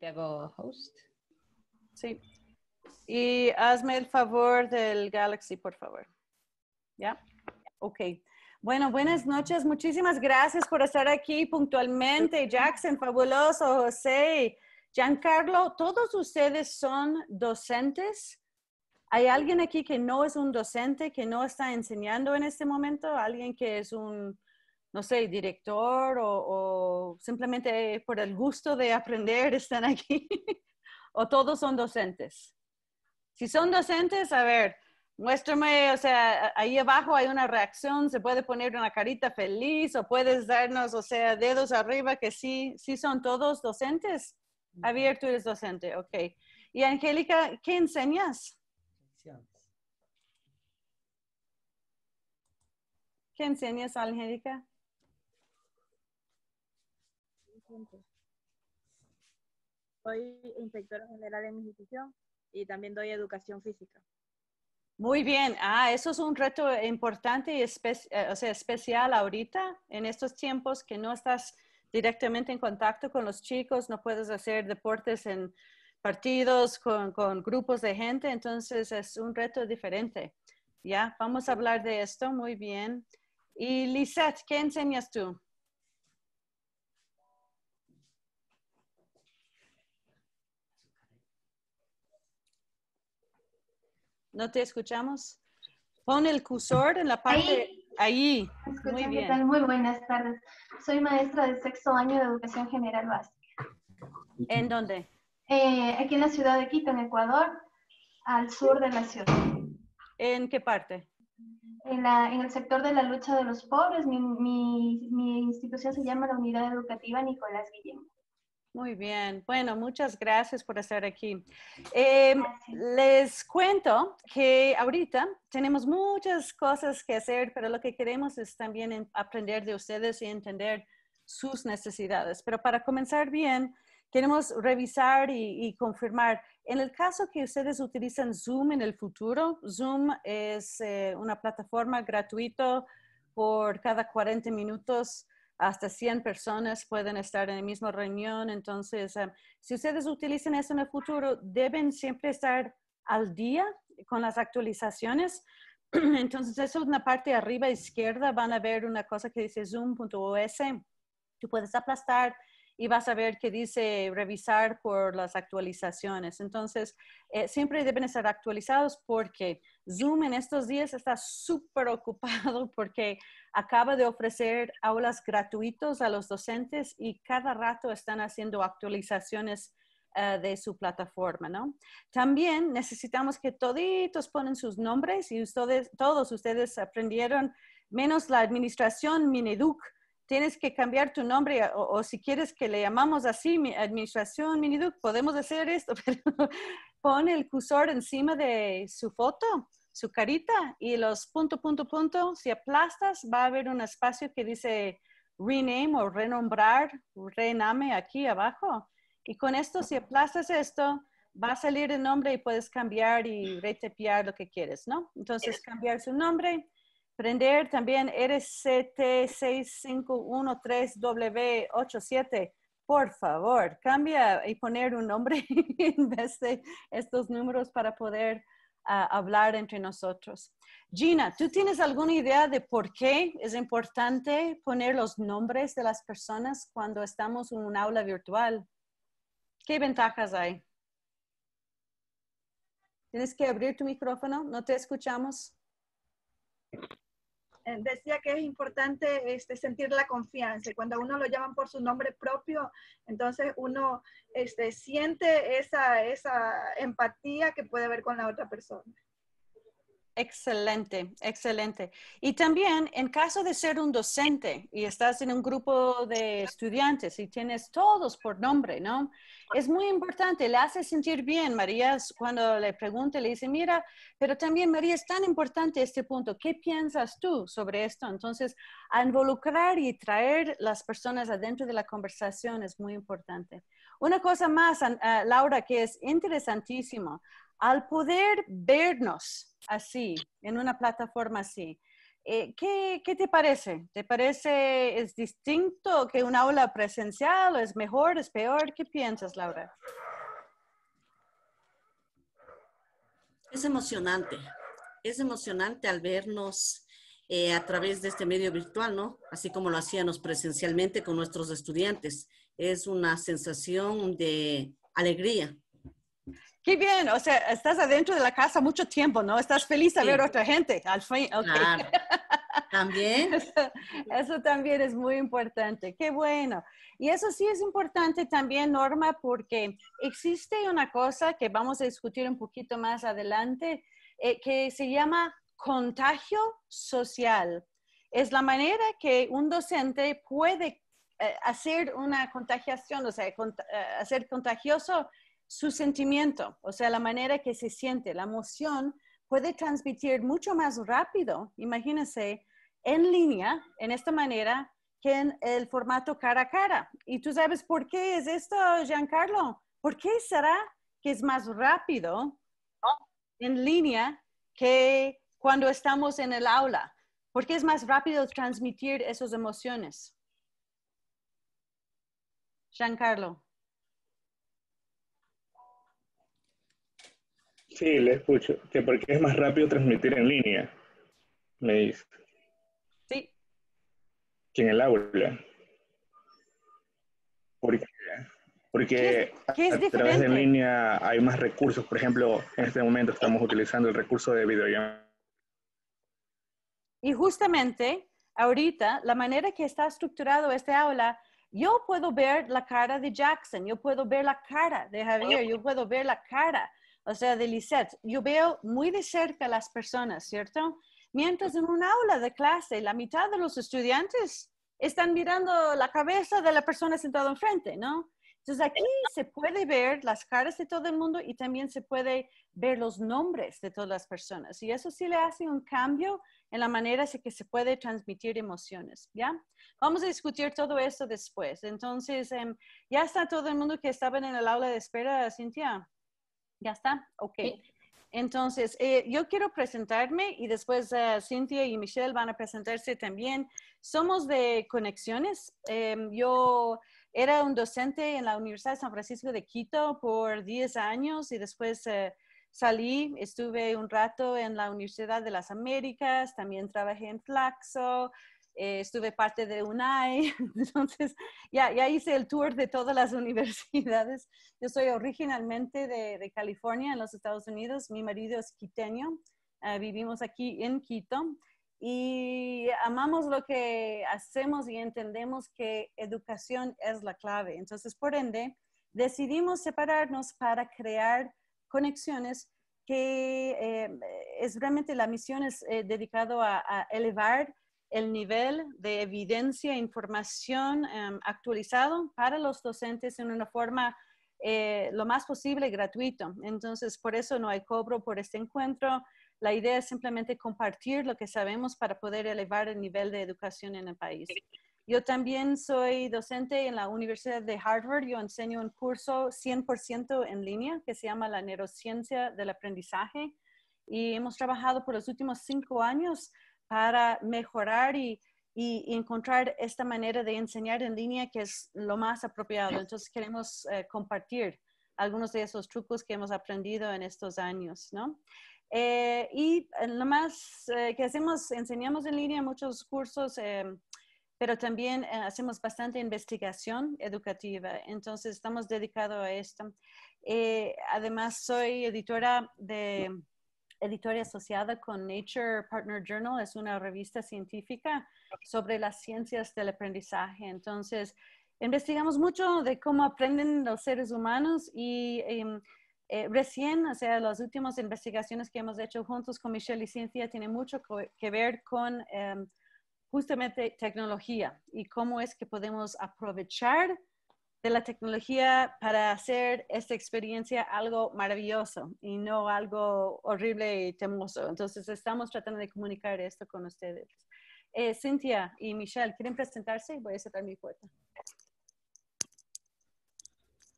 y host. Sí. Y hazme el favor del Galaxy, por favor. ¿Ya? Ok. Bueno, buenas noches. Muchísimas gracias por estar aquí puntualmente. Jackson, fabuloso. José, Giancarlo, todos ustedes son docentes. ¿Hay alguien aquí que no es un docente, que no está enseñando en este momento? ¿Alguien que es un no sé, director o, simplemente por el gusto de aprender están aquí? ¿O todos son docentes? Si son docentes, a ver, muéstrame, o sea, ahí abajo hay una reacción, se puede poner una carita feliz o puedes darnos, o sea, dedos arriba que sí, sí son todos docentes. Javier, tú eres docente, ok. Y Angélica, ¿qué enseñas? ¿Qué enseñas, Angélica? Soy inspectora general de mi institución y también doy educación física. Muy bien, ah, eso es un reto importante y espe eh, o sea, especial ahorita, en estos tiempos que no estás directamente en contacto con los chicos, no puedes hacer deportes en partidos con, con grupos de gente, entonces es un reto diferente. Ya, vamos a hablar de esto, muy bien. Y Lisette, ¿qué enseñas tú? No te escuchamos. Pon el cursor en la parte ahí. Muy Muy buenas tardes. Soy maestra del sexto año de educación general básica. ¿En dónde? Eh, aquí en la ciudad de Quito, en Ecuador, al sur de la ciudad. ¿En qué parte? En, el sector de la lucha de los pobres. Mi, mi institución se llama la Unidad Educativa Nicolás Guillén. Muy bien, bueno, muchas gracias por estar aquí. Em, les cuento que ahorita tenemos muchas cosas que hacer, pero lo que queremos es también aprender de ustedes y entender sus necesidades. Pero para comenzar bien, queremos revisar y, confirmar. En el caso que ustedes utilicen Zoom en el futuro, Zoom es eh, una plataforma gratuita por cada 40 minutos hasta 100 personas pueden estar en la misma reunión. Entonces, em, si ustedes utilizan eso en el futuro, deben siempre estar al día con las actualizaciones. Entonces, eso en la parte de arriba izquierda van a ver una cosa que dice zoom.os. Tú puedes aplastar y vas a ver que dice revisar por las actualizaciones. Entonces, eh, siempre deben estar actualizados porque Zoom en estos días está súper ocupado porque acaba de ofrecer aulas gratuitos a los docentes y cada rato están haciendo actualizaciones eh, de su plataforma, ¿no? También necesitamos que toditos ponen sus nombres y ustedes, todos ustedes aprendieron, menos la administración Mineduc, tienes que cambiar tu nombre o, si quieres que le llamamos así, mi administración Miniduc, podemos hacer esto, pero pon el cursor encima de su foto, su carita y los punto, punto, punto, si aplastas va a haber un espacio que dice rename o renombrar, rename aquí abajo. Y con esto, si aplastas esto, va a salir el nombre y puedes cambiar y retepear lo que quieres, ¿no? Entonces, cambiar su nombre, Prender también RCT6513W87. Por favor, cambia y poner un nombre en vez de estos números para poder ah, hablar entre nosotros. Gina, ¿tú tienes alguna idea de por qué es importante poner los nombres de las personas cuando estamos en un aula virtual? ¿Qué ventajas hay? Tienes que abrir tu micrófono, no te escuchamos. Eh, decía que es importante este, sentir la confianza. Cuando uno lo llaman por su nombre propio, entonces uno este, siente esa, esa empatía que puede haber con la otra persona. Excelente, excelente. Y también en caso de ser un docente y estás en un grupo de estudiantes y tienes todos por nombre, ¿no? Es muy importante, le hace sentir bien, María, cuando le pregunta, le dice, mira, pero también María, es tan importante este punto, ¿qué piensas tú sobre esto? Entonces, involucrar y traer las personas adentro de la conversación es muy importante. Una cosa más, eh, Laura, que es interesantísimo, al poder vernos, así, en una plataforma así. Eh, ¿qué, te parece? ¿Te parece es distinto que una aula presencial? ¿Es mejor? ¿Es peor? ¿Qué piensas, Laura? Es emocionante. Es emocionante al vernos eh, a través de este medio virtual, ¿no? Así como lo hacíamos presencialmente con nuestros estudiantes. Es una sensación de alegría, Qué bien, o sea, estás adentro de la casa mucho tiempo, ¿no? Estás feliz de ver a otra gente al fin. Claro. También. Eso, también es muy importante, qué bueno. Y eso sí es importante también, Norma, porque existe una cosa que vamos a discutir un poquito más adelante, eh, que se llama contagio social. Es la manera que un docente puede eh, hacer una contagiación, o sea, eh, hacer contagioso su sentimiento, o sea, la manera que se siente, la emoción puede transmitir mucho más rápido, imagínense, en línea, en esta manera, que en el formato cara a cara. Y tú sabes por qué es esto, Giancarlo. ¿Por qué será que es más rápido en línea que cuando estamos en el aula? ¿Por qué es más rápido transmitir esas emociones? Giancarlo. Sí, le escucho. ¿Por qué es más rápido transmitir en línea, me dice. Sí. Que en el aula. ¿Por ¿Qué es, qué a, través de línea hay más recursos. Por ejemplo, en este momento estamos utilizando el recurso de videollamada. Y justamente ahorita, la manera que está estructurado este aula, yo puedo ver la cara de Jackson, yo puedo ver la cara de Javier, yo puedo ver la cara o sea, de Lisette, yo veo muy de cerca las personas, ¿cierto? Mientras en un aula de clase, la mitad de los estudiantes están mirando la cabeza de la persona sentada enfrente, ¿no? Entonces aquí se puede ver las caras de todo el mundo y también se puede ver los nombres de todas las personas. Y eso sí le hace un cambio en la manera en que se puede transmitir emociones, ¿ya? Vamos a discutir todo esto después. Entonces, em, ya está todo el mundo que estaba en el aula de espera, Cintia. Ya está, ok. Entonces, eh, yo quiero presentarme y después eh, Cintia y Michelle van a presentarse también. Somos de Conexiones. Em, yo era un docente en la Universidad de San Francisco de Quito por 10 años y después eh, salí, estuve un rato en la Universidad de las Américas, también trabajé en Flaxo, eh, estuve parte de UNAI, entonces ya, hice el tour de todas las universidades. Yo soy originalmente de, California, en los Estados Unidos, mi marido es quiteño, eh, vivimos aquí en Quito y amamos lo que hacemos y entendemos que educación es la clave. Entonces, por ende, decidimos separarnos para crear conexiones que eh, es realmente la misión es dedicado a elevar el nivel de evidencia e información em, actualizado para los docentes en una forma eh, lo más posible gratuito. Entonces, por eso no hay cobro por este encuentro. La idea es simplemente compartir lo que sabemos para poder elevar el nivel de educación en el país. Yo también soy docente en la Universidad de Harvard. Yo enseño un curso 100% en línea que se llama la neurociencia del aprendizaje. Y hemos trabajado por los últimos cinco años para mejorar y, encontrar esta manera de enseñar en línea que es lo más apropiado. Entonces queremos eh, compartir algunos de esos trucos que hemos aprendido en estos años, ¿no? Eh, y eh, lo más que hacemos, enseñamos en línea muchos cursos, em, pero también hacemos bastante investigación educativa, entonces estamos dedicados a esto. además, soy editora de Editoria asociada con Nature Partner Journal, es una revista científica sobre las ciencias del aprendizaje. Entonces, investigamos mucho de cómo aprenden los seres humanos y em, eh, recién, o sea, las últimas investigaciones que hemos hecho juntos con Michelle y Ciencia tienen mucho que ver con em, justamente tecnología y cómo es que podemos aprovechar de la tecnología para hacer esta experiencia algo maravilloso y no algo horrible y temoso. Entonces, estamos tratando de comunicar esto con ustedes. Eh, Cintia y Michelle, ¿quieren presentarse? Voy a cerrar mi puerta.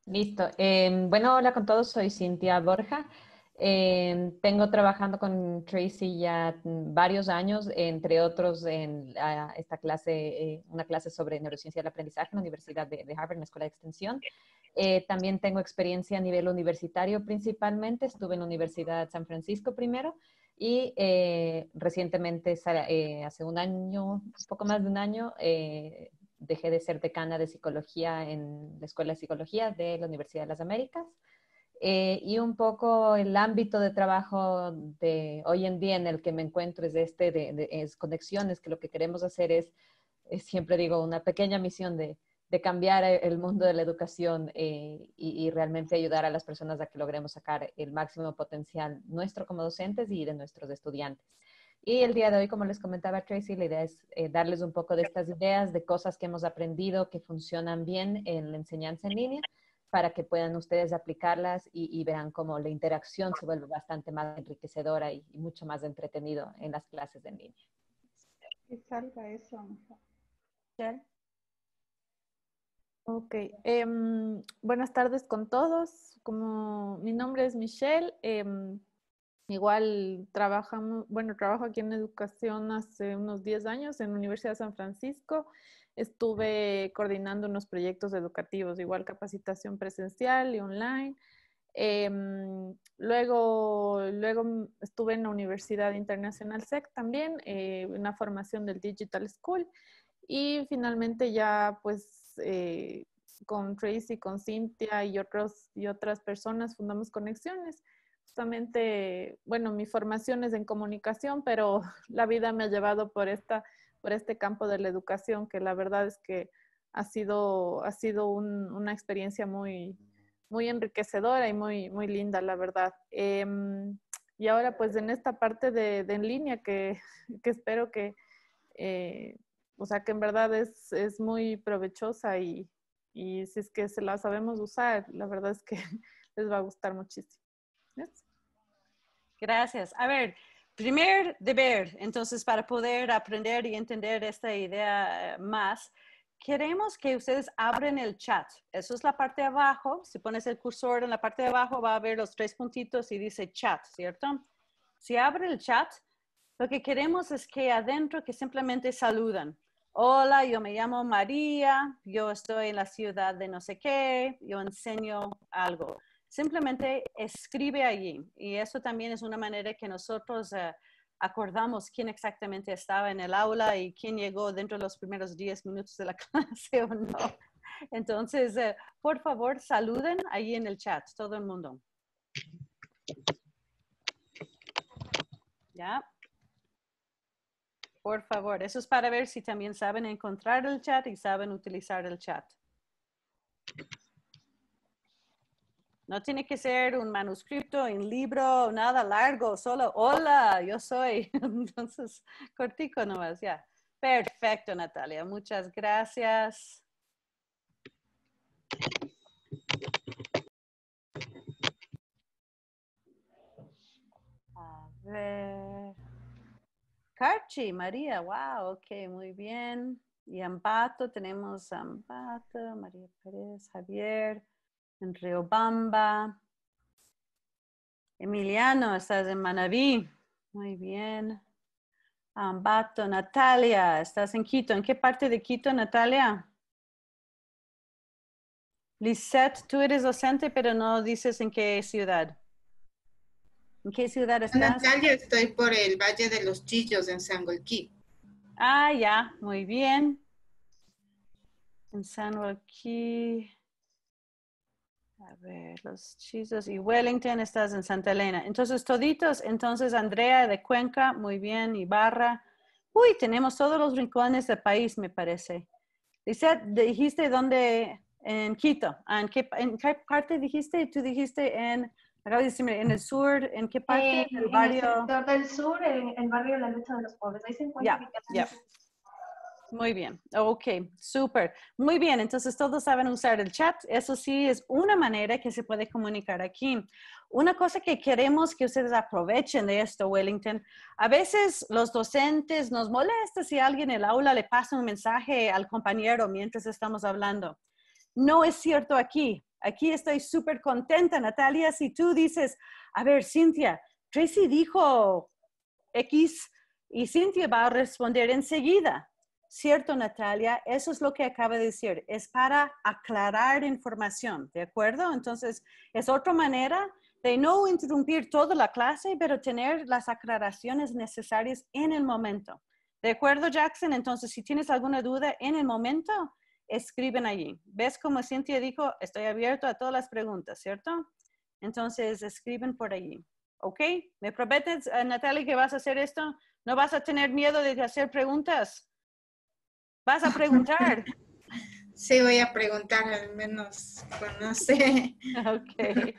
Listo. Eh, bueno, hola con todos. Soy Cintia Borja. Em, tengo trabajando con Tracy ya varios años, entre otros en esta clase, eh, una clase sobre neurociencia del aprendizaje en la Universidad de, Harvard, en la Escuela de Extensión. Eh, también tengo experiencia a nivel universitario principalmente, estuve en la Universidad de San Francisco primero y eh, recientemente, hace un año, poco más de un año, dejé de ser decana de psicología en la Escuela de Psicología de la Universidad de las Américas. Eh, y un poco el ámbito de trabajo de hoy en día en el que me encuentro es este de, es conexiones, que lo que queremos hacer es, siempre digo, una pequeña misión de, de, cambiar e, el mundo de la educación eh, y, realmente ayudar a las personas a que logremos sacar el máximo potencial nuestro como docentes y de nuestros estudiantes. Y el día de hoy, como les comentaba Tracy, la idea es eh, darles un poco de estas ideas, de cosas que hemos aprendido que funcionan bien en la enseñanza en línea para que puedan ustedes aplicarlas y, verán cómo la interacción se vuelve bastante más enriquecedora y, mucho más entretenido en las clases en línea. eso, em, buenas tardes con todos. Como mi nombre es Michelle, em, igual bueno, trabajo aquí en educación hace unos 10 años en la Universidad de San Francisco estuve coordinando unos proyectos educativos, igual capacitación presencial y online. Em, luego, luego estuve en la Universidad Internacional SEC también, eh, una formación del Digital School y finalmente ya pues eh, con Tracy, con Cynthia y, otros, y otras personas fundamos Conexiones. Justamente, bueno, mi formación es en comunicación, pero la vida me ha llevado por esta este campo de la educación, que la verdad es que ha sido, ha sido una experiencia muy, muy enriquecedora y muy, muy linda, la verdad. Em, y ahora pues en esta parte de, en línea que, que espero que, eh, o sea, que en verdad es, es muy provechosa y, si es que se la sabemos usar, la verdad es que les va a gustar muchísimo. Gracias. A ver, primer deber, entonces, para poder aprender y entender esta idea eh, más, queremos que ustedes abren el chat. Eso es la parte de abajo. Si pones el cursor en la parte de abajo, va a ver los tres puntitos y dice chat, ¿cierto? Si abre el chat, lo que queremos es que adentro que simplemente saludan. Hola, yo me llamo María, yo estoy en la ciudad de no sé qué, yo enseño algo simplemente escribe allí. Y eso también es una manera que nosotros eh, acordamos quién exactamente estaba en el aula y quién llegó dentro de los primeros 10 minutos de la clase o no. Entonces, eh, por favor, saluden allí en el chat, todo el mundo. ¿Ya? Por favor, eso es para ver si también saben encontrar el chat y saben utilizar el chat. No tiene que ser un manuscrito, un libro, nada largo, solo hola, yo soy. Entonces, cortico nomás, ya. Perfecto, Natalia. Muchas gracias. A ver. Carchi, María, wow, ok, muy bien. Y Ambato, tenemos Ambato, María Pérez, Javier en Riobamba. Emiliano, estás en Manabí. Muy bien. Ambato, Natalia, estás en Quito. ¿En qué parte de Quito, Natalia? Lisette, tú eres docente, pero no dices en qué ciudad. ¿En qué ciudad estás? Natalia, estoy por el Valle de los Chillos, en Sangolquí. Ah, ya, muy bien. En San Joaquín. A ver, los Chisos y Wellington, estás en Santa Elena. Entonces, toditos, entonces Andrea de Cuenca, muy bien, y Barra. Uy, tenemos todos los rincones del país, me parece. Dice, dijiste dónde, en Quito, ah, ¿en qué, parte dijiste? Tú dijiste en, acabo de decirme, en el sur, ¿en qué parte? en el barrio. del sur, en el barrio de la lucha de los pobres. Ahí se encuentra muy bien, ok, súper. Muy bien, entonces todos saben usar el chat. Eso sí es una manera que se puede comunicar aquí. Una cosa que queremos que ustedes aprovechen de esto, Wellington, a veces los docentes nos molesta si alguien en el aula le pasa un mensaje al compañero mientras estamos hablando. No es cierto aquí. Aquí estoy súper contenta, Natalia, si tú dices, a ver, Cynthia, Tracy dijo X y Cintia va a responder enseguida Cierto, Natalia, eso es lo que acaba de decir, es para aclarar información, ¿de acuerdo? Entonces, es otra manera de no interrumpir toda la clase, pero tener las aclaraciones necesarias en el momento. ¿De acuerdo, Jackson? Entonces, si tienes alguna duda en el momento, escriben allí. ¿Ves cómo Cynthia dijo? Estoy abierto a todas las preguntas, ¿cierto? Entonces, escriben por allí. ¿Ok? ¿Me prometes, eh, Natalia, que vas a hacer esto? ¿No vas a tener miedo de hacer preguntas? ¿Vas a preguntar? Sí, voy a preguntar, al menos conoce. Ok,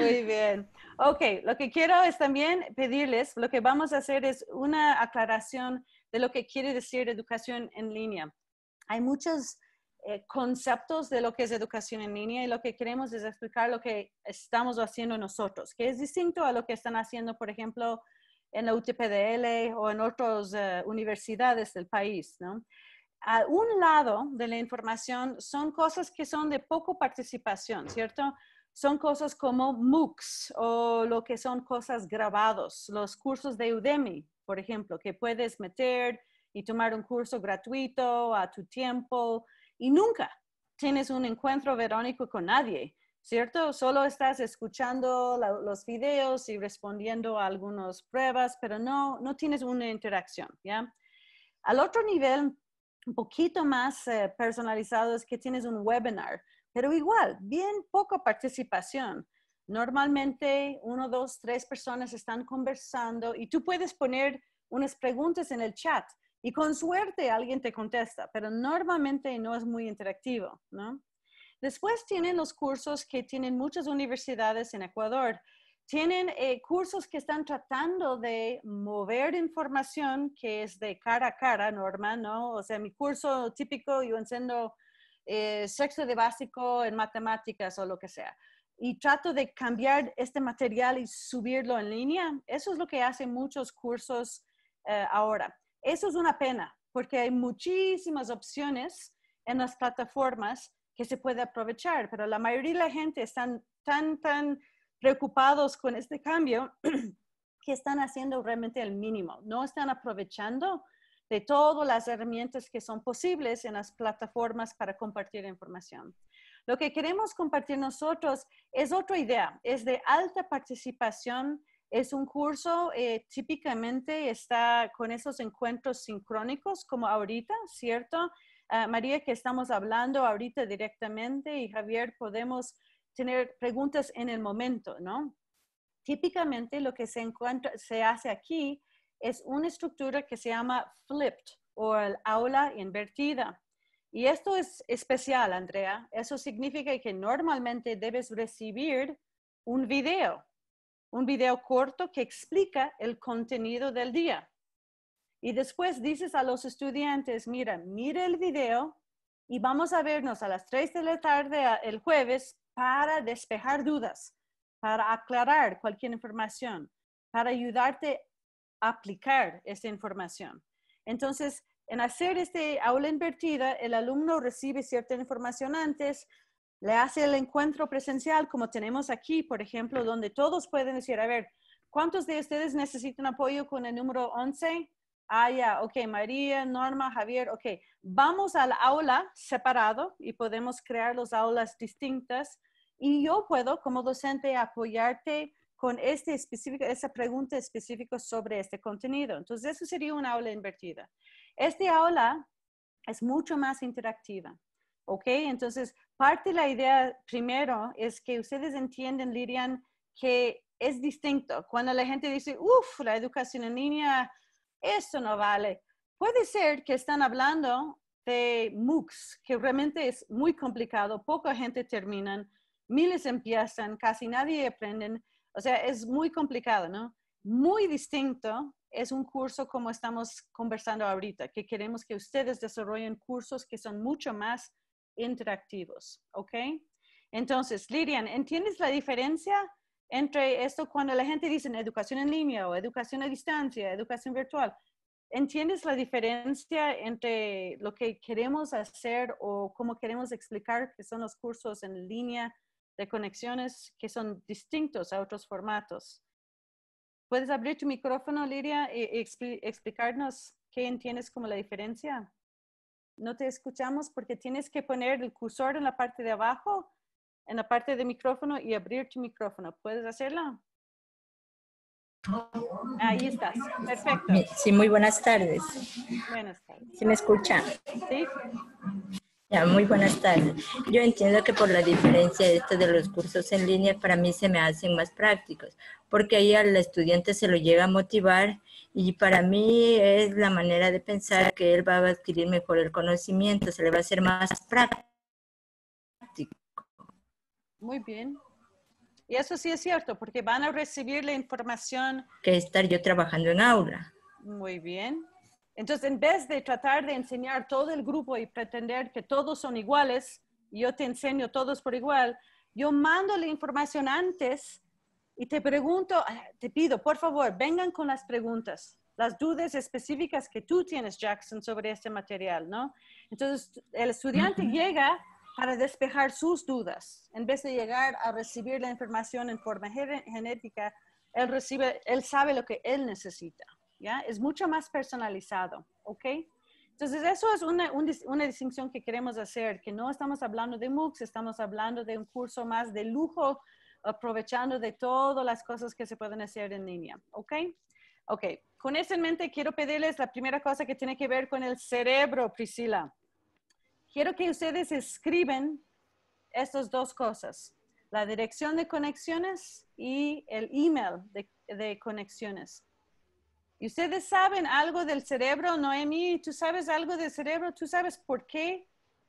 muy bien. Ok, lo que quiero es también pedirles, lo que vamos a hacer es una aclaración de lo que quiere decir educación en línea. Hay muchos eh, conceptos de lo que es educación en línea y lo que queremos es explicar lo que estamos haciendo nosotros, que es distinto a lo que están haciendo, por ejemplo, en la UTPDL o en otras eh, universidades del país, ¿no? a un lado de la información son cosas que son de poco participación, ¿cierto? Son cosas como MOOCs o lo que son cosas grabados, los cursos de Udemy, por ejemplo, que puedes meter y tomar un curso gratuito a tu tiempo y nunca tienes un encuentro verónico con nadie, ¿cierto? Solo estás escuchando los videos y respondiendo a algunas pruebas, pero no, no tienes una interacción, ¿ya? Al otro nivel un poquito más eh, personalizado es que tienes un webinar, pero igual, bien poca participación. Normalmente uno, dos, tres personas están conversando y tú puedes poner unas preguntas en el chat y con suerte alguien te contesta, pero normalmente no es muy interactivo, Después tienen los cursos que tienen muchas universidades en Ecuador tienen eh, cursos que están tratando de mover información que es de cara a cara, Norma, ¿no? O sea, mi curso típico, yo enseño eh, sexo de básico en matemáticas o lo que sea. Y trato de cambiar este material y subirlo en línea. Eso es lo que hacen muchos cursos eh, ahora. Eso es una pena, porque hay muchísimas opciones en las plataformas que se puede aprovechar, pero la mayoría de la gente están tan, tan preocupados con este cambio que están haciendo realmente el mínimo, no están aprovechando de todas las herramientas que son posibles en las plataformas para compartir información. Lo que queremos compartir nosotros es otra idea, es de alta participación, es un curso, eh, típicamente está con esos encuentros sincrónicos como ahorita, ¿cierto? Ah, María, que estamos hablando ahorita directamente y Javier, podemos tener preguntas en el momento, ¿no? Típicamente lo que se, encuentra, se hace aquí es una estructura que se llama flipped o el aula invertida. Y esto es especial, Andrea. Eso significa que normalmente debes recibir un video, un video corto que explica el contenido del día. Y después dices a los estudiantes, mira, mire el video y vamos a vernos a las 3 de la tarde el jueves para despejar dudas, para aclarar cualquier información, para ayudarte a aplicar esa información. Entonces, en hacer este aula invertida, el alumno recibe cierta información antes, le hace el encuentro presencial, como tenemos aquí, por ejemplo, donde todos pueden decir, a ver, ¿cuántos de ustedes necesitan apoyo con el número 11? Ah, ya, ok, María, Norma, Javier, ok. Vamos al aula separado y podemos crear las aulas distintas y yo puedo como docente apoyarte con este esa pregunta específica sobre este contenido. Entonces, eso sería una aula invertida. Esta aula es mucho más interactiva. ¿Ok? Entonces, parte de la idea primero es que ustedes entienden, Lirian, que es distinto. Cuando la gente dice, uff, la educación en línea eso no vale. Puede ser que están hablando de MOOCs, que realmente es muy complicado, poca gente terminan, miles empiezan, casi nadie aprenden, o sea, es muy complicado, ¿no? Muy distinto es un curso como estamos conversando ahorita, que queremos que ustedes desarrollen cursos que son mucho más interactivos, ¿ok? Entonces, Lirian, ¿entiendes la diferencia? entre esto cuando la gente dice educación en línea o educación a distancia, educación virtual. ¿Entiendes la diferencia entre lo que queremos hacer o cómo queremos explicar que son los cursos en línea de conexiones que son distintos a otros formatos? ¿Puedes abrir tu micrófono, Lidia, y, explicarnos qué entiendes como la diferencia? No te escuchamos porque tienes que poner el cursor en la parte de abajo en la parte de micrófono y abrir tu micrófono. ¿Puedes hacerlo? Ahí estás. Perfecto. Sí, muy buenas tardes. Buenas tardes. ¿Sí me escucha? Sí. Ya, muy buenas tardes. Yo entiendo que por la diferencia de esto de los cursos en línea, para mí se me hacen más prácticos, porque ahí al estudiante se lo llega a motivar y para mí es la manera de pensar que él va a adquirir mejor el conocimiento, se le va a hacer más práctico muy bien. Y eso sí es cierto, porque van a recibir la información. Que estar yo trabajando en aula. Muy bien. Entonces, en vez de tratar de enseñar todo el grupo y pretender que todos son iguales, yo te enseño todos por igual, yo mando la información antes y te pregunto, ah, te pido, por favor, vengan con las preguntas, las dudas específicas que tú tienes, Jackson, sobre este material, ¿no? Entonces, el estudiante llega para despejar sus dudas. En vez de llegar a recibir la información en forma genética, él, recibe, él sabe lo que él necesita. ¿ya? Es mucho más personalizado. ¿ok? Entonces, eso es una, una distinción que queremos hacer, que no estamos hablando de MOOCs, estamos hablando de un curso más de lujo, aprovechando de todas las cosas que se pueden hacer en línea. ¿Ok? Ok. Con eso en mente, quiero pedirles la primera cosa que tiene que ver con el cerebro, Priscila. Quiero que ustedes escriben estas dos cosas, la dirección de conexiones y el email de, conexiones. ¿Y ustedes saben algo del cerebro, Noemi? ¿Tú sabes algo del cerebro? ¿Tú sabes por qué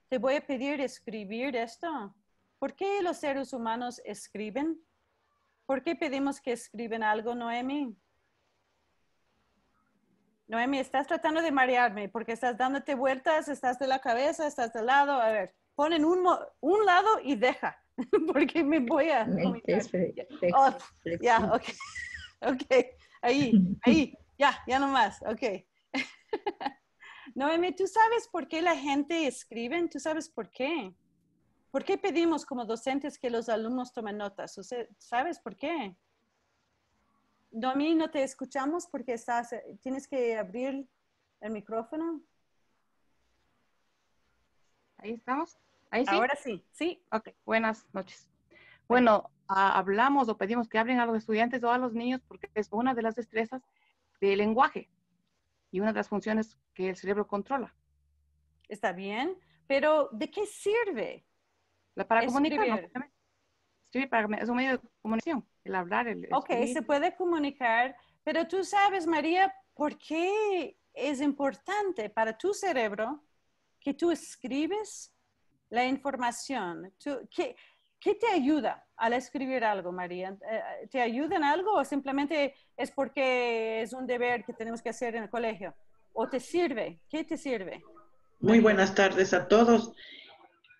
te voy a pedir escribir esto? ¿Por qué los seres humanos escriben? ¿Por qué pedimos que escriben algo, Noemi? Noemi, estás tratando de marearme porque estás dándote vueltas, estás de la cabeza, estás de lado. A ver, pon en un, lado y deja, porque me voy a... Oh, ya, ok. Ok, ahí, ahí, ya, ya nomás, ok. Noemi, ¿tú sabes por qué la gente escribe? ¿Tú sabes por qué? ¿Por qué pedimos como docentes que los alumnos tomen notas? ¿Sabes por qué? Domi, no te escuchamos porque estás, eh, tienes que abrir el micrófono. Ahí estamos. ¿Ahí sí? Ahora sí, sí. Ok, buenas noches. Bueno, hablamos o pedimos que hablen a los estudiantes o a los niños porque es una de las destrezas del lenguaje y una de las funciones que el cerebro controla. Está bien, pero ¿de qué sirve? La, para comunicarnos. para, es un medio de comunicación el hablar. El ok, se puede comunicar, pero tú sabes, María, ¿por qué es importante para tu cerebro que tú escribes la información? ¿qué, ¿Qué te ayuda al escribir algo, María? Eh, ¿Te ayuda en algo o simplemente es porque es un deber que tenemos que hacer en el colegio? ¿O te sirve? ¿Qué te sirve? Muy buenas tardes a todos.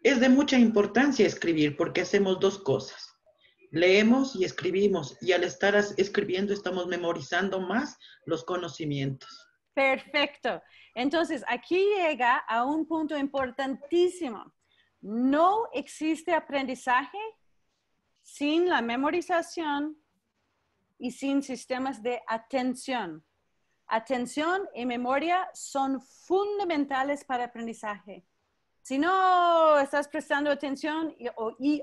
Es de mucha importancia escribir porque hacemos dos cosas. Leemos y escribimos y al estar escribiendo estamos memorizando más los conocimientos. Perfecto. Entonces, aquí llega a un punto importantísimo. No existe aprendizaje sin la memorización y sin sistemas de atención. Atención y memoria son fundamentales para aprendizaje. Si no estás prestando atención y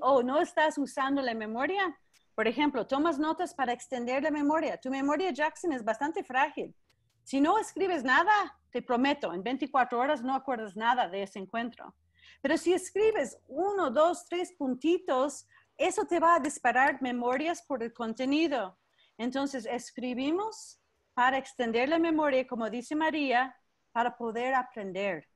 o, no estás usando la memoria, por ejemplo, tomas notas para extender la memoria. Tu memoria, Jackson, es bastante frágil. Si no escribes nada, te prometo, en 24 horas no acuerdas nada de ese encuentro. Pero si escribes uno, dos, tres puntitos, eso te va a disparar memorias por el contenido. Entonces, escribimos para extender la memoria, como dice María, para poder aprender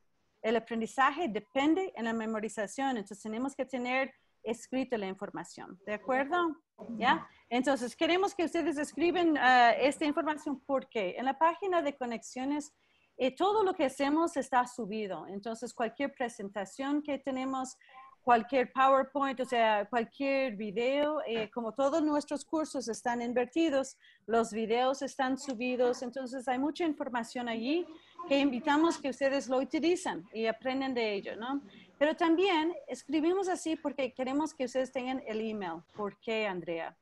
el aprendizaje depende en la memorización, entonces tenemos que tener escrito la información, ¿de acuerdo? ¿Ya? Entonces, queremos que ustedes escriben ah, esta información porque en la página de conexiones eh, todo lo que hacemos está subido, entonces cualquier presentación que tenemos, cualquier PowerPoint, o sea, cualquier video, eh, como todos nuestros cursos están invertidos, los videos están subidos, entonces hay mucha información allí que invitamos que ustedes lo utilicen y aprenden de ello, ¿no? Pero también escribimos así porque queremos que ustedes tengan el email. ¿Por qué, Andrea?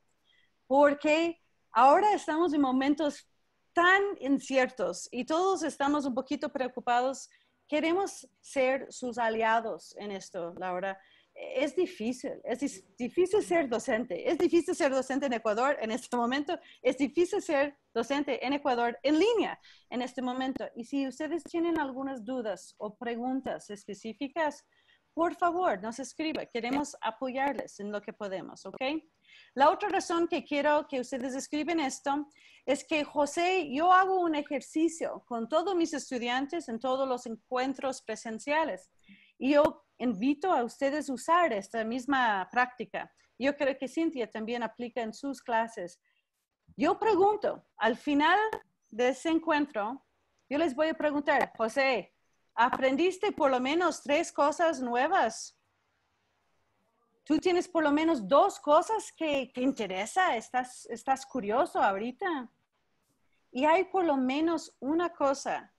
Porque ahora estamos en momentos tan inciertos y todos estamos un poquito preocupados. Queremos ser sus aliados en esto, Laura. E-, es difícil, es difícil ser docente, es difícil ser docente en Ecuador en este momento, es difícil ser docente en Ecuador en línea en este momento. Y si ustedes tienen algunas dudas o preguntas específicas, por favor, nos escriba, queremos apoyarles en lo que podemos, ¿ok? La otra razón que quiero que ustedes escriben esto es que José, yo hago un ejercicio con todos mis estudiantes en todos los encuentros presenciales y yo invito a ustedes a usar esta misma práctica. Yo creo que Cintia también aplica en sus clases. Yo pregunto, al final de ese encuentro, yo les voy a preguntar, José, ¿aprendiste por lo menos tres cosas nuevas? ¿Tú tienes por lo menos dos cosas que te interesa? ¿Estás, estás curioso ahorita? Y hay por lo menos una cosa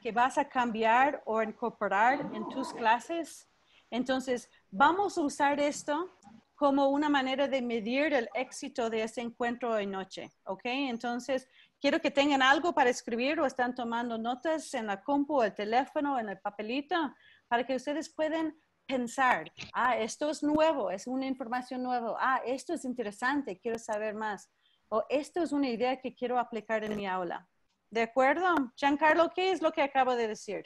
que vas a cambiar o incorporar en tus clases entonces, vamos a usar esto como una manera de medir el éxito de ese encuentro de noche, ¿ok? Entonces, quiero que tengan algo para escribir o están tomando notas en la compu, el teléfono, en el papelito, para que ustedes puedan pensar, ah, esto es nuevo, es una información nueva, ah, esto es interesante, quiero saber más, o esto es una idea que quiero aplicar en mi aula. ¿De acuerdo? Giancarlo, ¿qué es lo que acabo de decir?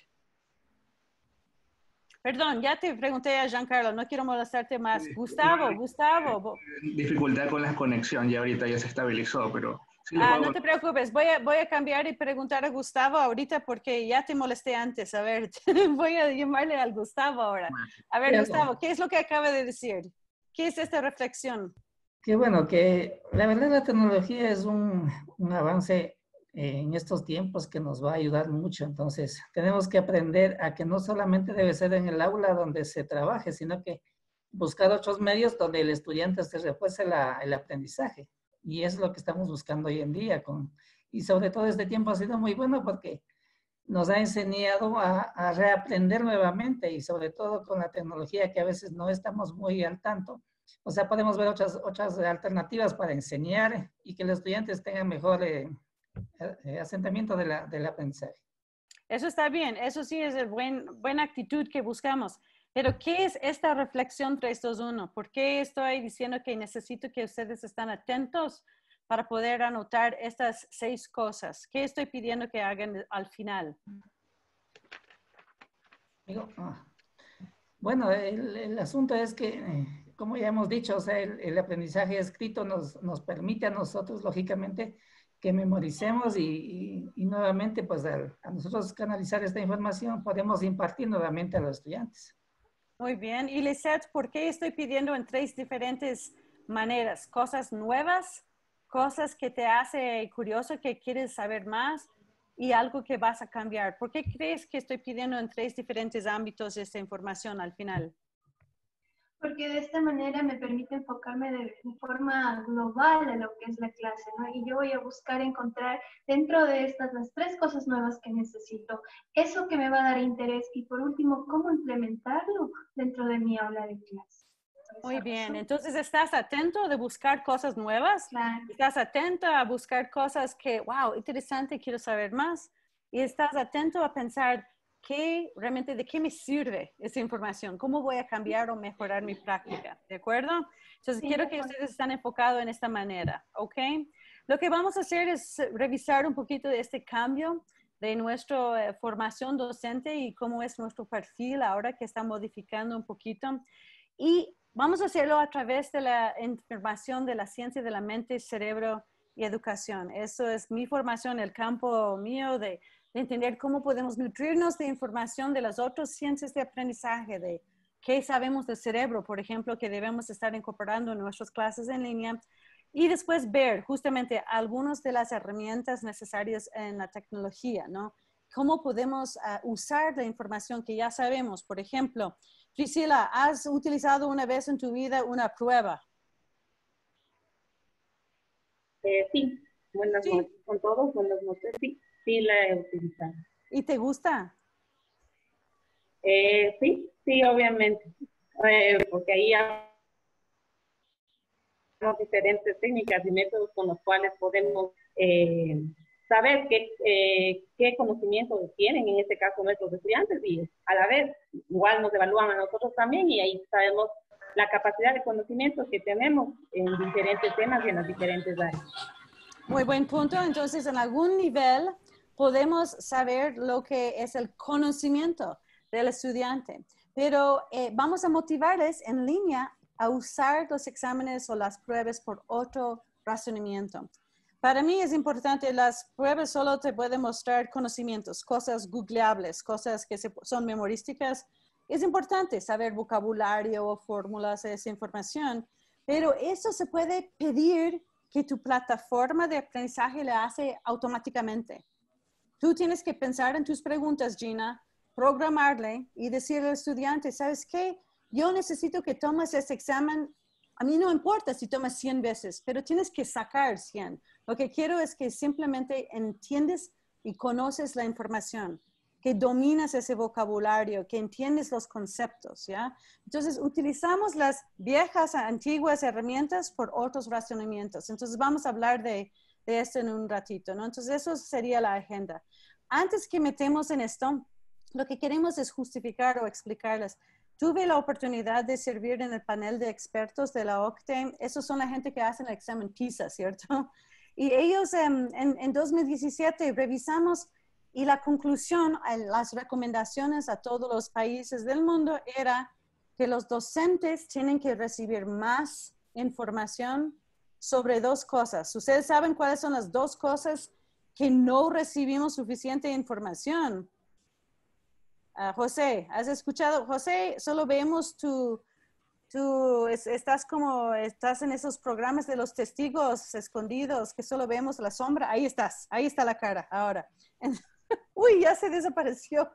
Perdón, ya te pregunté a Giancarlo, no quiero molestarte más. Gustavo, Gustavo. Eh, dificultad con la conexión, ya ahorita ya se estabilizó, pero... ah, no te preocupes, voy a, voy a cambiar y preguntar a Gustavo ahorita porque ya te molesté antes. A ver, voy a llamarle al Gustavo ahora. A ver, Gustavo, ¿qué es lo que acaba de decir? ¿Qué es esta reflexión? Qué bueno, que la verdad la tecnología es un, un avance eh, en estos tiempos que nos va a ayudar mucho. Entonces, tenemos que aprender a que no solamente debe ser en el aula donde se trabaje, sino que buscar otros medios donde el estudiante se refuerce el aprendizaje. Y es lo que estamos buscando hoy en día. Con, y sobre todo este tiempo ha sido muy bueno porque nos ha enseñado a, reaprender nuevamente y sobre todo con la tecnología que a veces no estamos muy al tanto. O sea, podemos ver otras, otras alternativas para enseñar y que los estudiantes tengan mejor... Eh, asentamiento de la, del aprendizaje. Eso está bien, eso sí es el buena actitud que buscamos. Pero, ¿qué es esta reflexión 321? ¿Por qué estoy diciendo que necesito que ustedes estén atentos para poder anotar estas seis cosas? ¿Qué estoy pidiendo que hagan al final? Ah. Bueno, el, asunto es que, eh, como ya hemos dicho, el, el, aprendizaje escrito nos, nos permite a nosotros, lógicamente, que memoricemos y, nuevamente, pues a nosotros canalizar esta información podemos impartir nuevamente a los estudiantes. Muy bien. Y Lisette, ¿por qué estoy pidiendo en tres diferentes maneras? Cosas nuevas, cosas que te hace curioso, que quieres saber más y algo que vas a cambiar. ¿Por qué crees que estoy pidiendo en tres diferentes ámbitos esta información al final? Porque de esta manera me permite enfocarme de, forma global a lo que es la clase, ¿no? Y yo voy a buscar encontrar dentro de estas las tres cosas nuevas que necesito, eso que me va a dar interés y por último, cómo implementarlo dentro de mi aula de clase. Muy bien, entonces estás atento de buscar cosas nuevas, estás atento a buscar cosas que, wow, interesante, quiero saber más, y estás atento a pensar, qué realmente, de qué me sirve esa información, cómo voy a cambiar o mejorar mi práctica, ¿de acuerdo? Entonces, quiero que ustedes estén enfocados en esta manera, ¿ok? Lo que vamos a hacer es revisar un poquito de este cambio de nuestra eh, formación docente y cómo es nuestro perfil ahora que está modificando un poquito. Y vamos a hacerlo a través de la información de la ciencia de la mente, cerebro y educación. Eso es mi formación, el campo mío de entender cómo podemos nutrirnos de información de las otras ciencias de aprendizaje, de qué sabemos del cerebro, por ejemplo, que debemos estar incorporando en nuestras clases en línea, y después ver justamente algunas de las herramientas necesarias en la tecnología, ¿no? Cómo podemos ah, usar la información que ya sabemos. Por ejemplo, Priscila, ¿has utilizado una vez en tu vida una prueba? Eh, sí, buenas noches con todos, buenas noches, sí sí la he utilizado. ¿Y te gusta? Eh, sí, sí, obviamente. Eh, porque ahí tenemos diferentes técnicas y métodos con los cuales podemos eh, saber qué, qué conocimientos tienen, en este caso nuestros estudiantes, y a la vez igual nos evalúan a nosotros también y ahí sabemos la capacidad de conocimiento que tenemos en diferentes temas y en las diferentes áreas. Muy buen punto. Entonces, en algún nivel, podemos saber lo que es el conocimiento del estudiante, pero eh, vamos a motivarles en línea a usar los exámenes o las pruebas por otro razonamiento. Para mí es importante, las pruebas solo te pueden mostrar conocimientos, cosas googleables, cosas que son memorísticas. Es importante saber vocabulario o fórmulas, esa información, pero eso se puede pedir que tu plataforma de aprendizaje le hace automáticamente. Tú tienes que pensar en tus preguntas, Gina, programarle y decirle al estudiante, ¿sabes qué? Yo necesito que tomes ese examen. A mí no importa si tomas 100 veces, pero tienes que sacar 100. Lo que quiero es que simplemente entiendes y conoces la información, que dominas ese vocabulario, que entiendes los conceptos, ¿ya? Entonces, utilizamos las viejas, antiguas herramientas por otros razonamientos. Entonces, vamos a hablar de de esto en un ratito, ¿no? Entonces, eso sería la agenda. Antes que metemos en esto, lo que queremos es justificar o explicarles. Tuve la oportunidad de servir en el panel de expertos de la OCTEM. Esos son la gente que hacen el examen PISA, ¿cierto? Y ellos em, en 2017 revisamos y la conclusión, las recomendaciones a todos los países del mundo era que los docentes tienen que recibir más información sobre dos cosas. ¿Ustedes saben cuáles son las dos cosas que no recibimos suficiente información? Ah, José, ¿has escuchado? José, solo vemos tu, tú estás como, estás en esos programas de los testigos escondidos que solo vemos la sombra, ahí estás, ahí está la cara ahora. Uy, ya se desapareció.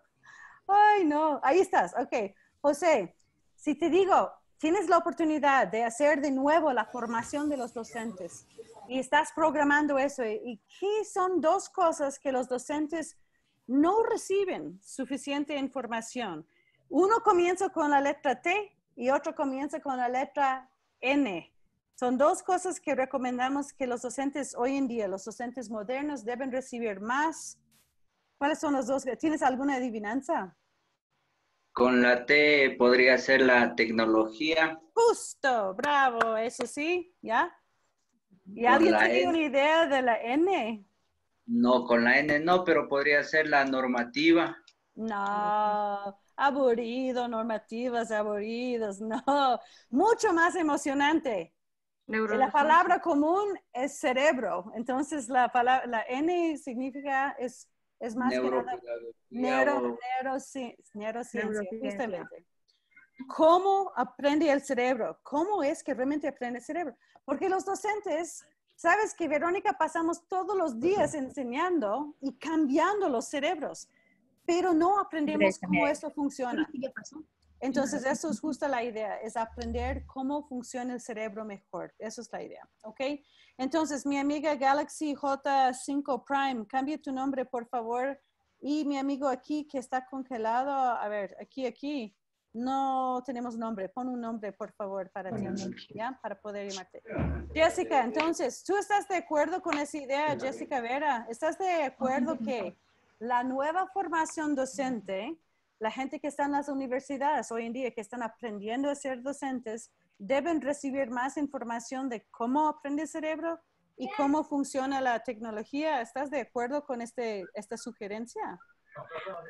Ay, no, ahí estás, ok. José, si te digo, tienes la oportunidad de hacer de nuevo la formación de los docentes y estás programando eso. ¿Y qué son dos cosas que los docentes no reciben suficiente información? Uno comienza con la letra T y otro comienza con la letra N. Son dos cosas que recomendamos que los docentes hoy en día, los docentes modernos, deben recibir más. ¿Cuáles son los dos? ¿Tienes alguna adivinanza? Con la T podría ser la tecnología. Justo, bravo, eso sí, ¿ya? ¿Y alguien tiene una idea de la N? No, con la N no, pero podría ser la normativa. No, aburrido, normativas aburridas, no. Mucho más emocionante. Eh, la palabra común es cerebro, entonces la, palabra, la N significa, es es más que nada, neurociencia, justamente. ¿Cómo aprende el cerebro? ¿Cómo es que realmente aprende el cerebro? Porque los docentes, sabes que Verónica pasamos todos los días enseñando y cambiando los cerebros, pero no aprendemos cómo esto funciona. Entonces, eso es justo la idea, es aprender cómo funciona el cerebro mejor. Eso es la idea, ¿ok? Entonces, mi amiga Galaxy J5 Prime, cambie tu nombre, por favor. Y mi amigo aquí que está congelado, a ver, aquí, aquí, no tenemos nombre. Pon un nombre, por favor, para ti, ¿ya? Para poder llamarte. Jessica, entonces, ¿tú estás de acuerdo con esa idea, Jessica Vera? ¿Estás de acuerdo que la nueva formación docente, la gente que está en las universidades hoy en día, que están aprendiendo a ser docentes, deben recibir más información de cómo aprende el cerebro y cómo funciona la tecnología. ¿Estás de acuerdo con este, esta sugerencia?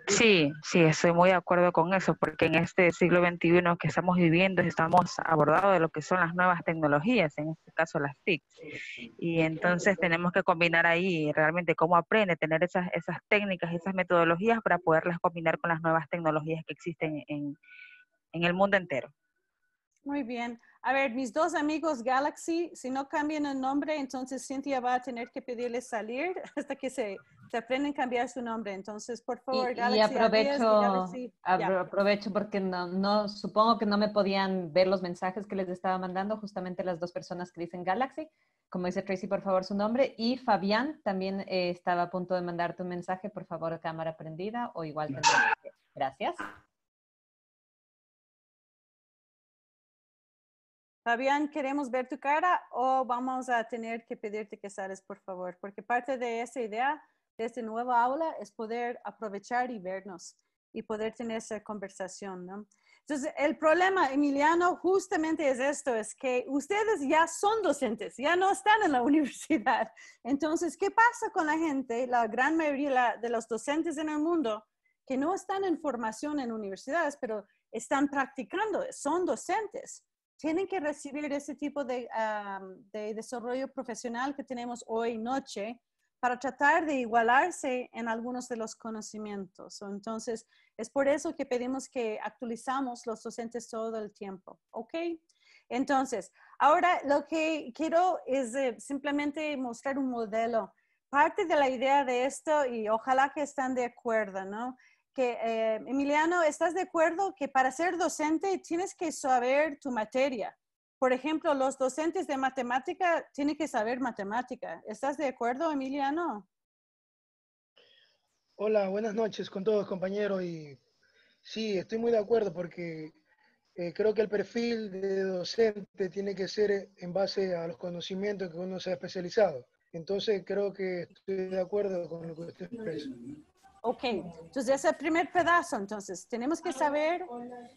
Sí, sí, estoy muy de acuerdo con eso, porque en este siglo XXI que estamos viviendo estamos abordados de lo que son las nuevas tecnologías, en este caso las TIC. Y entonces tenemos que combinar ahí realmente cómo aprende, tener esas, esas técnicas, esas metodologías para poderlas combinar con las nuevas tecnologías que existen en el mundo entero. Muy bien. A ver, mis dos amigos Galaxy, si no cambian el nombre, entonces Cynthia va a tener que pedirles salir hasta que se, se a cambiar su nombre. Entonces, por favor, Galaxy. Y aprovecho, aprovecho porque no, supongo que no me podían ver los mensajes que les estaba mandando justamente las dos personas que dicen Galaxy. Como dice Tracy, por favor, su nombre. Y Fabián también eh, estaba a punto de mandarte un mensaje. Por favor, cámara prendida o igual Gracias. Fabián, ¿queremos ver tu cara o vamos a tener que pedirte que sales, por favor? Porque parte de esa idea, de este nuevo aula, es poder aprovechar y vernos y poder tener esa conversación, ¿no? Entonces, el problema, Emiliano, justamente es esto, es que ustedes ya son docentes, ya no están en la universidad. Entonces, ¿qué pasa con la gente, la gran mayoría de los docentes en el mundo, que no están en formación en universidades, pero están practicando, son docentes? tienen que recibir ese tipo de, desarrollo profesional que tenemos hoy noche para tratar de igualarse en algunos de los conocimientos. Entonces, es por eso que pedimos que actualizamos los docentes todo el tiempo, ¿ok? Entonces, ahora lo que quiero es eh, simplemente mostrar un modelo. Parte de la idea de esto, y ojalá que estén de acuerdo, ¿no? que eh, Emiliano, ¿estás de acuerdo que para ser docente tienes que saber tu materia? Por ejemplo, los docentes de matemática tienen que saber matemática. ¿Estás de acuerdo, Emiliano? Hola, buenas noches con todos, compañero. Y sí, estoy muy de acuerdo porque eh, creo que el perfil de docente tiene que ser en base a los conocimientos que uno se ha especializado. Entonces, creo que estoy de acuerdo con lo que usted expresa. Ok, entonces ese es el primer pedazo. Entonces, tenemos que saber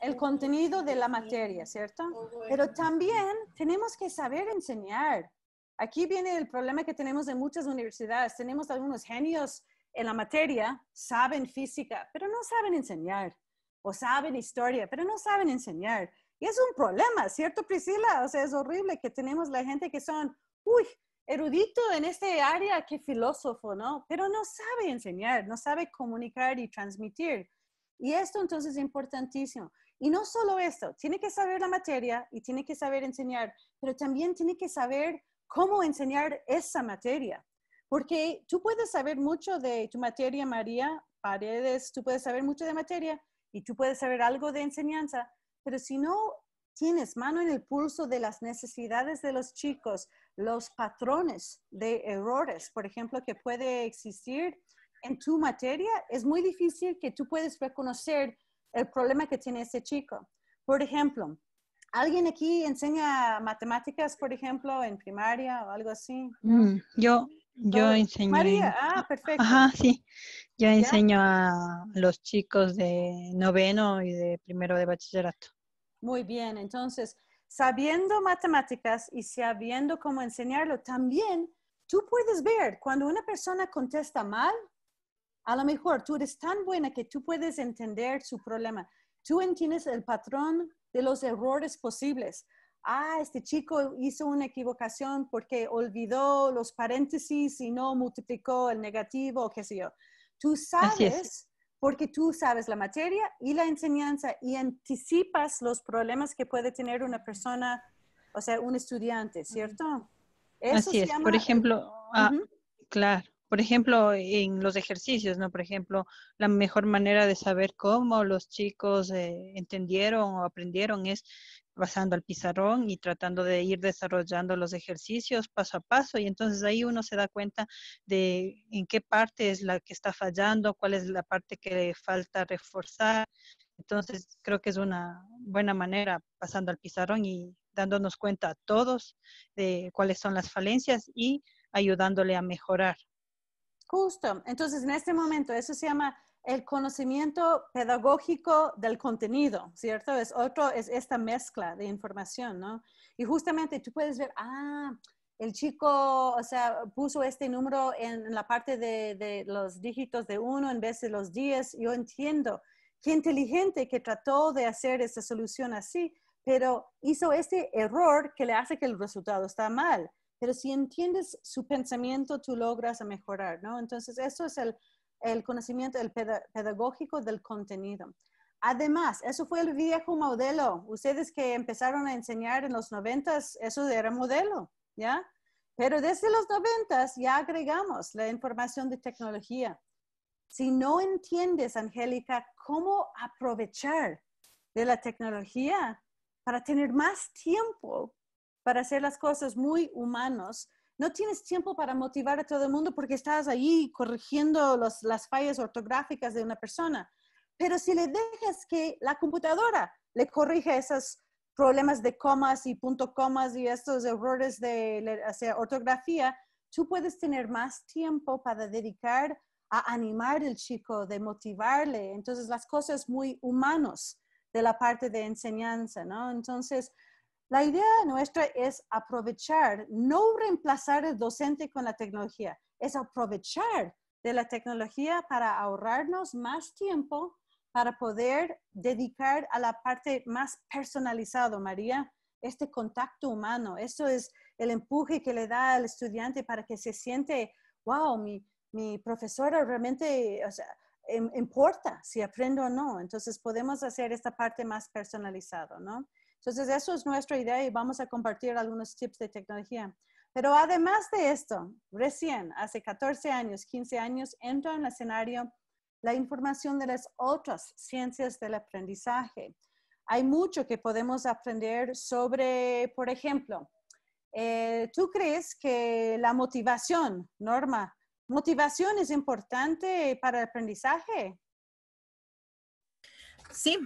el contenido de la materia, ¿cierto? Pero también tenemos que saber enseñar. Aquí viene el problema que tenemos en muchas universidades. Tenemos algunos genios en la materia, saben física, pero no saben enseñar. O saben historia, pero no saben enseñar. Y es un problema, ¿cierto, Priscila? O sea, es horrible que tenemos la gente que son, uy, erudito en este área que filósofo, ¿no? Pero no sabe enseñar, no sabe comunicar y transmitir. Y esto entonces es importantísimo. Y no solo esto, tiene que saber la materia y tiene que saber enseñar, pero también tiene que saber cómo enseñar esa materia. Porque tú puedes saber mucho de tu materia, María, paredes, tú puedes saber mucho de materia y tú puedes saber algo de enseñanza, pero si no Tienes mano en el pulso de las necesidades de los chicos, los patrones de errores, por ejemplo, que puede existir en tu materia. Es muy difícil que tú puedes reconocer el problema que tiene ese chico. Por ejemplo, ¿alguien aquí enseña matemáticas, por ejemplo, en primaria o algo así? Mm, yo. Yo enseño. María, ah, perfecto. Ajá, sí. Yo enseño a los chicos de noveno y de primero de bachillerato. Muy bien, entonces, sabiendo matemáticas y sabiendo cómo enseñarlo, también tú puedes ver cuando una persona contesta mal, a lo mejor tú eres tan buena que tú puedes entender su problema. Tú entiendes el patrón de los errores posibles. Ah, este chico hizo una equivocación porque olvidó los paréntesis y no multiplicó el negativo, o qué sé yo. Tú sabes porque tú sabes la materia y la enseñanza y anticipas los problemas que puede tener una persona, o sea, un estudiante, ¿cierto? Así es, por ejemplo, ah, claro por ejemplo, en los ejercicios, ¿no? Por ejemplo, la mejor manera de saber cómo los chicos eh, entendieron o aprendieron es pasando al pizarrón y tratando de ir desarrollando los ejercicios paso a paso y entonces ahí uno se da cuenta de en qué parte es la que está fallando, cuál es la parte que le falta reforzar. Entonces creo que es una buena manera pasando al pizarrón y dándonos cuenta a todos de cuáles son las falencias y ayudándole a mejorar. Justo. Entonces, en este momento, eso se llama el conocimiento pedagógico del contenido, ¿cierto? Es otro, es esta mezcla de información, ¿no? Y justamente tú puedes ver, ah, el chico, o sea, puso este número en, la parte de, de, los dígitos de uno en vez de los diez. Yo entiendo qué inteligente que trató de hacer esta solución así, pero hizo este error que le hace que el resultado está mal. Pero si entiendes su pensamiento, tú logras mejorar, ¿no? Entonces, eso es el, conocimiento pedagógico del contenido. Además, eso fue el viejo modelo. Ustedes que empezaron a enseñar en los noventas, eso era modelo, ¿ya? Pero desde los noventas ya agregamos la información de tecnología. Si no entiendes, Angélica, cómo aprovechar de la tecnología para tener más tiempo para hacer las cosas muy humanos, no tienes tiempo para motivar a todo el mundo porque estás ahí corrigiendo las fallas ortográficas de una persona. Pero si le dejas que la computadora le corrija esos problemas de comas y punto comas y estos errores de ortografía, tú puedes tener más tiempo para dedicar a animar al chico, de motivarle. Entonces, las cosas muy humanos de la parte de enseñanza, ¿no? Entonces, la idea nuestra es aprovechar, no reemplazar el docente con la tecnología, es aprovechar de la tecnología para ahorrarnos más tiempo para poder dedicar a la parte más personalizada, María, este contacto humano. Eso es el empuje que le da al estudiante para que se siente, wow, mi, profesora realmente em, importa si aprendo o no. Entonces podemos hacer esta parte más personalizada, ¿no? Entonces, eso es nuestra idea y vamos a compartir algunos tips de tecnología. Pero además de esto, recién, hace 14 años, 15 años, entra en el escenario la información de las otras ciencias del aprendizaje. Hay mucho que podemos aprender sobre, por ejemplo, eh, ¿tú crees que la motivación, Norma, motivación es importante para el aprendizaje? Sí,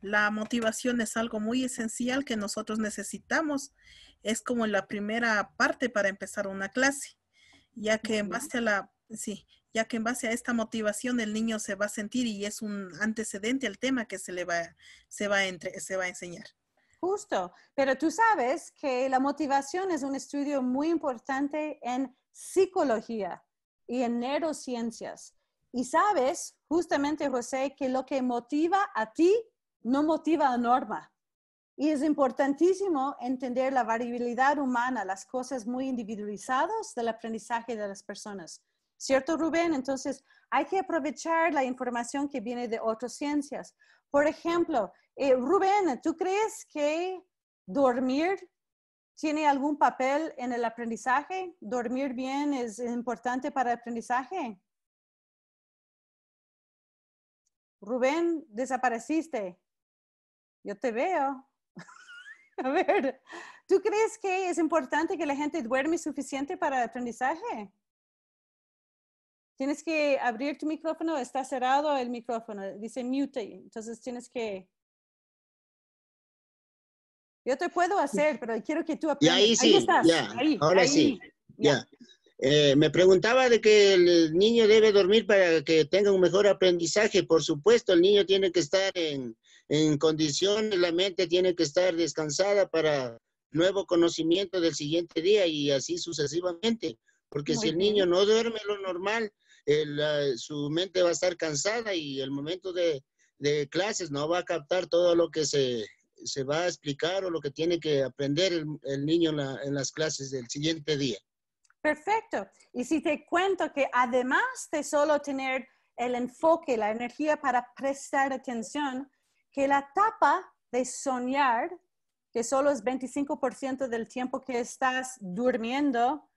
la motivación es algo muy esencial que nosotros necesitamos. Es como la primera parte para empezar una clase, ya que en base a la, sí, ya que en base a esta motivación el niño se va a sentir y es un antecedente al tema que se le va, se va, entre, se va a enseñar. Justo, pero tú sabes que la motivación es un estudio muy importante en psicología y en neurociencias. Y sabes, justamente, José, que lo que motiva a ti no motiva la norma. Y es importantísimo entender la variabilidad humana, las cosas muy individualizadas del aprendizaje de las personas. ¿Cierto, Rubén? Entonces, hay que aprovechar la información que viene de otras ciencias. Por ejemplo, eh, Rubén, ¿tú crees que dormir tiene algún papel en el aprendizaje? ¿Dormir bien es importante para el aprendizaje? Rubén, desapareciste yo te veo. A ver, ¿tú crees que es importante que la gente duerme suficiente para el aprendizaje? Tienes que abrir tu micrófono, está cerrado el micrófono, dice mute, entonces tienes que... Yo te puedo hacer, pero quiero que tú aprendas. ahí sí, ahí estás. Ahí, ahora sí, ya. Eh, me preguntaba de que el niño debe dormir para que tenga un mejor aprendizaje. Por supuesto, el niño tiene que estar en, en condiciones, la mente tiene que estar descansada para nuevo conocimiento del siguiente día y así sucesivamente, porque si el niño no duerme lo normal, su mente va a estar cansada y el momento de, de clases no va a captar todo lo que se, se, va a explicar o lo que tiene que aprender el, niño en, en las clases del siguiente día. Perfecto. Y si te cuento que además de solo tener el enfoque, la energía para prestar atención, que la etapa de soñar, que solo es 25% del tiempo que estás durmiendo,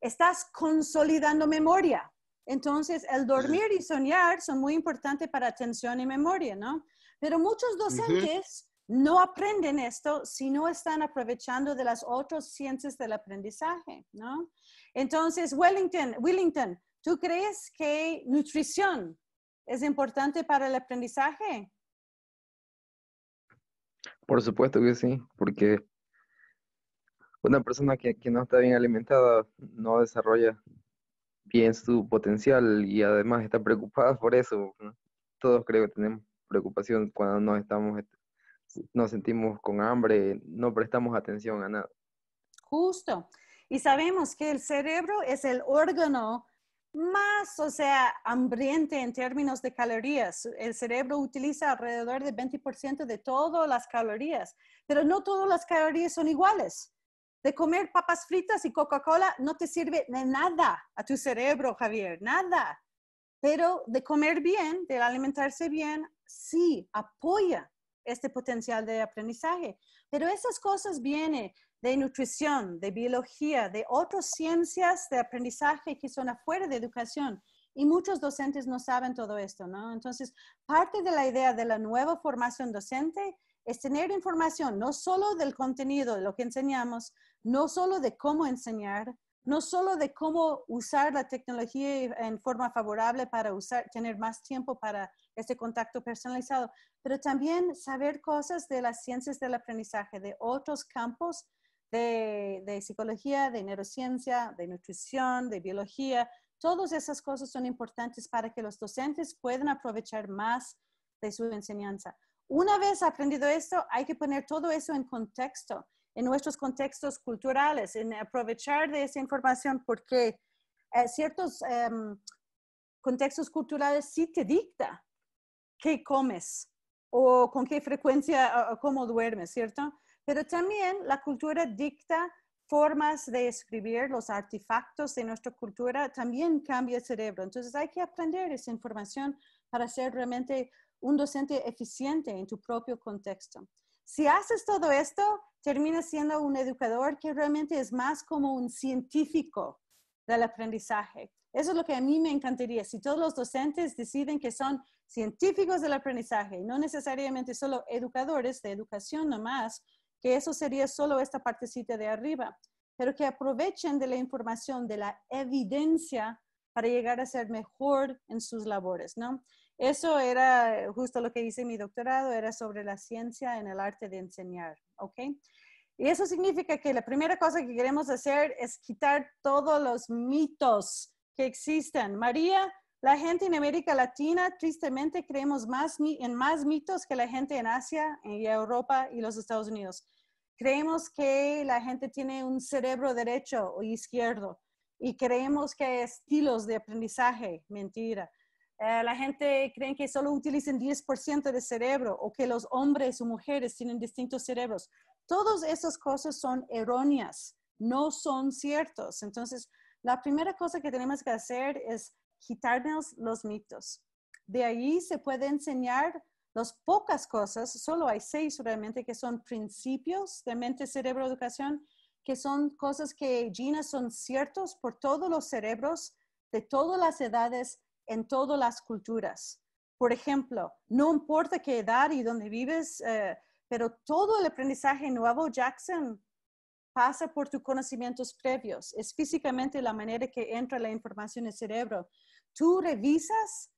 estás consolidando memoria. Entonces, el dormir y soñar son muy importantes para atención y memoria, ¿no? Pero muchos docentes no aprenden esto si no están aprovechando de las otras ciencias del aprendizaje, ¿no? Entonces, Wellington, Wellington, ¿tú crees que nutrición es importante para el aprendizaje? Por supuesto que sí, porque una persona que, no está bien alimentada no desarrolla bien su potencial y además está preocupada por eso. Todos creo que tenemos preocupación cuando no estamos, este, nos sentimos con hambre, no prestamos atención a nada. Justo. Y sabemos que el cerebro es el órgano más, o sea, hambriente en términos de calorías. El cerebro utiliza alrededor del 20% de todas las calorías, pero no todas las calorías son iguales. De comer papas fritas y Coca-Cola no te sirve de nada a tu cerebro, Javier, nada. Pero de comer bien, de alimentarse bien, sí, apoya este potencial de aprendizaje. Pero esas cosas vienen de nutrición, de biología, de otras ciencias de aprendizaje que son afuera de educación. Y muchos docentes no saben todo esto, ¿no? Entonces, parte de la idea de la nueva formación docente es tener información no solo del contenido, de lo que enseñamos, no solo de cómo enseñar, no solo de cómo usar la tecnología en forma favorable para usar, tener más tiempo para este contacto personalizado, pero también saber cosas de las ciencias del aprendizaje, de otros campos de, psicología, de neurociencia, de nutrición, de biología. Todas esas cosas son importantes para que los docentes puedan aprovechar más de su enseñanza. Una vez aprendido esto, hay que poner todo eso en contexto, en nuestros contextos culturales, en aprovechar de esa información porque eh, ciertos em, contextos culturales sí te dicta qué comes o con qué frecuencia o cómo duermes, ¿cierto? Pero también la cultura dicta formas de escribir, los artefactos de nuestra cultura también cambia el cerebro. Entonces hay que aprender esa información para ser realmente un docente eficiente en tu propio contexto. Si haces todo esto, terminas siendo un educador que realmente es más como un científico del aprendizaje. Eso es lo que a mí me encantaría. Si todos los docentes deciden que son científicos del aprendizaje, no necesariamente solo educadores de educación nomás, eso sería solo esta partecita de arriba, pero que aprovechen de la información, de la evidencia para llegar a ser mejor en sus labores, ¿no? Eso era justo lo que hice mi doctorado, era sobre la ciencia en el arte de enseñar, ¿ok? Y eso significa que la primera cosa que queremos hacer es quitar todos los mitos que existen. María la gente en América Latina, tristemente, creemos más, en más mitos que la gente en Asia y Europa y los Estados Unidos. Creemos que la gente tiene un cerebro derecho o izquierdo y creemos que hay estilos de aprendizaje, mentira. Eh, la gente cree que solo utilizan 10% del cerebro o que los hombres o mujeres tienen distintos cerebros. Todas esas cosas son erróneas, no son ciertos. Entonces, la primera cosa que tenemos que hacer es quitarnos los mitos. De ahí se puede enseñar las pocas cosas, solo hay seis realmente que son principios de mente, cerebro, educación, que son cosas que, Gina, son ciertos por todos los cerebros de todas las edades en todas las culturas. Por ejemplo, no importa qué edad y dónde vives, eh, pero todo el aprendizaje nuevo, Jackson, pasa por tus conocimientos previos. Es físicamente la manera que entra la información en el cerebro tú revisas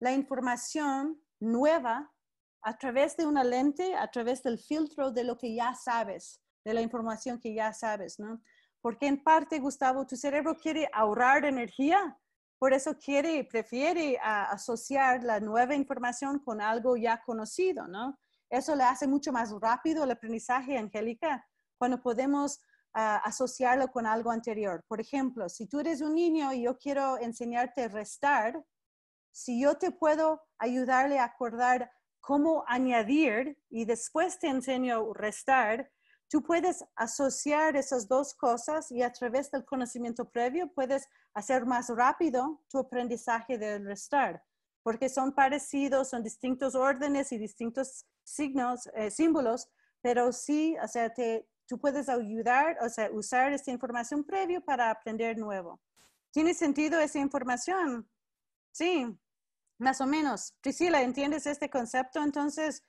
la información nueva a través de una lente, a través del filtro de lo que ya sabes, de la información que ya sabes, ¿no? Porque en parte, Gustavo, tu cerebro quiere ahorrar energía, por eso quiere, prefiere asociar la nueva información con algo ya conocido, ¿no? Eso le hace mucho más rápido el aprendizaje, Angélica, cuando podemos asociarlo con algo anterior. Por ejemplo, si tú eres un niño y yo quiero enseñarte a restar, si yo te puedo ayudarle a acordar cómo añadir y después te enseño restar, tú puedes asociar esas dos cosas y a través del conocimiento previo puedes hacer más rápido tu aprendizaje del restar, porque son parecidos, son distintos órdenes y distintos signos, eh, símbolos, pero sí, o sea, te, Tú puedes ayudar, o sea, usar esta información previa para aprender nuevo. ¿Tiene sentido esa información? Sí, más o menos. Priscila, ¿entiendes este concepto? Entonces,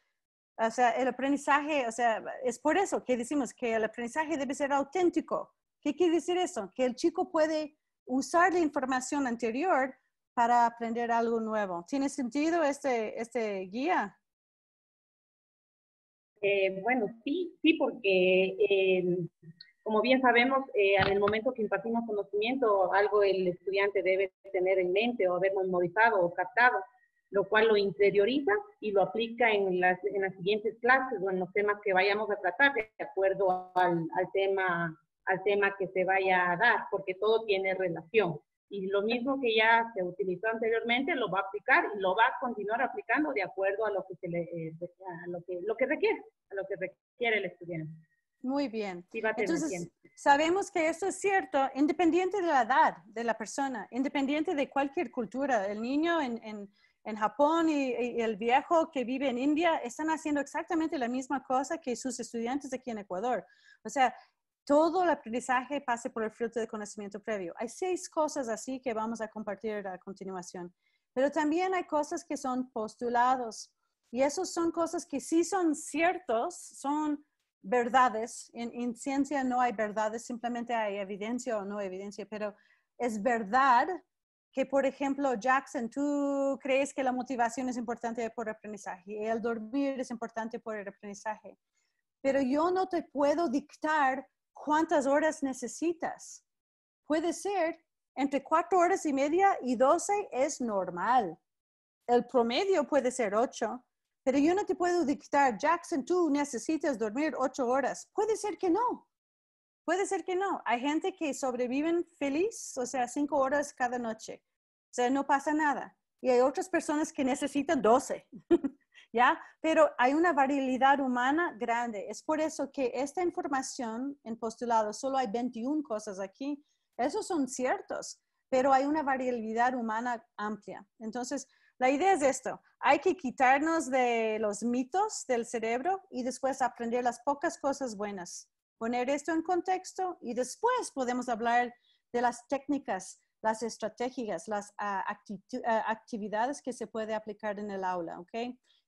o sea, el aprendizaje, o sea, es por eso que decimos que el aprendizaje debe ser auténtico. ¿Qué quiere decir eso? Que el chico puede usar la información anterior para aprender algo nuevo. ¿Tiene sentido este, este guía? Eh, bueno, sí, sí, porque eh, como bien sabemos, eh, en el momento que impartimos conocimiento, algo el estudiante debe tener en mente o haber memorizado o captado, lo cual lo interioriza y lo aplica en las, siguientes clases o en los temas que vayamos a tratar de acuerdo al tema, al tema que se vaya a dar, porque todo tiene relación y lo mismo que ya se utilizó anteriormente lo va a aplicar y lo va a continuar aplicando de acuerdo a lo que, eh, lo que, requiere, a lo que requiere el estudiante. Muy bien. Entonces, sabemos que eso es cierto, independiente de la edad de la persona, independiente de cualquier cultura. El niño en, Japón y, y, el viejo que vive en India están haciendo exactamente la misma cosa que sus estudiantes aquí en Ecuador. O sea, todo el aprendizaje pasa por el fruto de conocimiento previo. Hay seis cosas así que vamos a compartir a continuación, pero también hay cosas que son postulados y esos son cosas que sí son ciertos, son verdades. En, en ciencia no hay verdades, simplemente hay evidencia o no evidencia, pero es verdad que, por ejemplo, Jackson, tú crees que la motivación es importante por el aprendizaje y el dormir es importante por el aprendizaje, pero yo no te puedo dictar cuántas horas necesitas. Puede ser entre cuatro horas y media y doce es normal. El promedio puede ser ocho, pero yo no te puedo dictar, Jackson, tú necesitas dormir ocho horas. Puede ser que no. Puede ser que no. Hay gente que sobreviven feliz, o sea, cinco horas cada noche. O sea, no pasa nada. Y hay otras personas que necesitan doce. ¿ya? Pero hay una variabilidad humana grande. Es por eso que esta información en postulado, solo hay 21 cosas aquí, esos son ciertos, pero hay una variabilidad humana amplia. Entonces, la idea es esto, hay que quitarnos de los mitos del cerebro y después aprender las pocas cosas buenas, poner esto en contexto y después podemos hablar de las técnicas, las estrategias, las ah, ah, actividades que se puede aplicar en el aula, ¿ok?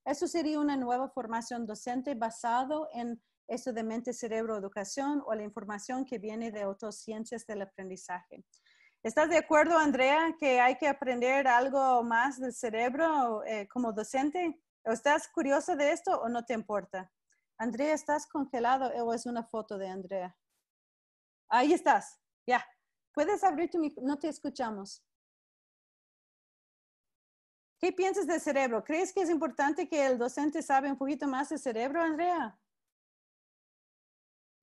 Eso sería una nueva formación docente basado en eso de mente, cerebro, educación o la información que viene de otras ciencias del aprendizaje. ¿Estás de acuerdo, Andrea, que hay que aprender algo más del cerebro eh, como docente? ¿O estás curioso de esto o no te importa? Andrea, ¿estás congelado o es una foto de Andrea? Ahí estás, ya. Puedes abrir tu micrófono, no te escuchamos. ¿Qué piensas del cerebro? ¿Crees que es importante que el docente sabe un poquito más del cerebro, Andrea?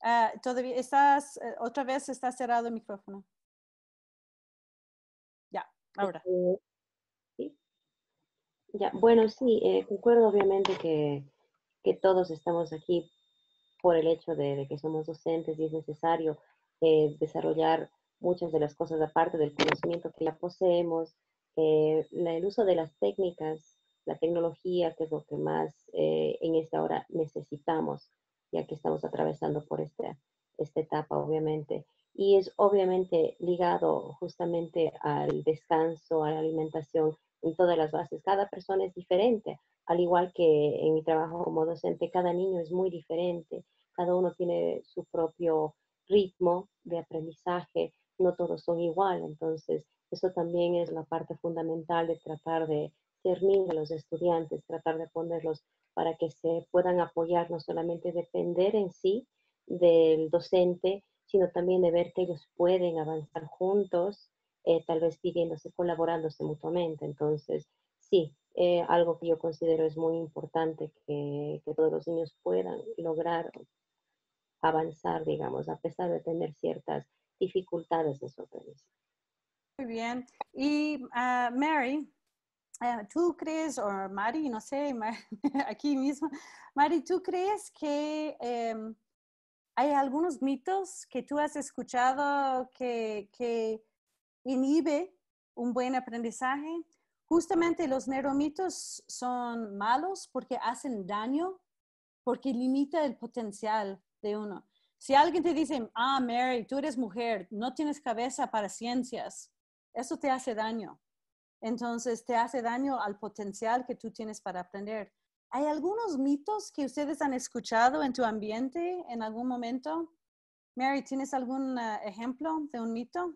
Ah, todavía estás, eh, otra vez está cerrado el micrófono. Ya, ahora. Eh, sí. Ya, bueno, sí, eh, concuerdo obviamente que, que, todos estamos aquí por el hecho de, que somos docentes y es necesario desarrollar muchas de las cosas aparte del conocimiento que ya poseemos, eh, el uso de las técnicas, la tecnología, que es lo que más eh, en esta hora necesitamos, ya que estamos atravesando por esta, esta etapa, obviamente. Y es obviamente ligado justamente al descanso, a la alimentación, en todas las bases. Cada persona es diferente, al igual que en mi trabajo como docente, cada niño es muy diferente, cada uno tiene su propio ritmo de aprendizaje, no todos son igual, entonces eso también es la parte fundamental de tratar de terminar a los estudiantes, tratar de ponerlos para que se puedan apoyar, no solamente depender en sí del docente, sino también de ver que ellos pueden avanzar juntos, eh, tal vez pidiéndose, colaborándose mutuamente. Entonces, sí, eh, algo que yo considero es muy importante que, que todos los niños puedan lograr avanzar, digamos, a pesar de tener ciertas dificultades de su aprendizaje. Muy bien. Y ah, Mary, ah, ¿tú crees, o Mari, no sé, aquí mismo, Mari, ¿tú crees que em, hay algunos mitos que tú has escuchado que, inhibe un buen aprendizaje? Justamente los neuromitos son malos porque hacen daño, porque limita el potencial de uno. Si alguien te dice, ah, Mary, tú eres mujer, no tienes cabeza para ciencias, eso te hace daño. Entonces, te hace daño al potencial que tú tienes para aprender. ¿Hay algunos mitos que ustedes han escuchado en tu ambiente en algún momento? Mary, ¿tienes algún eh, ejemplo de un mito?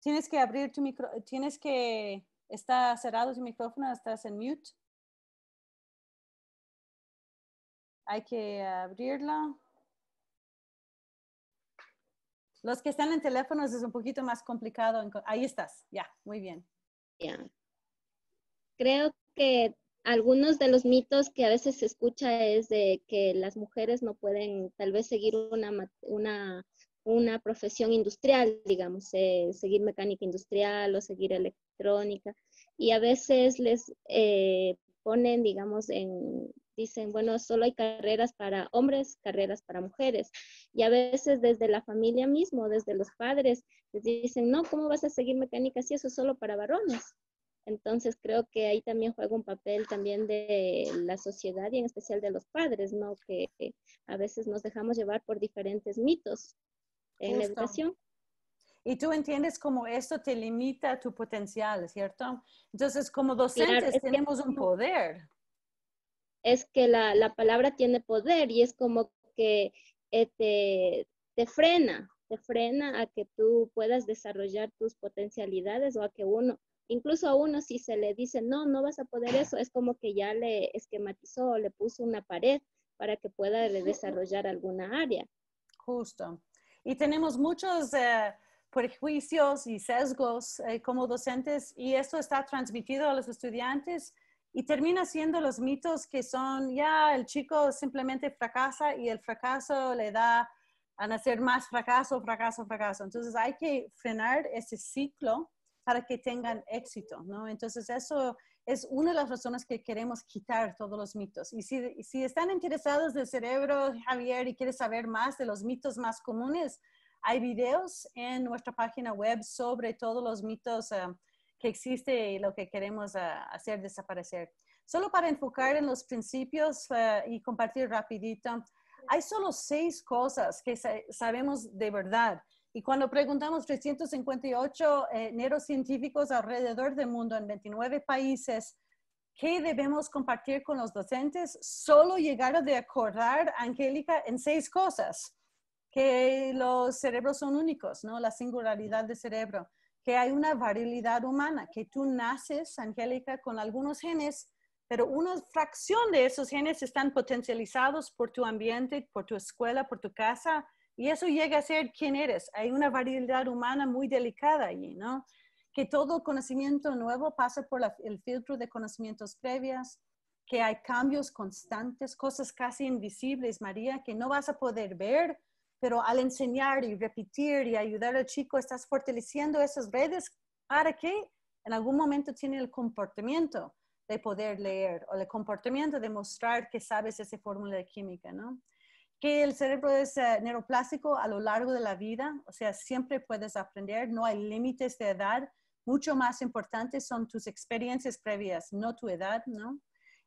Tienes que abrir tu micrófono. tienes que, está cerrado tu micrófono, estás en mute. Hay que abrirlo. Los que están en teléfonos es un poquito más complicado. Ahí estás, ya, muy bien. Ya. Creo que algunos de los mitos que a veces se escucha es de que las mujeres no pueden tal vez seguir una, una, una profesión industrial, digamos, eh, seguir mecánica industrial o seguir electrónica. Y a veces les eh, ponen, digamos, en, dicen, bueno, solo hay carreras para hombres, carreras para mujeres. Y a veces desde la familia mismo, desde los padres, les dicen, no, ¿cómo vas a seguir mecánica si eso es solo para varones? Entonces creo que ahí también juega un papel también de la sociedad y en especial de los padres, ¿no? Que a veces nos dejamos llevar por diferentes mitos en la educación. Y tú entiendes cómo esto te limita tu potencial, ¿cierto? Entonces, como docentes tenemos un poder es que la, palabra tiene poder y es como que eh, te, frena, te frena a que tú puedas desarrollar tus potencialidades o a que uno, incluso a uno si se le dice, no, no vas a poder eso, es como que ya le esquematizó le puso una pared para que pueda desarrollar alguna área. Justo. Y tenemos muchos eh, prejuicios y sesgos eh, como docentes y esto está transmitido a los estudiantes y termina siendo los mitos que son, ya el chico simplemente fracasa y el fracaso le da a nacer más fracaso, fracaso, fracaso. Entonces hay que frenar ese ciclo para que tengan éxito, ¿no? Entonces eso es una de las razones que queremos quitar todos los mitos. Y si, están interesados del cerebro, Javier, y quieres saber más de los mitos más comunes, hay videos en nuestra página web sobre todos los mitos. Eh, que existe y lo que queremos ah, hacer desaparecer. Solo para enfocar en los principios ah, y compartir rapidito, hay solo seis cosas que sabemos de verdad. Y cuando preguntamos 358 eh, neurocientíficos alrededor del mundo en 29 países, ¿qué debemos compartir con los docentes? Solo llegaron de acordar, Angélica, en seis cosas, que los cerebros son únicos, ¿no? La singularidad del cerebro, que hay una variabilidad humana, que tú naces, Angélica, con algunos genes, pero una fracción de esos genes están potencializados por tu ambiente, por tu escuela, por tu casa, y eso llega a ser quién eres. Hay una variabilidad humana muy delicada allí, ¿no? Que todo conocimiento nuevo pasa por el filtro de conocimientos previos, que hay cambios constantes, cosas casi invisibles, María, que no vas a poder ver pero al enseñar y repetir y ayudar al chico, estás fortaleciendo esas redes para que en algún momento tiene el comportamiento de poder leer o el comportamiento de mostrar que sabes esa fórmula de química, ¿no? Que el cerebro es eh, neuroplástico a lo largo de la vida, o sea, siempre puedes aprender, no hay límites de edad, mucho más importantes son tus experiencias previas, no tu edad, ¿no?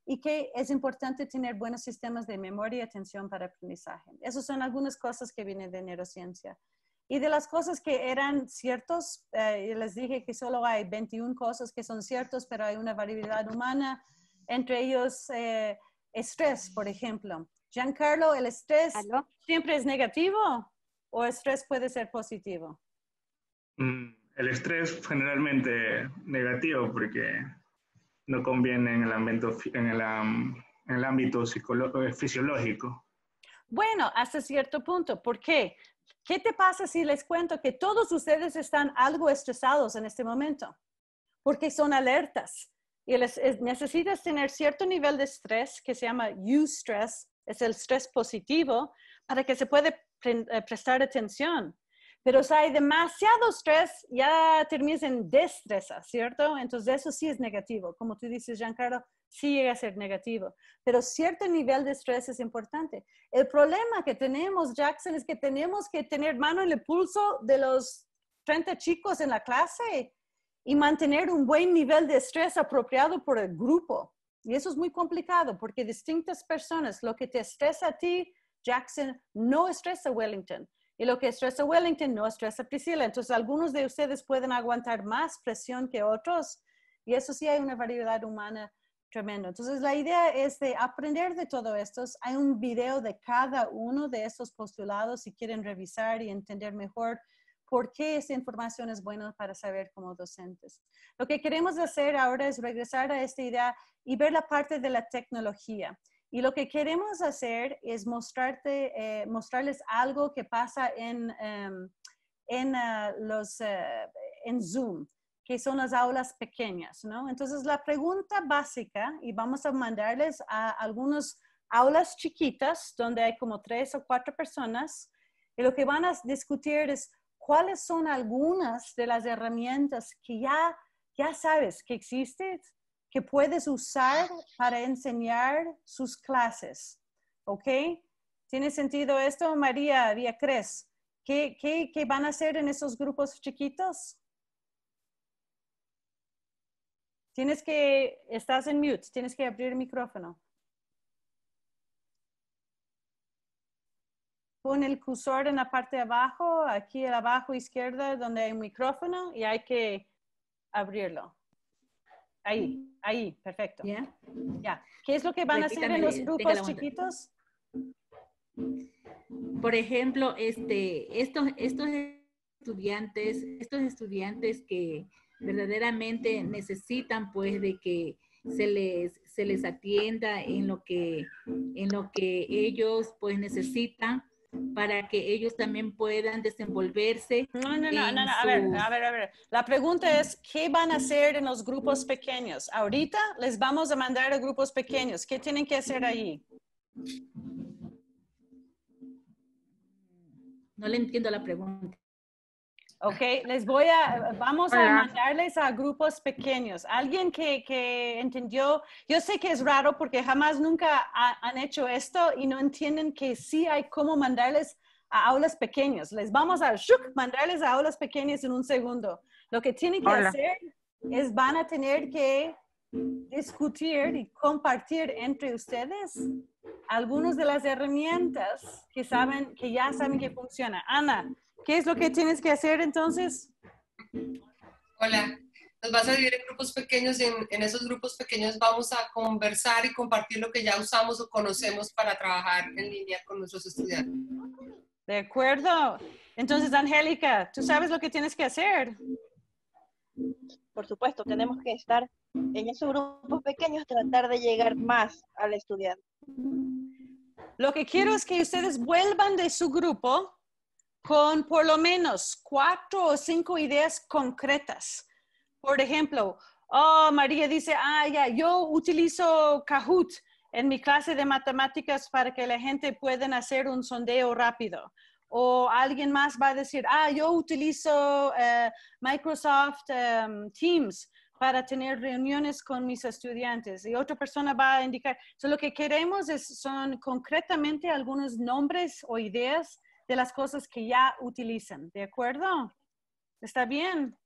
y que es importante tener buenos sistemas de memoria y atención para aprendizaje. Esas son algunas cosas que vienen de neurociencia. Y de las cosas que eran ciertos, eh, les dije que solo hay 21 cosas que son ciertos, pero hay una variabilidad humana, entre ellos eh, estrés, por ejemplo. Giancarlo, ¿el estrés siempre es negativo o estrés puede ser positivo? Mm, el estrés generalmente negativo porque no conviene en el, en ámbito eh, fisiológico. Bueno, hasta cierto punto. ¿Por qué? ¿Qué te pasa si les cuento que todos ustedes están algo estresados en este momento? Porque son alertas. Y necesitas tener cierto nivel de estrés que se llama U-stress, es el estrés positivo, para que se pueda eh, prestar atención. Pero si hay demasiado estrés, ya terminas en destreza, ¿cierto? Entonces eso sí es negativo. Como tú dices, Giancarlo, sí llega a ser negativo. Pero cierto nivel de estrés es importante. El problema que tenemos, Jackson, es que tenemos que tener mano en el pulso de los 30 chicos en la clase y mantener un buen nivel de estrés apropiado por el grupo. Y eso es muy complicado porque distintas personas, lo que te estresa a ti, Jackson, no estresa a Wellington. Y lo que estresa Wellington no estresa Priscila. Entonces, algunos de ustedes pueden aguantar más presión que otros. Y eso sí hay una variedad humana tremenda. Entonces, la idea es de aprender de todo esto. Hay un video de cada uno de estos postulados si quieren revisar y entender mejor por qué esta información es buena para saber como docentes. Lo que queremos hacer ahora es regresar a esta idea y ver la parte de la tecnología. Y lo que queremos hacer es mostrarte, eh, mostrarles algo que pasa en, em, en, ah, los, eh, en Zoom, que son las aulas pequeñas, ¿no? Entonces, la pregunta básica, y vamos a mandarles a algunas aulas chiquitas, donde hay como tres o cuatro personas, y lo que van a discutir es cuáles son algunas de las herramientas que ya, ya sabes que existen, que puedes usar para enseñar sus clases. ¿Ok? ¿Tiene sentido esto, María Vía ¿Qué, qué, qué van a hacer en esos grupos chiquitos? Tienes que, estás en mute, tienes que abrir el micrófono. Pon el cursor en la parte de abajo, aquí abajo izquierda, donde hay un micrófono y hay que abrirlo. Ahí, mm. ahí, perfecto. ¿Qué es lo que van a hacer en los grupos chiquitos? Por ejemplo, este, estos, estos estudiantes, estos estudiantes que verdaderamente necesitan pues de que se les, se les atienda en lo que, en lo que ellos pues necesitan, para que ellos también puedan desenvolverse. No, no, no, no, a ver, a ver, a ver. La pregunta es, ¿qué van a hacer en los grupos pequeños? Ahorita les vamos a mandar a grupos pequeños. ¿Qué tienen que hacer ahí? No le entiendo la pregunta. ¿ok? Les voy a, vamos a mandarles a grupos pequeños. Alguien que, que, entendió, yo sé que es raro porque jamás nunca han hecho esto y no entienden que sí hay cómo mandarles a aulas pequeños. Les vamos a mandarles a aulas pequeñas en un segundo. Lo que tienen que hacer es van a tener que discutir y compartir entre ustedes algunas de las herramientas que saben que ya saben que funciona. Ana, ¿Qué es lo que tienes que hacer entonces? Hola, nos vas a dividir en grupos pequeños y en, en, esos grupos pequeños vamos a conversar y compartir lo que ya usamos o conocemos para trabajar en línea con nuestros estudiantes. De acuerdo. Entonces, Angélica, tú sabes lo que tienes que hacer. Por supuesto, tenemos que estar en esos grupos pequeños, tratar de llegar más al estudiante. Lo que quiero es que ustedes vuelvan de su grupo con por lo menos cuatro o cinco ideas concretas. Por ejemplo, oh, María dice, ah, ya, yo utilizo Kahoot en mi clase de matemáticas para que la gente pueda hacer un sondeo rápido. O alguien más va a decir, ah, yo utilizo eh, Microsoft em, Teams para tener reuniones con mis estudiantes. Y otra persona va a indicar, lo que queremos son concretamente algunos nombres o ideas las cosas que ya utilizan, ¿de acuerdo? ¿Está bien?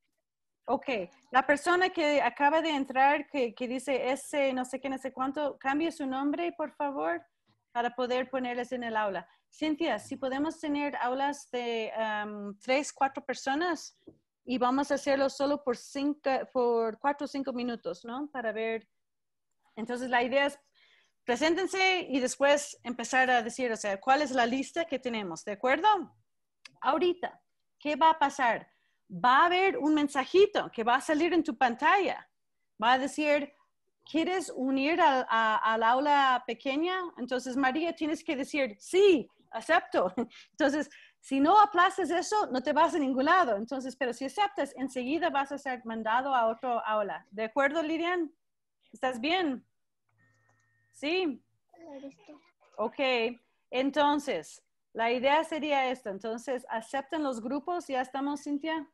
Ok, la persona que acaba de entrar, que, dice ese no sé quién, no sé cuánto, cambie su nombre, por favor, para poder ponerles en el aula. Cintia, si podemos tener aulas de tres, cuatro personas y vamos a hacerlo solo por, cinco, por cuatro o cinco minutos, ¿no? Para ver. Entonces, la idea es preséntense y después empezar a decir, o sea, ¿cuál es la lista que tenemos? ¿De acuerdo? Ahorita, ¿qué va a pasar? Va a haber un mensajito que va a salir en tu pantalla. Va a decir, ¿quieres unir al, a, aula pequeña? Entonces, María, tienes que decir, sí, acepto. Entonces, si no aplaces eso, no te vas a ningún lado. Entonces, pero si aceptas, enseguida vas a ser mandado a otro aula. ¿De acuerdo, Lilian? ¿Estás bien? Sí. Ok, entonces, la idea sería esto, Entonces, acepten los grupos? ¿Ya estamos, Cintia?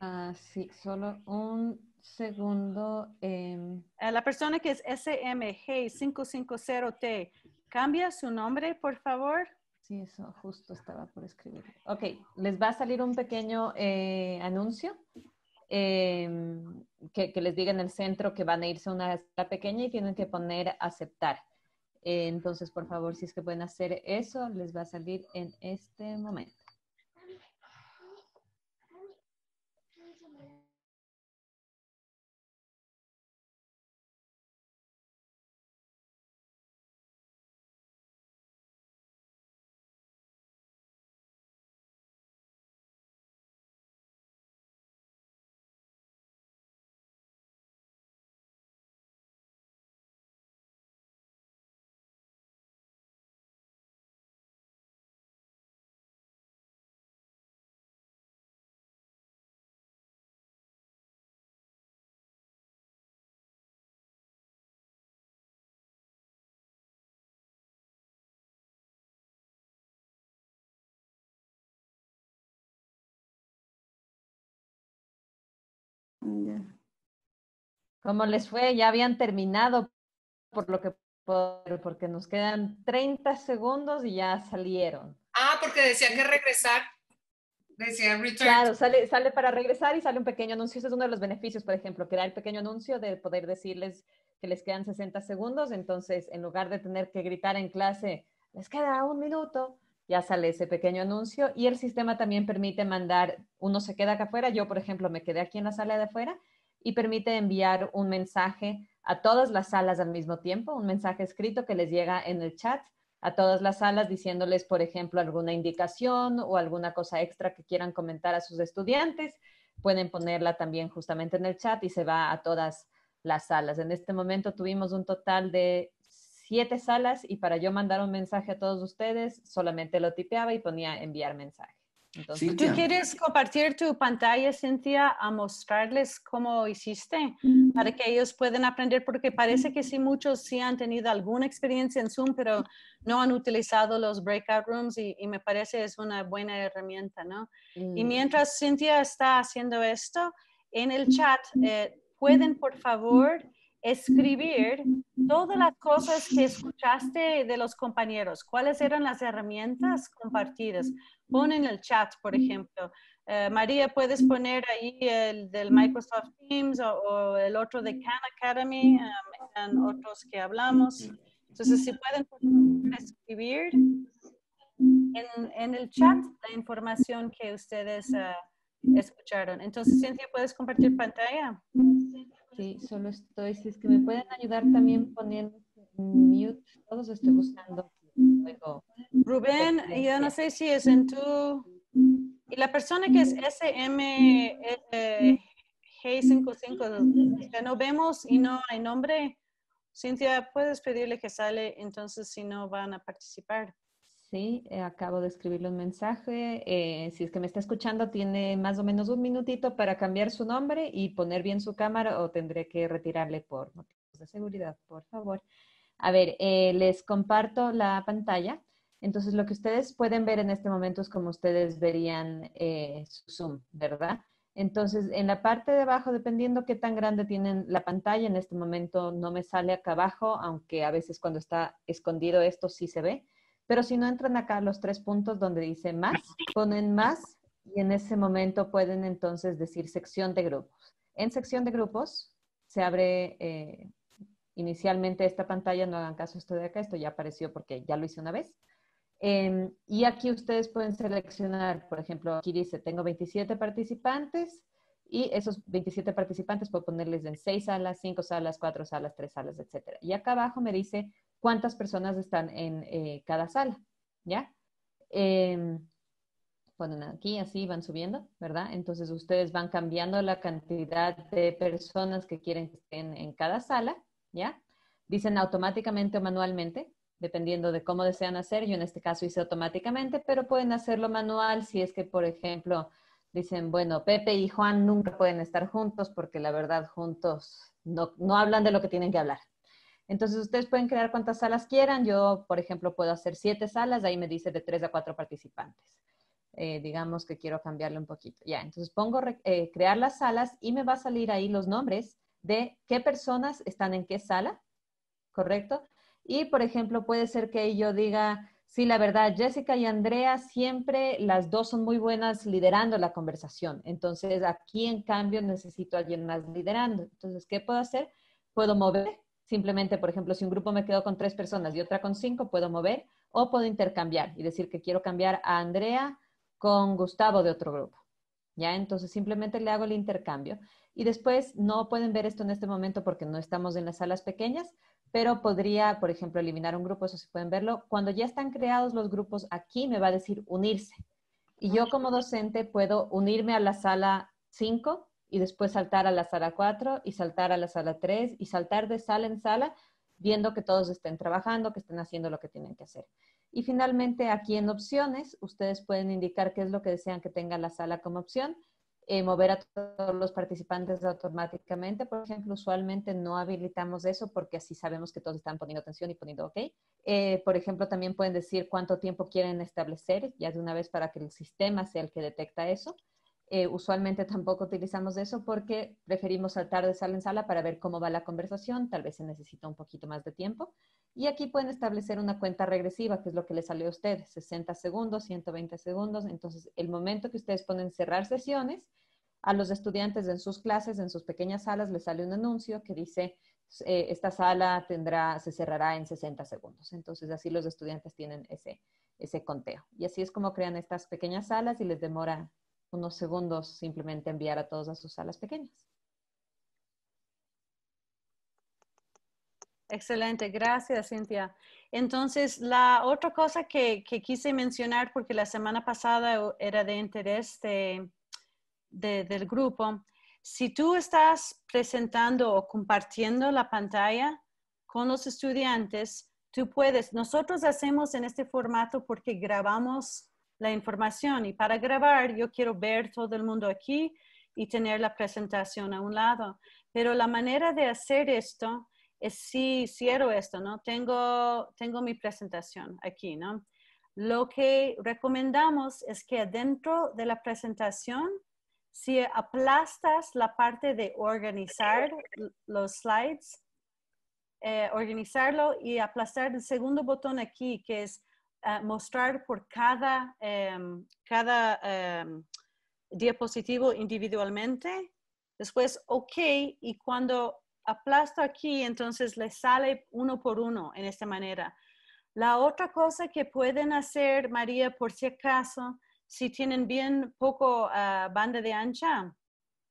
Ah, sí, solo un segundo. Em. La persona que es SMG550T, ¿cambia su nombre, por favor? Sí, eso justo estaba por escribir. Ok, les va a salir un pequeño eh, anuncio. Em, que, les diga en el centro que van a irse a una escuela pequeña y tienen que poner aceptar. entonces, por favor, si es que pueden hacer eso, les va a salir en este momento. ¿Cómo les fue? Ya habían terminado, por lo que porque nos quedan 30 segundos y ya salieron. Ah, porque decían que regresar. Decía Richard Claro, sale, sale para regresar y sale un pequeño anuncio. Ese es uno de los beneficios, por ejemplo, crear el pequeño anuncio de poder decirles que les quedan 60 segundos. Entonces, en lugar de tener que gritar en clase, les queda un minuto, ya sale ese pequeño anuncio y el sistema también permite mandar, uno se queda acá afuera, yo por ejemplo me quedé aquí en la sala de afuera y permite enviar un mensaje a todas las salas al mismo tiempo, un mensaje escrito que les llega en el chat a todas las salas diciéndoles, por ejemplo, alguna indicación o alguna cosa extra que quieran comentar a sus estudiantes. Pueden ponerla también justamente en el chat y se va a todas las salas. En este momento tuvimos un total de siete salas y para yo mandar un mensaje a todos ustedes solamente lo tipeaba y ponía enviar mensaje. Entonces, ¿Tú quieres compartir tu pantalla, Cintia, a mostrarles cómo hiciste mm. para que ellos puedan aprender? Porque parece que sí, muchos sí han tenido alguna experiencia en Zoom, pero no han utilizado los breakout rooms y, me parece es una buena herramienta, ¿no? Y mm. mientras Cintia está haciendo esto, en el chat, eh, ¿pueden por favor escribir todas las cosas que escuchaste de los compañeros, cuáles eran las herramientas compartidas. Pon en el chat, por ejemplo. Eh, María, puedes poner ahí el del Microsoft Teams o, el otro de Khan Academy, um, otros que hablamos. Entonces, si pueden escribir en, el chat la información que ustedes eh, escucharon. Entonces, Cintia, ¿puedes compartir pantalla? Sí, solo estoy, si es que me pueden ayudar también poniendo mute, todos estoy buscando. Rubén, yo no sé si es en tu... Y la persona que es SM 55 que no vemos y no hay nombre, Cintia, puedes pedirle que sale, entonces si no van a participar. Sí, eh, acabo de escribirle un mensaje. Eh, si es que me está escuchando, tiene más o menos un minutito para cambiar su nombre y poner bien su cámara o tendré que retirarle por motivos de seguridad, por favor. A ver, eh, les comparto la pantalla. Entonces, lo que ustedes pueden ver en este momento es como ustedes verían su Zoom, ¿verdad? Entonces, en la parte de abajo, dependiendo qué tan grande tienen la pantalla, en este momento no me sale acá abajo, aunque a veces cuando está escondido esto sí se ve. Pero si no entran acá los tres puntos donde dice más, ponen más y en ese momento pueden entonces decir sección de grupos. En sección de grupos se abre eh, inicialmente esta pantalla, no hagan caso esto de acá, esto ya apareció porque ya lo hice una vez. Em, y aquí ustedes pueden seleccionar, por ejemplo, aquí dice, tengo 27 participantes y esos 27 participantes puedo ponerles en 6 salas, 5 salas, 4 salas, 3 salas, etc. Y acá abajo me dice cuántas personas están en eh, cada sala, ¿ya? ponen em, aquí, así van subiendo, ¿verdad? Entonces ustedes van cambiando la cantidad de personas que quieren que estén en cada sala, ¿ya? Dicen automáticamente o manualmente, dependiendo de cómo desean hacer. Yo en este caso hice automáticamente, pero pueden hacerlo manual si es que, por ejemplo, dicen, bueno, Pepe y Juan nunca pueden estar juntos porque la verdad juntos no, no hablan de lo que tienen que hablar, entonces, ustedes pueden crear cuantas salas quieran. Yo, por ejemplo, puedo hacer siete salas, ahí me dice de tres a cuatro participantes. Eh, digamos que quiero cambiarle un poquito. Ya, entonces pongo eh, crear las salas y me va a salir ahí los nombres de qué personas están en qué sala, ¿correcto? Y, por ejemplo, puede ser que yo diga, sí, la verdad, Jessica y Andrea siempre las dos son muy buenas liderando la conversación. Entonces, aquí, en cambio, necesito a alguien más liderando. Entonces, ¿qué puedo hacer? Puedo mover Simplemente, por ejemplo, si un grupo me quedó con tres personas y otra con cinco, puedo mover o puedo intercambiar y decir que quiero cambiar a Andrea con Gustavo de otro grupo. ¿Ya? Entonces simplemente le hago el intercambio. Y después no pueden ver esto en este momento porque no estamos en las salas pequeñas, pero podría, por ejemplo, eliminar un grupo, eso sí pueden verlo. Cuando ya están creados los grupos aquí, me va a decir unirse. Y yo como docente puedo unirme a la sala 5 y después saltar a la sala 4 y saltar a la sala 3 y saltar de sala en sala viendo que todos estén trabajando, que estén haciendo lo que tienen que hacer. Y finalmente aquí en opciones, ustedes pueden indicar qué es lo que desean que tenga la sala como opción, eh, mover a todos los participantes automáticamente, por ejemplo, usualmente no habilitamos eso porque así sabemos que todos están poniendo atención y poniendo ok. Eh, por ejemplo, también pueden decir cuánto tiempo quieren establecer, ya de una vez para que el sistema sea el que detecta eso. Eh, usualmente tampoco utilizamos eso porque preferimos saltar de sala en sala para ver cómo va la conversación, tal vez se necesita un poquito más de tiempo. Y aquí pueden establecer una cuenta regresiva, que es lo que le salió a ustedes, 60 segundos, 120 segundos. Entonces, el momento que ustedes ponen cerrar sesiones, a los estudiantes en sus clases, en sus pequeñas salas, les sale un anuncio que dice, eh, esta sala tendrá, se cerrará en 60 segundos. Entonces, así los estudiantes tienen ese, ese conteo. Y así es como crean estas pequeñas salas y les demora unos segundos simplemente enviar a todos a sus salas pequeñas. Excelente, gracias Cintia. Entonces, la otra cosa que, quise mencionar, porque la semana pasada era de interés del grupo, si tú estás presentando o compartiendo la pantalla con los estudiantes, tú puedes, nosotros hacemos en este formato porque grabamos la información. Y para grabar, yo quiero ver todo el mundo aquí y tener la presentación a un lado. Pero la manera de hacer esto es si cierro esto, ¿no? Tengo, tengo mi presentación aquí, ¿no? Lo que recomendamos es que dentro de la presentación, si aplastas la parte de organizar los slides, eh, organizarlo y aplastar el segundo botón aquí, que es Ah, mostrar por cada, em, cada em, diapositivo individualmente. Después, OK, y cuando aplasto aquí, entonces le sale uno por uno en esta manera. La otra cosa que pueden hacer, María, por si acaso, si tienen bien poco ah, banda de ancha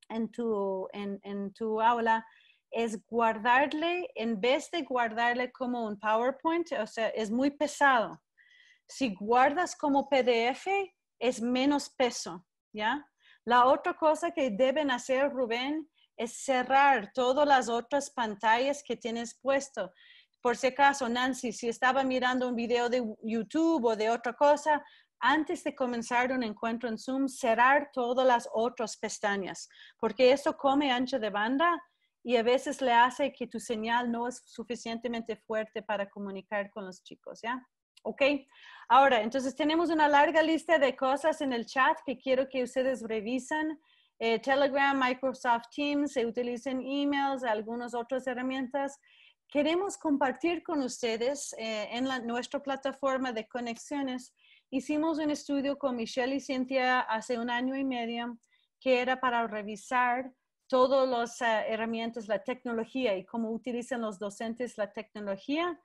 en en tu aula, es guardarle, en vez de guardarle como un PowerPoint, o sea, es muy pesado si guardas como PDF, es menos peso, ¿ya? La otra cosa que deben hacer, Rubén, es cerrar todas las otras pantallas que tienes puesto. Por si acaso, Nancy, si estaba mirando un video de YouTube o de otra cosa, antes de comenzar un encuentro en Zoom, cerrar todas las otras pestañas, porque eso come ancho de banda y a veces le hace que tu señal no es suficientemente fuerte para comunicar con los chicos, ¿ya? ¿Ok? Ahora, entonces tenemos una larga lista de cosas en el chat que quiero que ustedes revisen. Eh, Telegram, Microsoft Teams, se utilicen emails, algunas otras herramientas. Queremos compartir con ustedes eh, en nuestra plataforma de conexiones. Hicimos un estudio con Michelle y Cynthia hace un año y medio que era para revisar todas las eh, herramientas, la tecnología y cómo utilizan los docentes la tecnología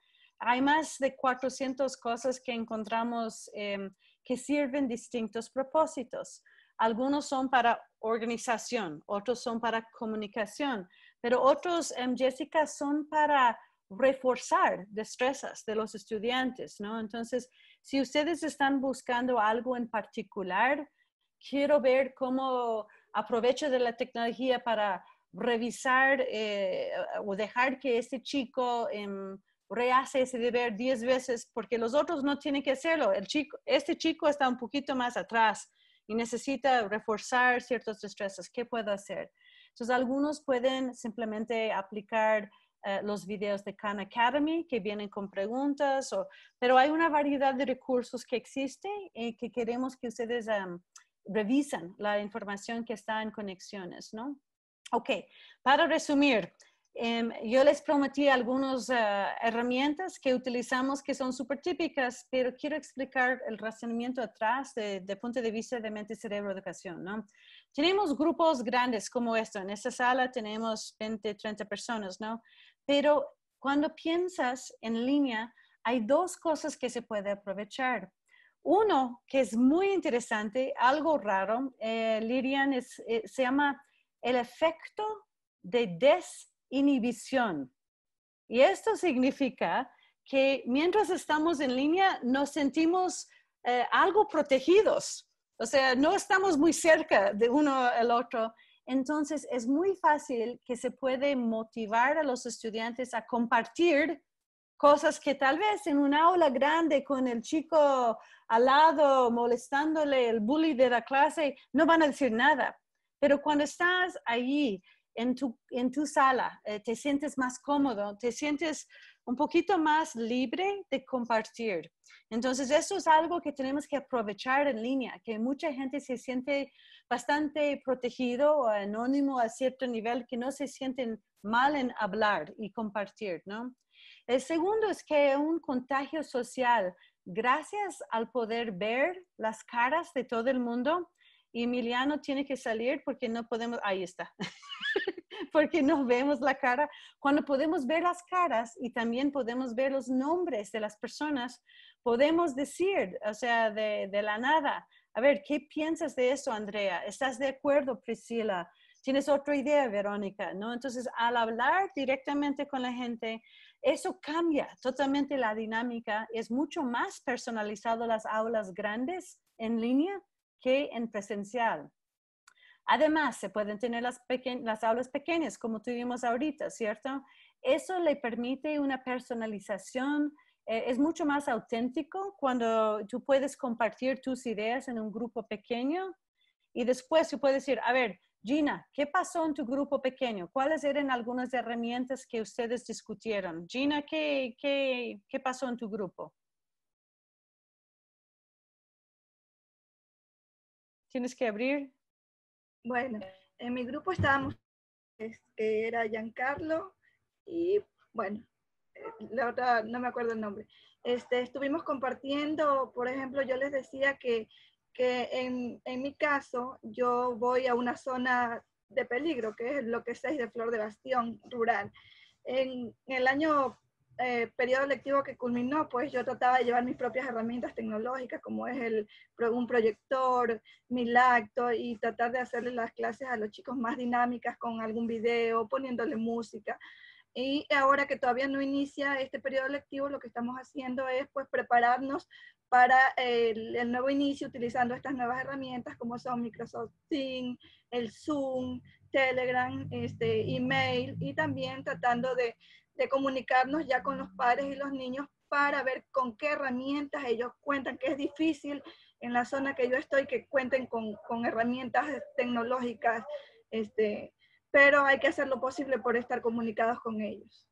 hay más de 400 cosas que encontramos em, que sirven distintos propósitos. Algunos son para organización, otros son para comunicación, pero otros, em, Jessica, son para reforzar destrezas de los estudiantes, ¿no? Entonces, si ustedes están buscando algo en particular, quiero ver cómo aprovecho de la tecnología para revisar eh, o dejar que este chico... Em, rehace ese deber diez veces porque los otros no tienen que hacerlo. El chico, este chico está un poquito más atrás y necesita reforzar ciertos destrezas. ¿Qué puedo hacer? Entonces, algunos pueden simplemente aplicar eh, los videos de Khan Academy que vienen con preguntas, pero hay una variedad de recursos que existen y que queremos que ustedes revisen la información que está en conexiones, ¿no? Ok, para resumir, Em, yo les prometí algunas eh, herramientas que utilizamos que son súper típicas, pero quiero explicar el razonamiento atrás de, punto de vista de mente, cerebro, educación. ¿no? Tenemos grupos grandes como esto. En esta sala tenemos 20, 30 personas, ¿no? Pero cuando piensas en línea, hay dos cosas que se puede aprovechar. Uno, que es muy interesante, algo raro, eh, Lirian, eh, se llama el efecto de des inhibición. Y esto significa que mientras estamos en línea nos sentimos eh, algo protegidos, o sea, no estamos muy cerca de uno al otro. Entonces es muy fácil que se puede motivar a los estudiantes a compartir cosas que tal vez en una aula grande con el chico al lado molestándole el bully de la clase no van a decir nada. Pero cuando estás allí en tu, sala, eh, te sientes más cómodo, te sientes un poquito más libre de compartir. Entonces, eso es algo que tenemos que aprovechar en línea, que mucha gente se siente bastante protegido o anónimo a cierto nivel, que no se sienten mal en hablar y compartir, ¿no? El segundo es que un contagio social, gracias al poder ver las caras de todo el mundo, Emiliano tiene que salir porque no podemos, ahí está, porque no vemos la cara. Cuando podemos ver las caras y también podemos ver los nombres de las personas, podemos decir, o sea, de, de la nada, a ver, ¿qué piensas de eso, Andrea? ¿Estás de acuerdo, Priscila? ¿Tienes otra idea, Verónica? ¿No? Entonces, al hablar directamente con la gente, eso cambia totalmente la dinámica. Es mucho más personalizado las aulas grandes en línea que en presencial. Además, se pueden tener las, las aulas pequeñas, como tuvimos ahorita, ¿cierto? Eso le permite una personalización, eh, es mucho más auténtico cuando tú puedes compartir tus ideas en un grupo pequeño y después tú puedes decir, a ver, Gina, ¿qué pasó en tu grupo pequeño? ¿Cuáles eran algunas herramientas que ustedes discutieron? Gina, qué pasó en tu grupo? tienes que abrir. Bueno, en mi grupo estábamos, que este, era Giancarlo y bueno, eh, la otra no me acuerdo el nombre. Este, estuvimos compartiendo, por ejemplo, yo les decía que, que en, mi caso yo voy a una zona de peligro, que es lo que es de Flor de Bastión, rural. en el año eh, periodo lectivo que culminó, pues yo trataba de llevar mis propias herramientas tecnológicas, como es el, un proyector, mi lacto, y tratar de hacerle las clases a los chicos más dinámicas con algún video, poniéndole música. Y ahora que todavía no inicia este periodo lectivo, lo que estamos haciendo es pues prepararnos para el, nuevo inicio utilizando estas nuevas herramientas como son Microsoft Teams, el Zoom, Telegram, este, email y también tratando de de comunicarnos ya con los padres y los niños para ver con qué herramientas ellos cuentan, que es difícil en la zona que yo estoy que cuenten con, herramientas tecnológicas, este, pero hay que hacer lo posible por estar comunicados con ellos.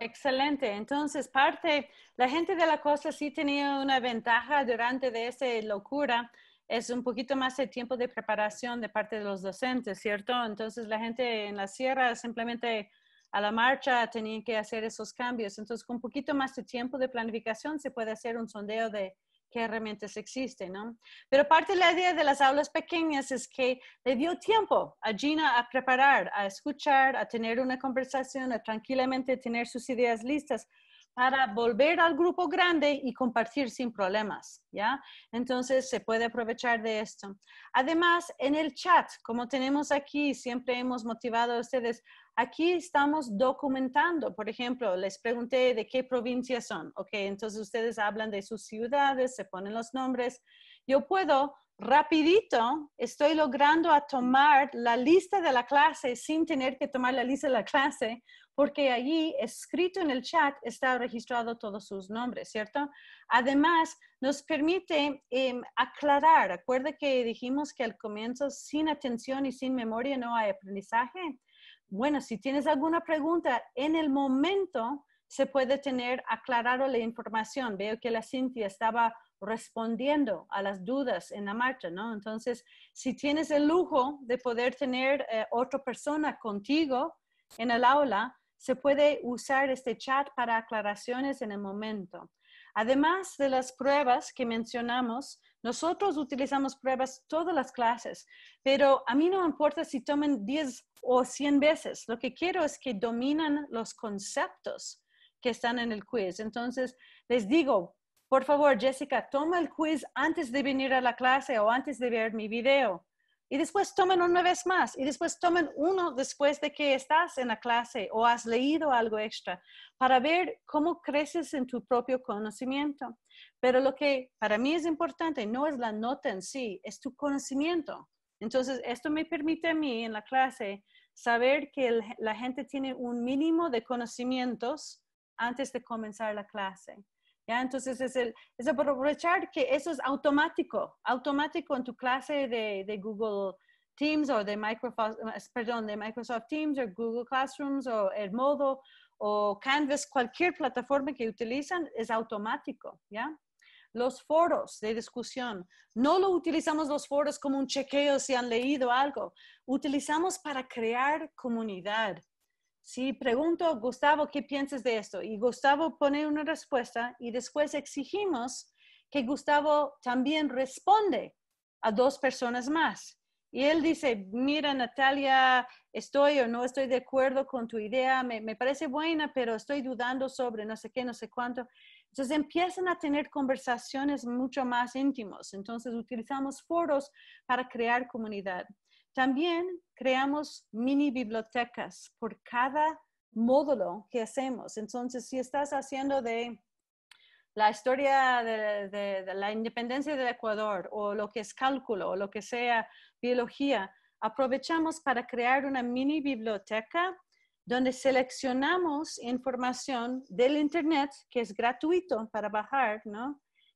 Excelente. Entonces, parte, la gente de la costa sí tenía una ventaja durante de esa locura. Es un poquito más de tiempo de preparación de parte de los docentes, ¿cierto? Entonces, la gente en la sierra simplemente a la marcha tenían que hacer esos cambios. Entonces, con un poquito más de tiempo de planificación se puede hacer un sondeo de qué herramientas existen, ¿no? Pero parte de la idea de las aulas pequeñas es que le dio tiempo a Gina a preparar, a escuchar, a tener una conversación, a tranquilamente tener sus ideas listas para volver al grupo grande y compartir sin problemas, ¿ya? Entonces se puede aprovechar de esto. Además, en el chat, como tenemos aquí, siempre hemos motivado a ustedes, aquí estamos documentando, por ejemplo, les pregunté de qué provincia son, ¿ok? Entonces ustedes hablan de sus ciudades, se ponen los nombres. Yo puedo rapidito estoy logrando a tomar la lista de la clase sin tener que tomar la lista de la clase porque allí escrito en el chat está registrado todos sus nombres, ¿cierto? Además, nos permite em, aclarar, acuerda que dijimos que al comienzo sin atención y sin memoria no hay aprendizaje. Bueno, si tienes alguna pregunta en el momento, se puede tener aclarado la información. Veo que la Cintia estaba respondiendo a las dudas en la marcha, ¿no? Entonces, si tienes el lujo de poder tener eh, otra persona contigo en el aula, se puede usar este chat para aclaraciones en el momento. Además de las pruebas que mencionamos, nosotros utilizamos pruebas todas las clases, pero a mí no importa si tomen 10 o 100 veces. Lo que quiero es que dominan los conceptos que están en el quiz. Entonces, les digo, por favor, Jessica, toma el quiz antes de venir a la clase o antes de ver mi video y después tomen una vez más y después tomen uno después de que estás en la clase o has leído algo extra para ver cómo creces en tu propio conocimiento. Pero lo que para mí es importante no es la nota en sí, es tu conocimiento. Entonces, esto me permite a mí en la clase saber que la gente tiene un mínimo de conocimientos antes de comenzar la clase. Entonces es, aprovechar que eso es automático, automático en tu clase de, Google Teams o de Microsoft, Teams o Google Classrooms o el modo o Canvas, cualquier plataforma que utilizan es automático, Los foros de discusión, no lo utilizamos los foros como un chequeo si han leído algo, utilizamos para crear comunidad, si pregunto, Gustavo, ¿qué piensas de esto? Y Gustavo pone una respuesta y después exigimos que Gustavo también responde a dos personas más. Y él dice, mira Natalia, estoy o no estoy de acuerdo con tu idea, me, parece buena, pero estoy dudando sobre no sé qué, no sé cuánto. Entonces empiezan a tener conversaciones mucho más íntimos. Entonces utilizamos foros para crear comunidad. También creamos mini bibliotecas por cada módulo que hacemos. Entonces, si estás haciendo de la historia de, la independencia del Ecuador o lo que es cálculo o lo que sea biología, aprovechamos para crear una mini biblioteca donde seleccionamos información del Internet que es gratuito para bajar,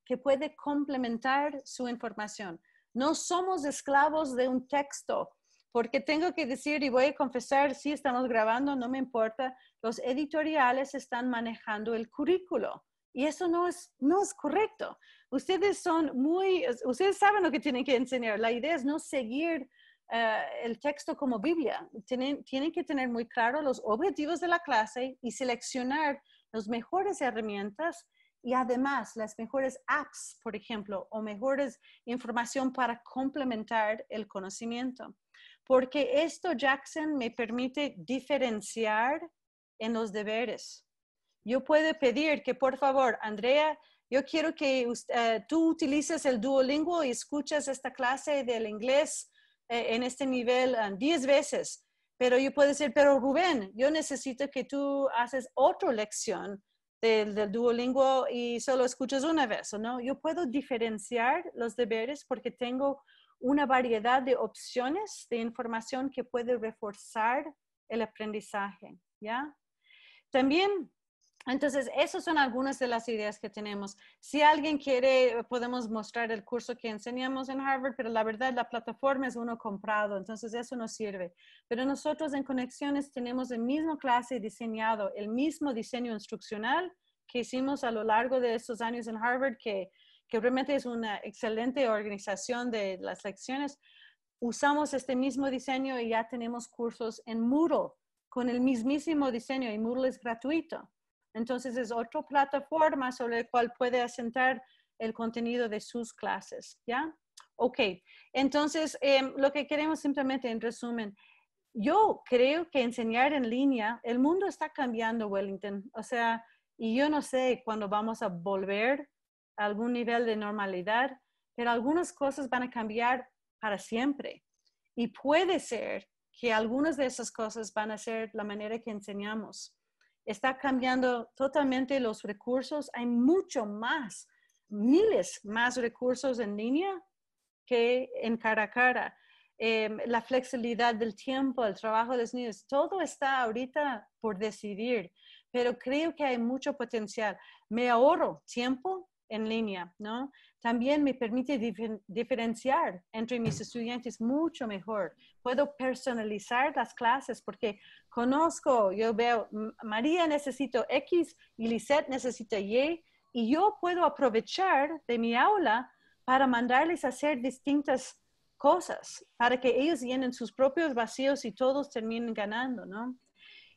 que puede complementar su información. No somos esclavos de un texto, porque tengo que decir y voy a confesar, sí estamos grabando, no me importa, los editoriales están manejando el currículo. Y eso no es, no es correcto. Ustedes son muy, ustedes saben lo que tienen que enseñar. La idea es no seguir eh, el texto como Biblia. Tienen, tienen que tener muy claro los objetivos de la clase y seleccionar las mejores herramientas y además, las mejores apps, por ejemplo, o mejores información para complementar el conocimiento. Porque esto, Jackson, me permite diferenciar en los deberes. Yo puedo pedir que, por favor, Andrea, yo quiero que eh, tú utilices el Duolingo y escuchas esta clase del inglés eh, en este nivel 10 eh, veces. Pero yo puedo decir, pero Rubén, yo necesito que tú haces otra lección del, Duolingo y solo escuchas una vez, ¿no? Yo puedo diferenciar los deberes porque tengo una variedad de opciones de información que puede reforzar el aprendizaje, ¿ya? También entonces, esas son algunas de las ideas que tenemos. Si alguien quiere, podemos mostrar el curso que enseñamos en Harvard, pero la verdad la plataforma es uno comprado, entonces eso no sirve. Pero nosotros en Conexiones tenemos el mismo clase diseñado, el mismo diseño instruccional que hicimos a lo largo de estos años en Harvard, que, que realmente es una excelente organización de las lecciones. Usamos este mismo diseño y ya tenemos cursos en Moodle con el mismísimo diseño y Moodle es gratuito. Entonces es otra plataforma sobre la cual puede asentar el contenido de sus clases, ¿ya? Ok, entonces em, lo que queremos simplemente en resumen, yo creo que enseñar en línea, el mundo está cambiando, Wellington, o sea, y yo no sé cuándo vamos a volver a algún nivel de normalidad, pero algunas cosas van a cambiar para siempre. Y puede ser que algunas de esas cosas van a ser la manera que enseñamos está cambiando totalmente los recursos. Hay mucho más, miles más recursos en línea que en cara a cara. Em, la flexibilidad del tiempo, el trabajo de los niños, todo está ahorita por decidir, pero creo que hay mucho potencial. Me ahorro tiempo en línea, ¿no? También me permite diferenciar entre mis estudiantes mucho mejor. Puedo personalizar las clases porque conozco, yo veo, María necesita X y Lisette necesita Y, y yo puedo aprovechar de mi aula para mandarles a hacer distintas cosas, para que ellos llenen sus propios vacíos y todos terminen ganando, ¿no?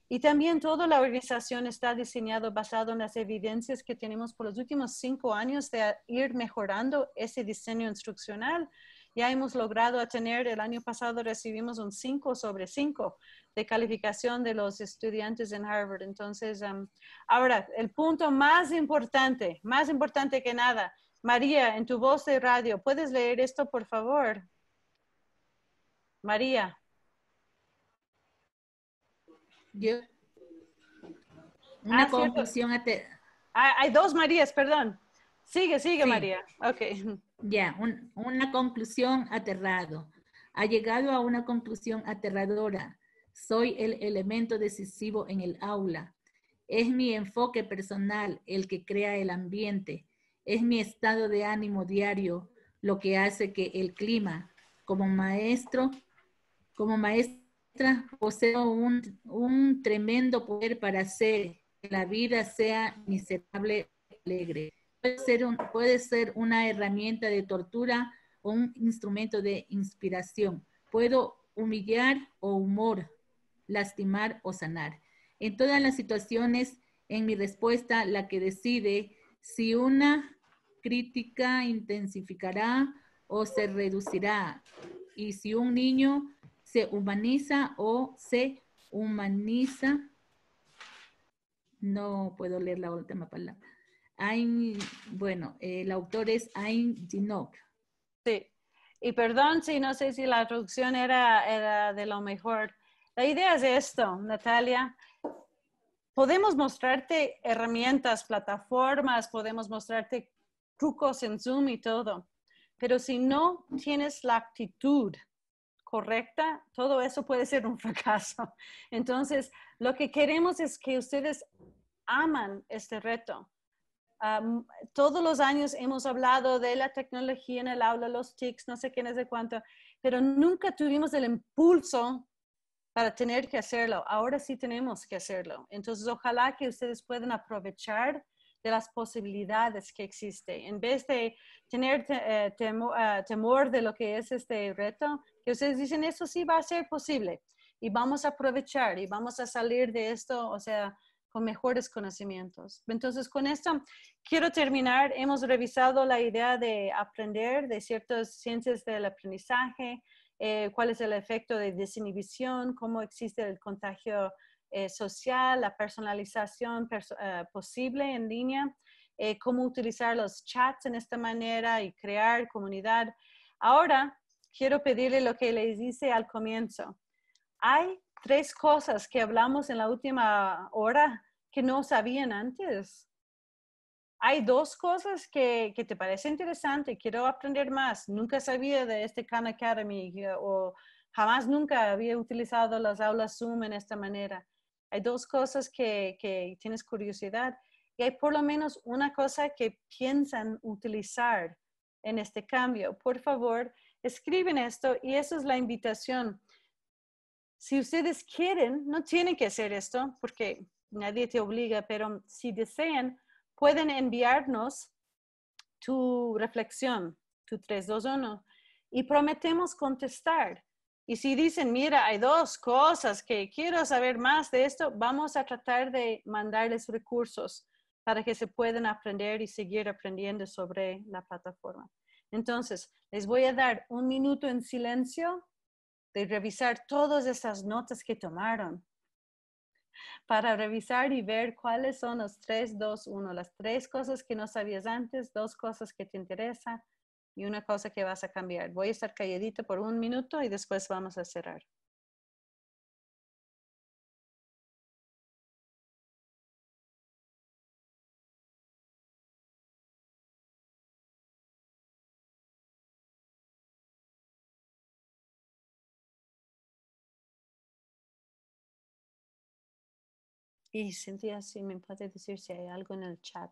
Y también toda la organización está diseñada basado en las evidencias que tenemos por los últimos cinco años de ir mejorando ese diseño instruccional. Ya hemos logrado tener, el año pasado recibimos un 5 sobre 5 de calificación de los estudiantes en Harvard. Entonces, ahora, el punto más importante, más importante que nada. María, en tu voz de radio, ¿puedes leer esto, por favor? María. Una ah, conclusión ah, hay dos Marías, perdón. Sigue, sigue, María. Ok. Ya, una conclusión aterrado. Ha llegado a una conclusión aterradora soy el elemento decisivo en el aula. Es mi enfoque personal el que crea el ambiente. Es mi estado de ánimo diario lo que hace que el clima, como maestro, como maestra, poseo un, tremendo poder para hacer que la vida sea miserable, alegre. Puede ser, puede ser una herramienta de tortura o un instrumento de inspiración. Puedo humillar o humor lastimar o sanar. En todas las situaciones, en mi respuesta, la que decide si una crítica intensificará o se reducirá y si un niño se humaniza o se humaniza. No puedo leer la última palabra. bueno, el autor es Ayn Ginok. Sí, y perdón si no sé si la traducción era de lo mejor. La idea es esto, Natalia. Podemos mostrarte herramientas, plataformas, podemos mostrarte trucos en Zoom y todo, pero si no tienes la actitud correcta, todo eso puede ser un fracaso. Entonces, lo que queremos es que ustedes aman este reto. todos los años hemos hablado de la tecnología en el aula, los TICs, no sé quién es de cuánto, pero nunca tuvimos el impulso para tener que hacerlo. Ahora sí tenemos que hacerlo. Entonces, ojalá que ustedes puedan aprovechar de las posibilidades que existen. En vez de tener eh, temor, eh, temor, de lo que es este reto, que ustedes dicen, eso sí va a ser posible y vamos a aprovechar y vamos a salir de esto, o sea, con mejores conocimientos. Entonces, con esto quiero terminar. Hemos revisado la idea de aprender de ciertas ciencias del aprendizaje, eh, cuál es el efecto de desinhibición, cómo existe el contagio eh, social, la personalización eh, posible en línea, cómo utilizar los chats en esta manera y crear comunidad. Ahora quiero pedirle lo que les hice al comienzo. Hay tres cosas que hablamos en la última hora que no sabían antes hay dos cosas que, te parece interesante, quiero aprender más, nunca sabía de este Khan Academy eh, o jamás nunca había utilizado las aulas Zoom en esta manera. Hay dos cosas que, que tienes curiosidad y hay por lo menos una cosa que piensan utilizar en este cambio. Por favor, escriben esto y esa es la invitación. Si ustedes quieren, no tienen que hacer esto porque nadie te obliga, pero si desean, pueden enviarnos tu reflexión, tu 321, y prometemos contestar. Y si dicen, mira, hay dos cosas que quiero saber más de esto, vamos a tratar de mandarles recursos para que se puedan aprender y seguir aprendiendo sobre la plataforma. Entonces, les voy a dar un minuto en silencio de revisar todas esas notas que tomaron para revisar y ver cuáles son los tres, dos, uno, las tres cosas que no sabías antes, dos cosas que te interesan y una cosa que vas a cambiar. Voy a estar calladito por un minuto y después vamos a cerrar. Y sentía, si me puede decir si hay algo en el chat.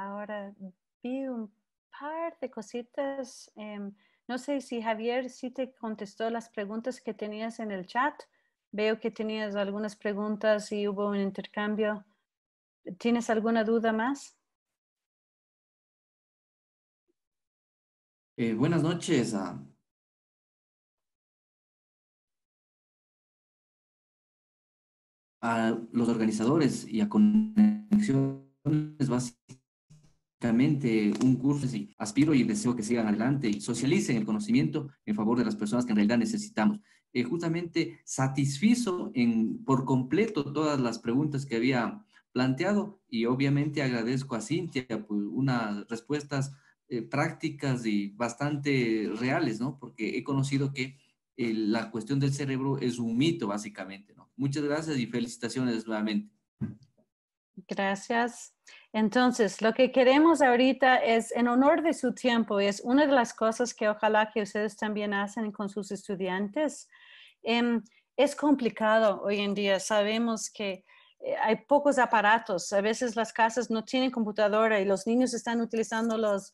Ahora vi un par de cositas. Em, no sé si Javier sí te contestó las preguntas que tenías en el chat. Veo que tenías algunas preguntas y hubo un intercambio. ¿Tienes alguna duda más? Eh, buenas noches. Ah. a los organizadores y a conexiones básicas un curso y aspiro y deseo que sigan adelante y socialicen el conocimiento en favor de las personas que en realidad necesitamos. Eh, justamente satisfizo en, por completo todas las preguntas que había planteado y obviamente agradezco a Cintia pues, unas respuestas eh, prácticas y bastante reales, ¿no? Porque he conocido que eh, la cuestión del cerebro es un mito básicamente, ¿no? Muchas gracias y felicitaciones nuevamente. Gracias. Entonces, lo que queremos ahorita es, en honor de su tiempo, es una de las cosas que ojalá que ustedes también hacen con sus estudiantes. Em, es complicado hoy en día, sabemos que eh, hay pocos aparatos, a veces las casas no tienen computadora y los niños están utilizando los,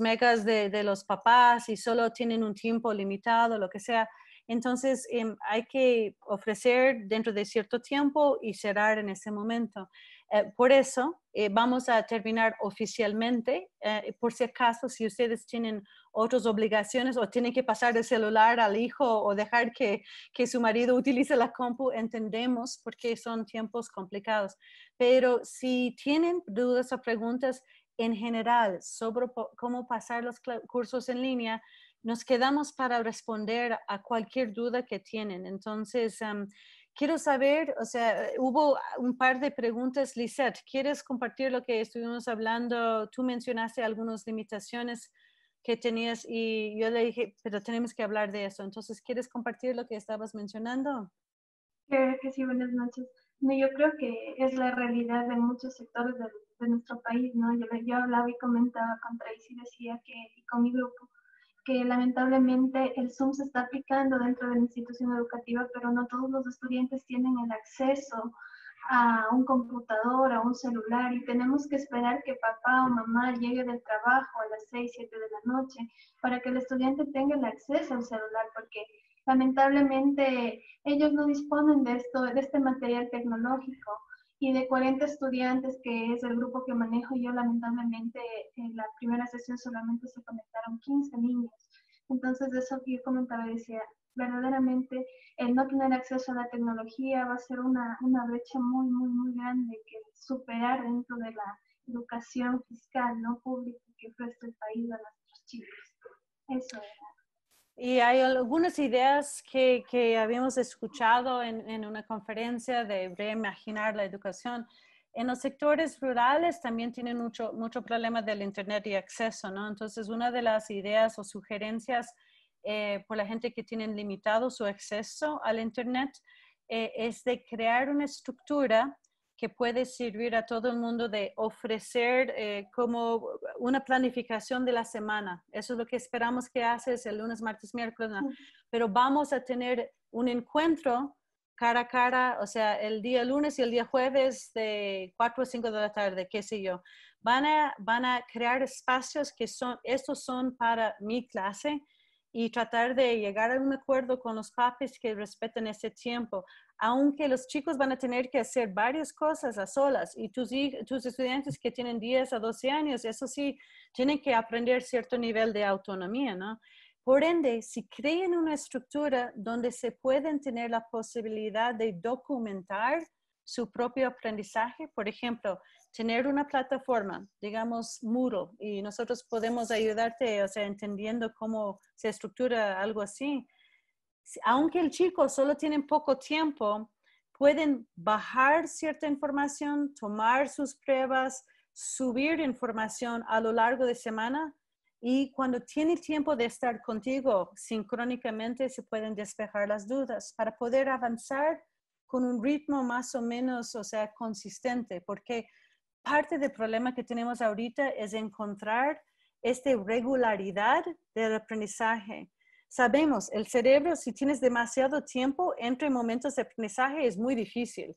megas de, los papás y solo tienen un tiempo limitado, lo que sea. Entonces em, hay que ofrecer dentro de cierto tiempo y cerrar en ese momento. Eh, por eso eh, vamos a terminar oficialmente. Eh, por si acaso, si ustedes tienen otras obligaciones o tienen que pasar el celular al hijo o dejar que, su marido utilice la compu, entendemos porque son tiempos complicados. Pero si tienen dudas o preguntas en general sobre cómo pasar los cursos en línea, nos quedamos para responder a cualquier duda que tienen. Entonces, em, Quiero saber, o sea, hubo un par de preguntas. Lisette, ¿quieres compartir lo que estuvimos hablando? Tú mencionaste algunas limitaciones que tenías y yo le dije, pero tenemos que hablar de eso. Entonces, ¿quieres compartir lo que estabas mencionando? que sí, buenas noches. yo creo que es la realidad de muchos sectores de, nuestro país, ¿no? Yo, yo hablaba y comentaba con Tracy y decía que, y con mi grupo, que lamentablemente el Zoom se está aplicando dentro de la institución educativa, pero no todos los estudiantes tienen el acceso a un computador, a un celular y tenemos que esperar que papá o mamá llegue del trabajo a las 6, 7 de la noche para que el estudiante tenga el acceso al celular porque lamentablemente ellos no disponen de esto, de este material tecnológico y de 40 estudiantes, que es el grupo que manejo yo, lamentablemente en la primera sesión solamente se conectaron 15 niños. Entonces, de eso que yo comentaba, decía, verdaderamente el no tener acceso a la tecnología va a ser una, una brecha muy, muy, muy grande que superar dentro de la educación fiscal, no pública, que presta el país a nuestros chicos. Eso era. Y hay algunas ideas que, habíamos escuchado en, una conferencia de reimaginar la educación. En los sectores rurales también tienen mucho, problema del Internet y acceso, ¿no? Entonces, una de las ideas o sugerencias eh, por la gente que tienen limitado su acceso al Internet eh, es de crear una estructura que puede servir a todo el mundo de ofrecer eh, como una planificación de la semana. Eso es lo que esperamos que haces el lunes, martes, miércoles. Pero vamos a tener un encuentro cara a cara, o sea, el día lunes y el día jueves de 4 o 5 de la tarde, qué sé yo. Van a, van a crear espacios que son, estos son para mi clase, y tratar de llegar a un acuerdo con los papis que respeten ese tiempo, aunque los chicos van a tener que hacer varias cosas a solas y tus, tus estudiantes que tienen 10 a 12 años, eso sí, tienen que aprender cierto nivel de autonomía, ¿no? Por ende, si creen una estructura donde se pueden tener la posibilidad de documentar su propio aprendizaje, por ejemplo, tener una plataforma, digamos Moodle, y nosotros podemos ayudarte, o sea, entendiendo cómo se estructura algo así. Aunque el chico solo tiene poco tiempo, pueden bajar cierta información, tomar sus pruebas, subir información a lo largo de semana y cuando tiene tiempo de estar contigo sincrónicamente se pueden despejar las dudas para poder avanzar con un ritmo más o menos, o sea, consistente, porque parte del problema que tenemos ahorita es encontrar esta regularidad del aprendizaje. Sabemos, el cerebro, si tienes demasiado tiempo entre momentos de aprendizaje, es muy difícil.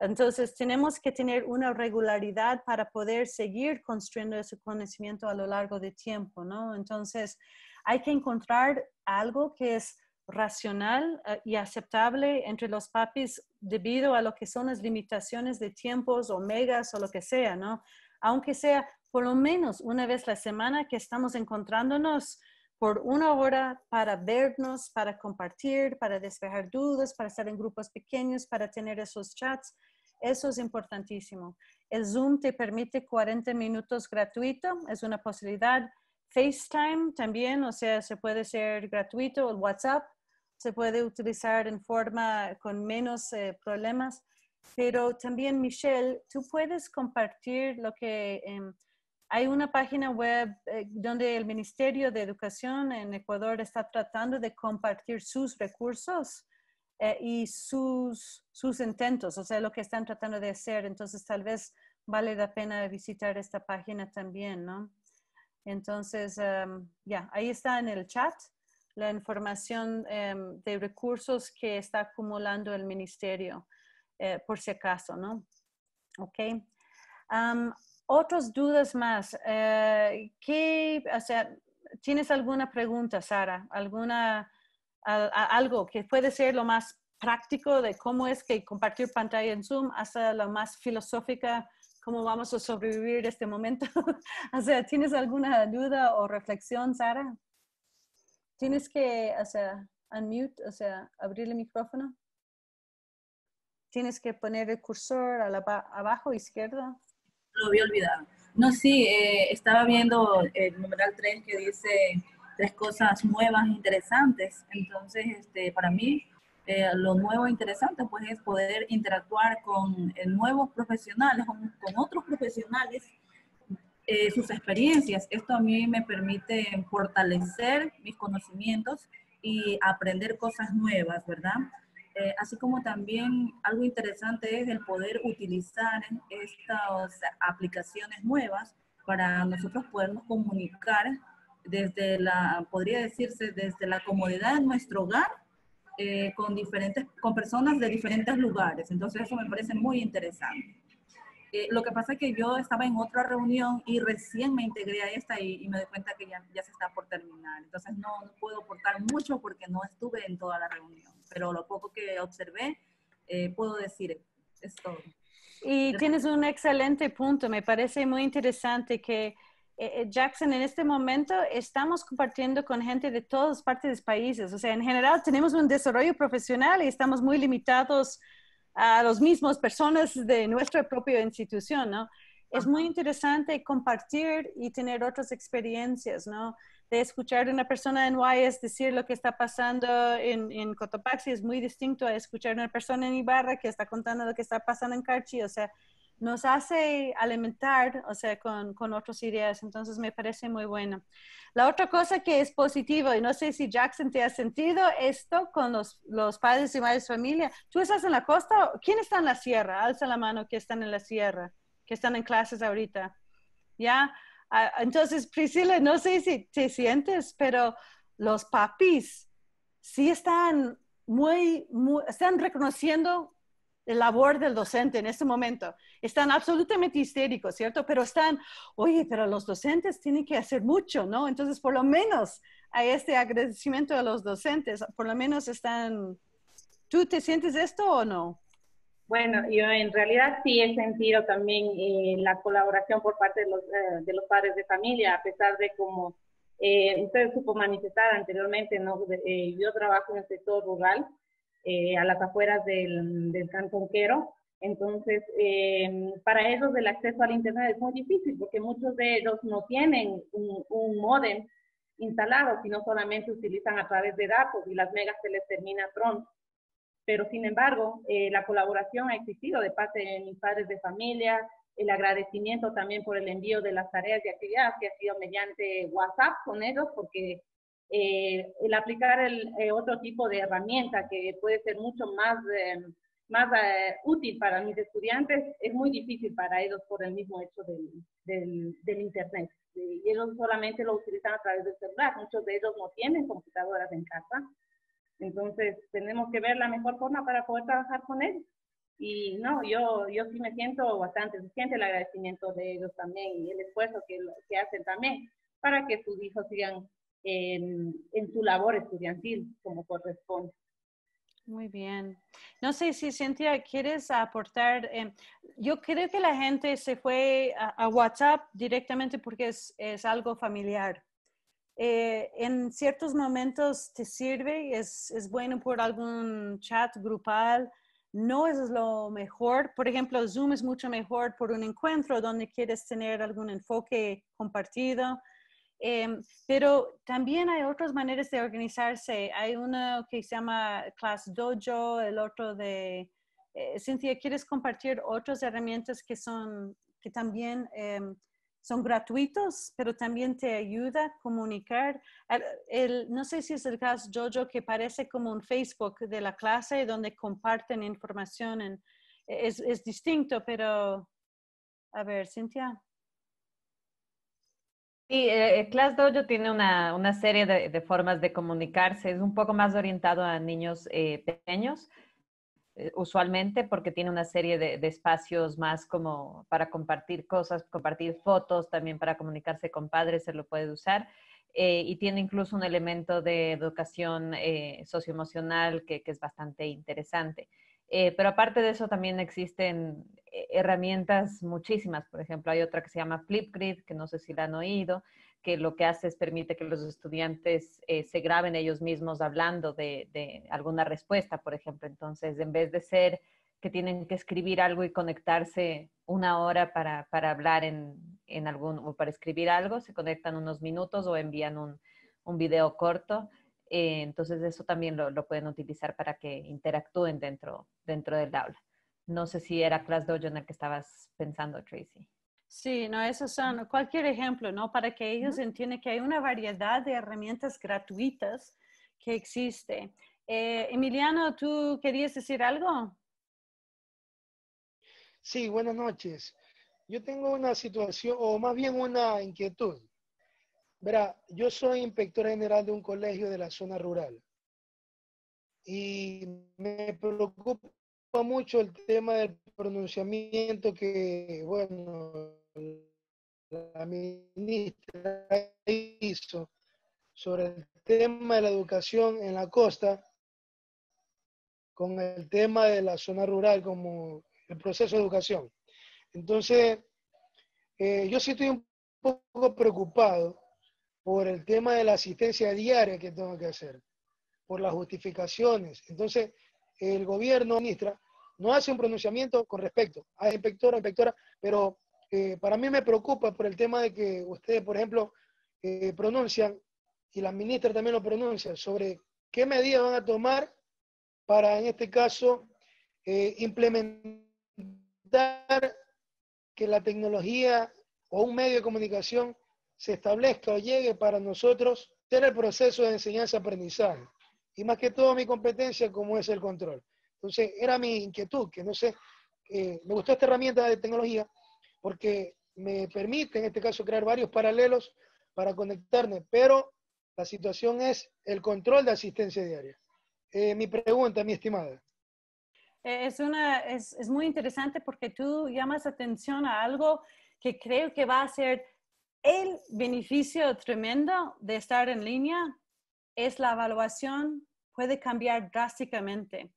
Entonces, tenemos que tener una regularidad para poder seguir construyendo ese conocimiento a lo largo de tiempo, ¿no? Entonces, hay que encontrar algo que es racional eh, y aceptable entre los papis debido a lo que son las limitaciones de tiempos, o megas o lo que sea, ¿no? Aunque sea por lo menos una vez la semana que estamos encontrándonos por una hora para vernos, para compartir, para despejar dudas, para estar en grupos pequeños, para tener esos chats. Eso es importantísimo. El Zoom te permite 40 minutos gratuito, es una posibilidad. FaceTime también, o sea, se puede ser gratuito, el WhatsApp se puede utilizar en forma con menos eh, problemas. Pero también, Michelle, tú puedes compartir lo que em, hay una página web eh, donde el Ministerio de Educación en Ecuador está tratando de compartir sus recursos eh, y sus, sus intentos, o sea, lo que están tratando de hacer. Entonces, tal vez vale la pena visitar esta página también, ¿no? Entonces, em, ya, ahí está en el chat la información em, de recursos que está acumulando el ministerio, eh, por si acaso, ¿no? Ok. otras dudas más. Eh, ¿qué, o sea, ¿Tienes alguna pregunta, Sara? ¿Alguna, algo que puede ser lo más práctico de cómo es que compartir pantalla en Zoom hasta lo más filosófica, cómo vamos a sobrevivir este momento? o sea, ¿tienes alguna duda o reflexión, Sara? Tienes que, o sea, unmute, o sea, abrir el micrófono. Tienes que poner el cursor a la, abajo izquierda. Lo había olvidado. No, sí, eh, estaba viendo el numeral 3 que dice tres cosas nuevas e interesantes. Entonces, este, para mí, eh, lo nuevo e interesante pues es poder interactuar con eh, nuevos profesionales, con otros profesionales eh, sus experiencias. Esto a mí me permite fortalecer mis conocimientos y aprender cosas nuevas, ¿verdad? Eh, así como también algo interesante es el poder utilizar estas aplicaciones nuevas para nosotros podernos comunicar desde la, podría decirse, desde la comodidad de nuestro hogar eh, con diferentes, con personas de diferentes lugares. Entonces eso me parece muy interesante. Eh, lo que pasa es que yo estaba en otra reunión y recién me integré a esta y, me doy cuenta que ya, ya, se está por terminar. Entonces no, puedo aportar mucho porque no estuve en toda la reunión, pero lo poco que observé eh, puedo decir esto. Y tienes un excelente punto, me parece muy interesante que eh, Jackson, en este momento estamos compartiendo con gente de todas partes de países, o sea, en general tenemos un desarrollo profesional y estamos muy limitados a los mismos personas de nuestra propia institución, ¿no? Es muy interesante compartir y tener otras experiencias, ¿no? De escuchar a una persona en Guayas decir lo que está pasando en, Cotopaxi es muy distinto a escuchar a una persona en Ibarra que está contando lo que está pasando en Carchi, o sea, nos hace alimentar, o sea, con, con, otras ideas. Entonces, me parece muy bueno. La otra cosa que es positiva, y no sé si Jackson te ha sentido esto con los, padres y madres de familia. ¿Tú estás en la costa? ¿Quién está en la sierra? Alza la mano que están en la sierra, que están en clases ahorita. ¿Ya? Ah, entonces, Priscila, no sé si te sientes, pero los papis sí están muy, muy están reconociendo labor del docente en este momento. Están absolutamente histéricos, ¿cierto? Pero están, oye, pero los docentes tienen que hacer mucho, ¿no? Entonces, por lo menos a este agradecimiento de los docentes, por lo menos están, ¿tú te sientes esto o no? Bueno, yo en realidad sí he sentido también eh, la colaboración por parte de los, eh, de los padres de familia, a pesar de como eh, usted supo manifestar anteriormente, ¿no? Eh, yo trabajo en el sector rural, eh, a las afueras del, cantonquero, Entonces, eh, para ellos el acceso al Internet es muy difícil porque muchos de ellos no tienen un, un modem instalado, sino solamente utilizan a través de datos y las megas se les termina pronto. Pero sin embargo, eh, la colaboración ha existido de parte de mis padres de familia, el agradecimiento también por el envío de las tareas y actividades que ha sido mediante WhatsApp con ellos, porque eh, el aplicar el, eh, otro tipo de herramienta que puede ser mucho más, eh, más útil para mis estudiantes, es muy difícil para ellos por el mismo hecho del, del, Internet. Y ellos solamente lo utilizan a través del celular, muchos de ellos no tienen computadoras en casa. Entonces, tenemos que ver la mejor forma para poder trabajar con ellos. Y no, yo, yo sí me siento bastante, se siente el agradecimiento de ellos también y el esfuerzo que, que hacen también para que sus hijos sigan en, tu labor estudiantil como corresponde. Muy bien. No sé si Cintia, ¿quieres aportar? Em, yo creo que la gente se fue a, WhatsApp directamente porque es, es algo familiar. Eh, en ciertos momentos te sirve, es, es, bueno por algún chat grupal, no es lo mejor. Por ejemplo, Zoom es mucho mejor por un encuentro donde quieres tener algún enfoque compartido Em, pero también hay otras maneras de organizarse. Hay una que se llama Class Dojo, el otro de... Eh, Cynthia, ¿quieres compartir otras herramientas que son, que también em, son gratuitos, pero también te ayuda a comunicar? no sé si es el Class Dojo, que parece como un Facebook de la clase donde comparten información. es, es distinto, pero... A ver, Cynthia. Sí, eh, eh, Class Dojo tiene una, serie de, formas de comunicarse. Es un poco más orientado a niños eh, pequeños, usualmente, porque tiene una serie de, espacios más como para compartir cosas, compartir fotos, también para comunicarse con padres se lo puede usar. y tiene incluso un elemento de educación socioemocional que es bastante interesante. Eh, pero aparte de eso también existen eh, herramientas muchísimas. Por ejemplo, hay otra que se llama Flipgrid, que no sé si la han oído, que lo que hace es permite que los estudiantes eh, se graben ellos mismos hablando de, alguna respuesta, por ejemplo. Entonces, en vez de ser que tienen que escribir algo y conectarse una hora para, hablar en, algún o para escribir algo, se conectan unos minutos o envían un, un video corto eh, entonces eso también lo, pueden utilizar para que interactúen dentro, dentro del aula. No sé si era Class Dojo en el que estabas pensando, Tracy. Sí, no, eso son cualquier ejemplo, ¿no? Para que ellos entiendan que hay una variedad de herramientas gratuitas que existe. Eh, Emiliano, ¿tú querías decir algo? Sí, buenas noches. Yo tengo una situación, o más bien una inquietud. Verá, yo soy inspector general de un colegio de la zona rural y me preocupa mucho el tema del pronunciamiento que, bueno, la ministra hizo sobre el tema de la educación en la costa con el tema de la zona rural como el proceso de educación. Entonces, eh, yo sí estoy un poco preocupado por el tema de la asistencia diaria que tengo que hacer, por las justificaciones. Entonces, el gobierno ministra no hace un pronunciamiento con respecto a inspectora, inspectora, pero eh, para mí me preocupa por el tema de que ustedes, por ejemplo, eh, pronuncian, y la ministra también lo pronuncia, sobre qué medidas van a tomar para, en este caso, eh, implementar que la tecnología o un medio de comunicación se establezca o llegue para nosotros tener el proceso de enseñanza-aprendizaje. Y más que todo mi competencia como es el control. Entonces, era mi inquietud, que no sé, me gustó esta herramienta de tecnología porque me permite, en este caso, crear varios paralelos para conectarme, pero la situación es el control de asistencia diaria. Eh, mi pregunta, mi estimada. Eh, es, una, es muy interesante porque tú llamas atención a algo que creo que va a ser el beneficio tremendo de estar en línea es la evaluación puede cambiar drásticamente.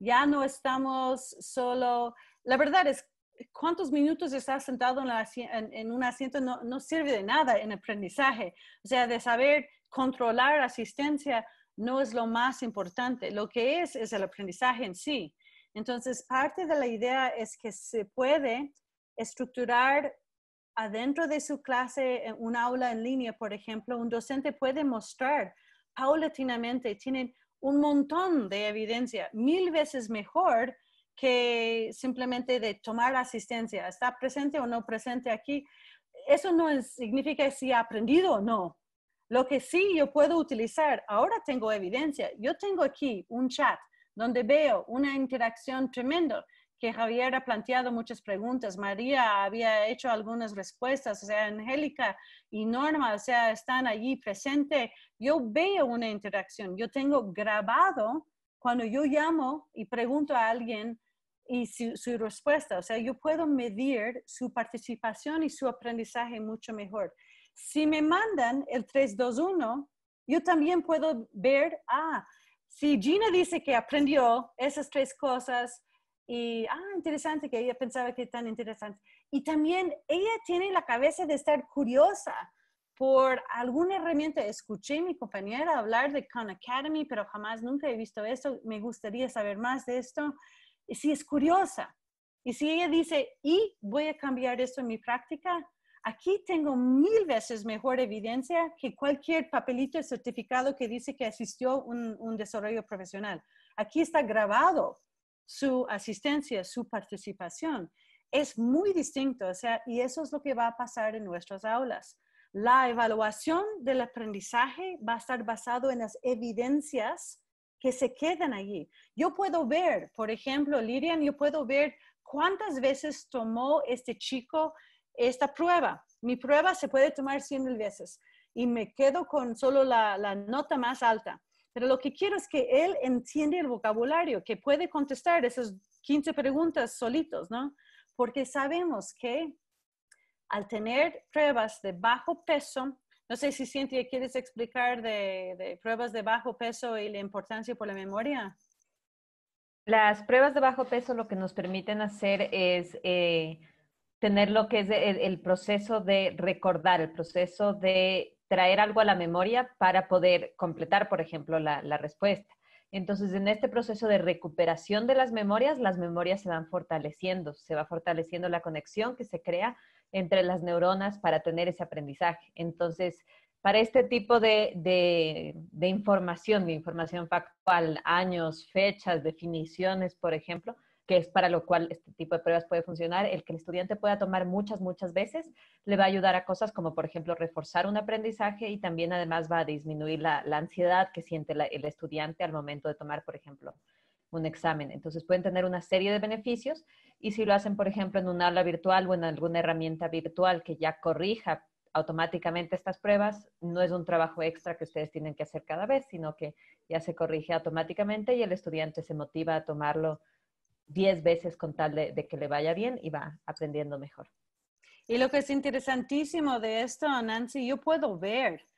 Ya no estamos solo, la verdad es, cuántos minutos estar sentado en, un asiento no, no, sirve de nada en aprendizaje. O sea, de saber controlar asistencia no es lo más importante. Lo que es es el aprendizaje en sí. Entonces, parte de la idea es que se puede estructurar adentro de su clase, en un aula en línea, por ejemplo, un docente puede mostrar paulatinamente, tienen un montón de evidencia, mil veces mejor que simplemente de tomar asistencia, está presente o no presente aquí. Eso no significa si ha aprendido o no. Lo que sí yo puedo utilizar, ahora tengo evidencia, yo tengo aquí un chat donde veo una interacción tremenda que Javier ha planteado muchas preguntas, María había hecho algunas respuestas, o sea, Angélica y Norma, o sea, están allí presentes. Yo veo una interacción, yo tengo grabado cuando yo llamo y pregunto a alguien y su, respuesta, o sea, yo puedo medir su participación y su aprendizaje mucho mejor. Si me mandan el 321, yo también puedo ver, ah, si Gina dice que aprendió esas tres cosas, y, ah, interesante, que ella pensaba que tan interesante. Y también ella tiene la cabeza de estar curiosa por alguna herramienta. Escuché a mi compañera hablar de Khan Academy, pero jamás nunca he visto esto. Me gustaría saber más de esto. Y si es curiosa, y si ella dice, y voy a cambiar esto en mi práctica, aquí tengo mil veces mejor evidencia que cualquier papelito certificado que dice que asistió un, un desarrollo profesional. Aquí está grabado su asistencia, su participación. Es muy distinto, o sea, y eso es lo que va a pasar en nuestras aulas. La evaluación del aprendizaje va a estar basado en las evidencias que se quedan allí. Yo puedo ver, por ejemplo, Lirian, yo puedo ver cuántas veces tomó este chico esta prueba. Mi prueba se puede tomar 100 mil veces y me quedo con solo la nota más alta. Pero lo que quiero es que él entienda el vocabulario, que puede contestar esas 15 preguntas solitos, ¿no? Porque sabemos que al tener pruebas de bajo peso, no sé si Cintia quieres explicar de, pruebas de bajo peso y la importancia por la memoria. Las pruebas de bajo peso lo que nos permiten hacer es eh, tener lo que es el, proceso de recordar, el proceso de traer algo a la memoria para poder completar, por ejemplo, la, respuesta. Entonces, en este proceso de recuperación de las memorias, las memorias se van fortaleciendo, se va fortaleciendo la conexión que se crea entre las neuronas para tener ese aprendizaje. Entonces, para este tipo de, de información, de información factual, años, fechas, definiciones, por ejemplo, que es para lo cual este tipo de pruebas puede funcionar, el que el estudiante pueda tomar muchas, muchas veces, le va a ayudar a cosas como, por ejemplo, reforzar un aprendizaje y también además va a disminuir la, ansiedad que siente el estudiante al momento de tomar, por ejemplo, un examen. Entonces pueden tener una serie de beneficios y si lo hacen, por ejemplo, en un aula virtual o en alguna herramienta virtual que ya corrija automáticamente estas pruebas, no es un trabajo extra que ustedes tienen que hacer cada vez, sino que ya se corrige automáticamente y el estudiante se motiva a tomarlo 10 veces con tal de, que le vaya bien y va aprendiendo mejor. Y lo que es interesantísimo de esto, Nancy, yo puedo ver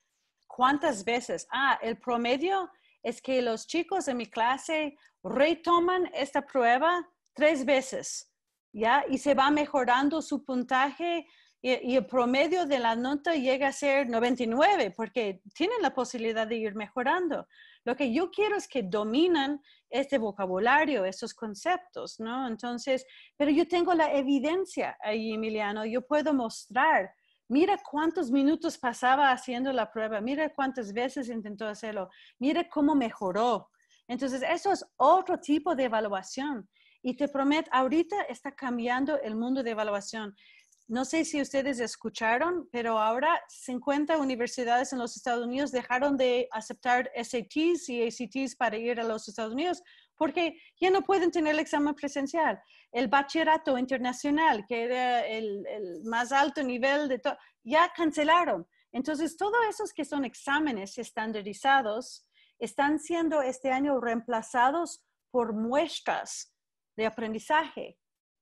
cuántas veces, ah, el promedio es que los chicos de mi clase retoman esta prueba tres veces, ¿ya? Y se va mejorando su puntaje y, y, el promedio de la nota llega a ser 99 porque tienen la posibilidad de ir mejorando. Lo que yo quiero es que dominan este vocabulario, estos conceptos, ¿no? Entonces, pero yo tengo la evidencia ahí, Emiliano, yo puedo mostrar mira cuántos minutos pasaba haciendo la prueba, mira cuántas veces intentó hacerlo, mira cómo mejoró. Entonces, eso es otro tipo de evaluación. Y te prometo, ahorita está cambiando el mundo de evaluación. No sé si ustedes escucharon, pero ahora 50 universidades en los Estados Unidos dejaron de aceptar SATs y ACTs para ir a los Estados Unidos porque ya no pueden tener el examen presencial. El bachillerato internacional, que era el, el más alto nivel de todo, ya cancelaron. Entonces, todos esos que son exámenes estandarizados están siendo este año reemplazados por muestras de aprendizaje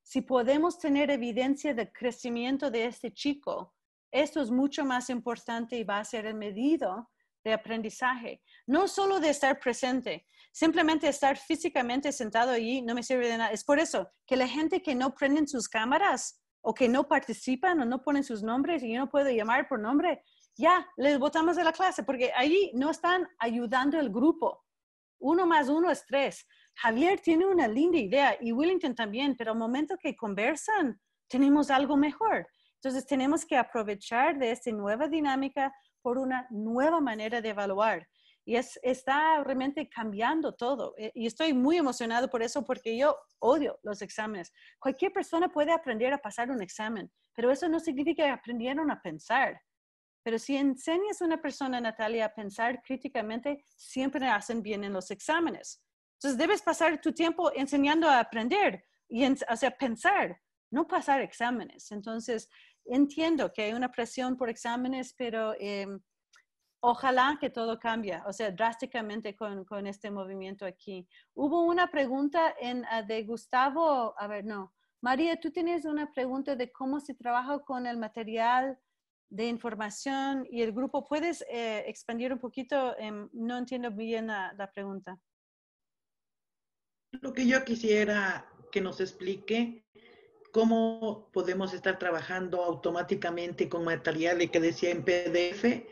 si podemos tener evidencia de crecimiento de este chico, esto es mucho más importante y va a ser el medido de aprendizaje. No solo de estar presente, simplemente estar físicamente sentado allí no me sirve de nada. Es por eso que la gente que no prenden sus cámaras o que no participan o no ponen sus nombres y yo no puedo llamar por nombre, ya les botamos de la clase porque allí no están ayudando el grupo. Uno más uno es tres. Javier tiene una linda idea y Willington también, pero al momento que conversan, tenemos algo mejor. Entonces tenemos que aprovechar de esta nueva dinámica por una nueva manera de evaluar. Y es, está realmente cambiando todo. E, y estoy muy emocionado por eso porque yo odio los exámenes. Cualquier persona puede aprender a pasar un examen, pero eso no significa que aprendieron a pensar. Pero si enseñas a una persona, Natalia, a pensar críticamente, siempre hacen bien en los exámenes. Entonces debes pasar tu tiempo enseñando a aprender y sea, pensar, no pasar exámenes. Entonces entiendo que hay una presión por exámenes, pero em, ojalá que todo cambie, o sea, drásticamente con, con, este movimiento aquí. Hubo una pregunta en, ah, de Gustavo, a ver, no. María, tú tienes una pregunta de cómo se trabaja con el material de información y el grupo. ¿Puedes eh, expandir un poquito? Em, no entiendo bien la pregunta lo que yo quisiera que nos explique cómo podemos estar trabajando automáticamente con materiales que decía en PDF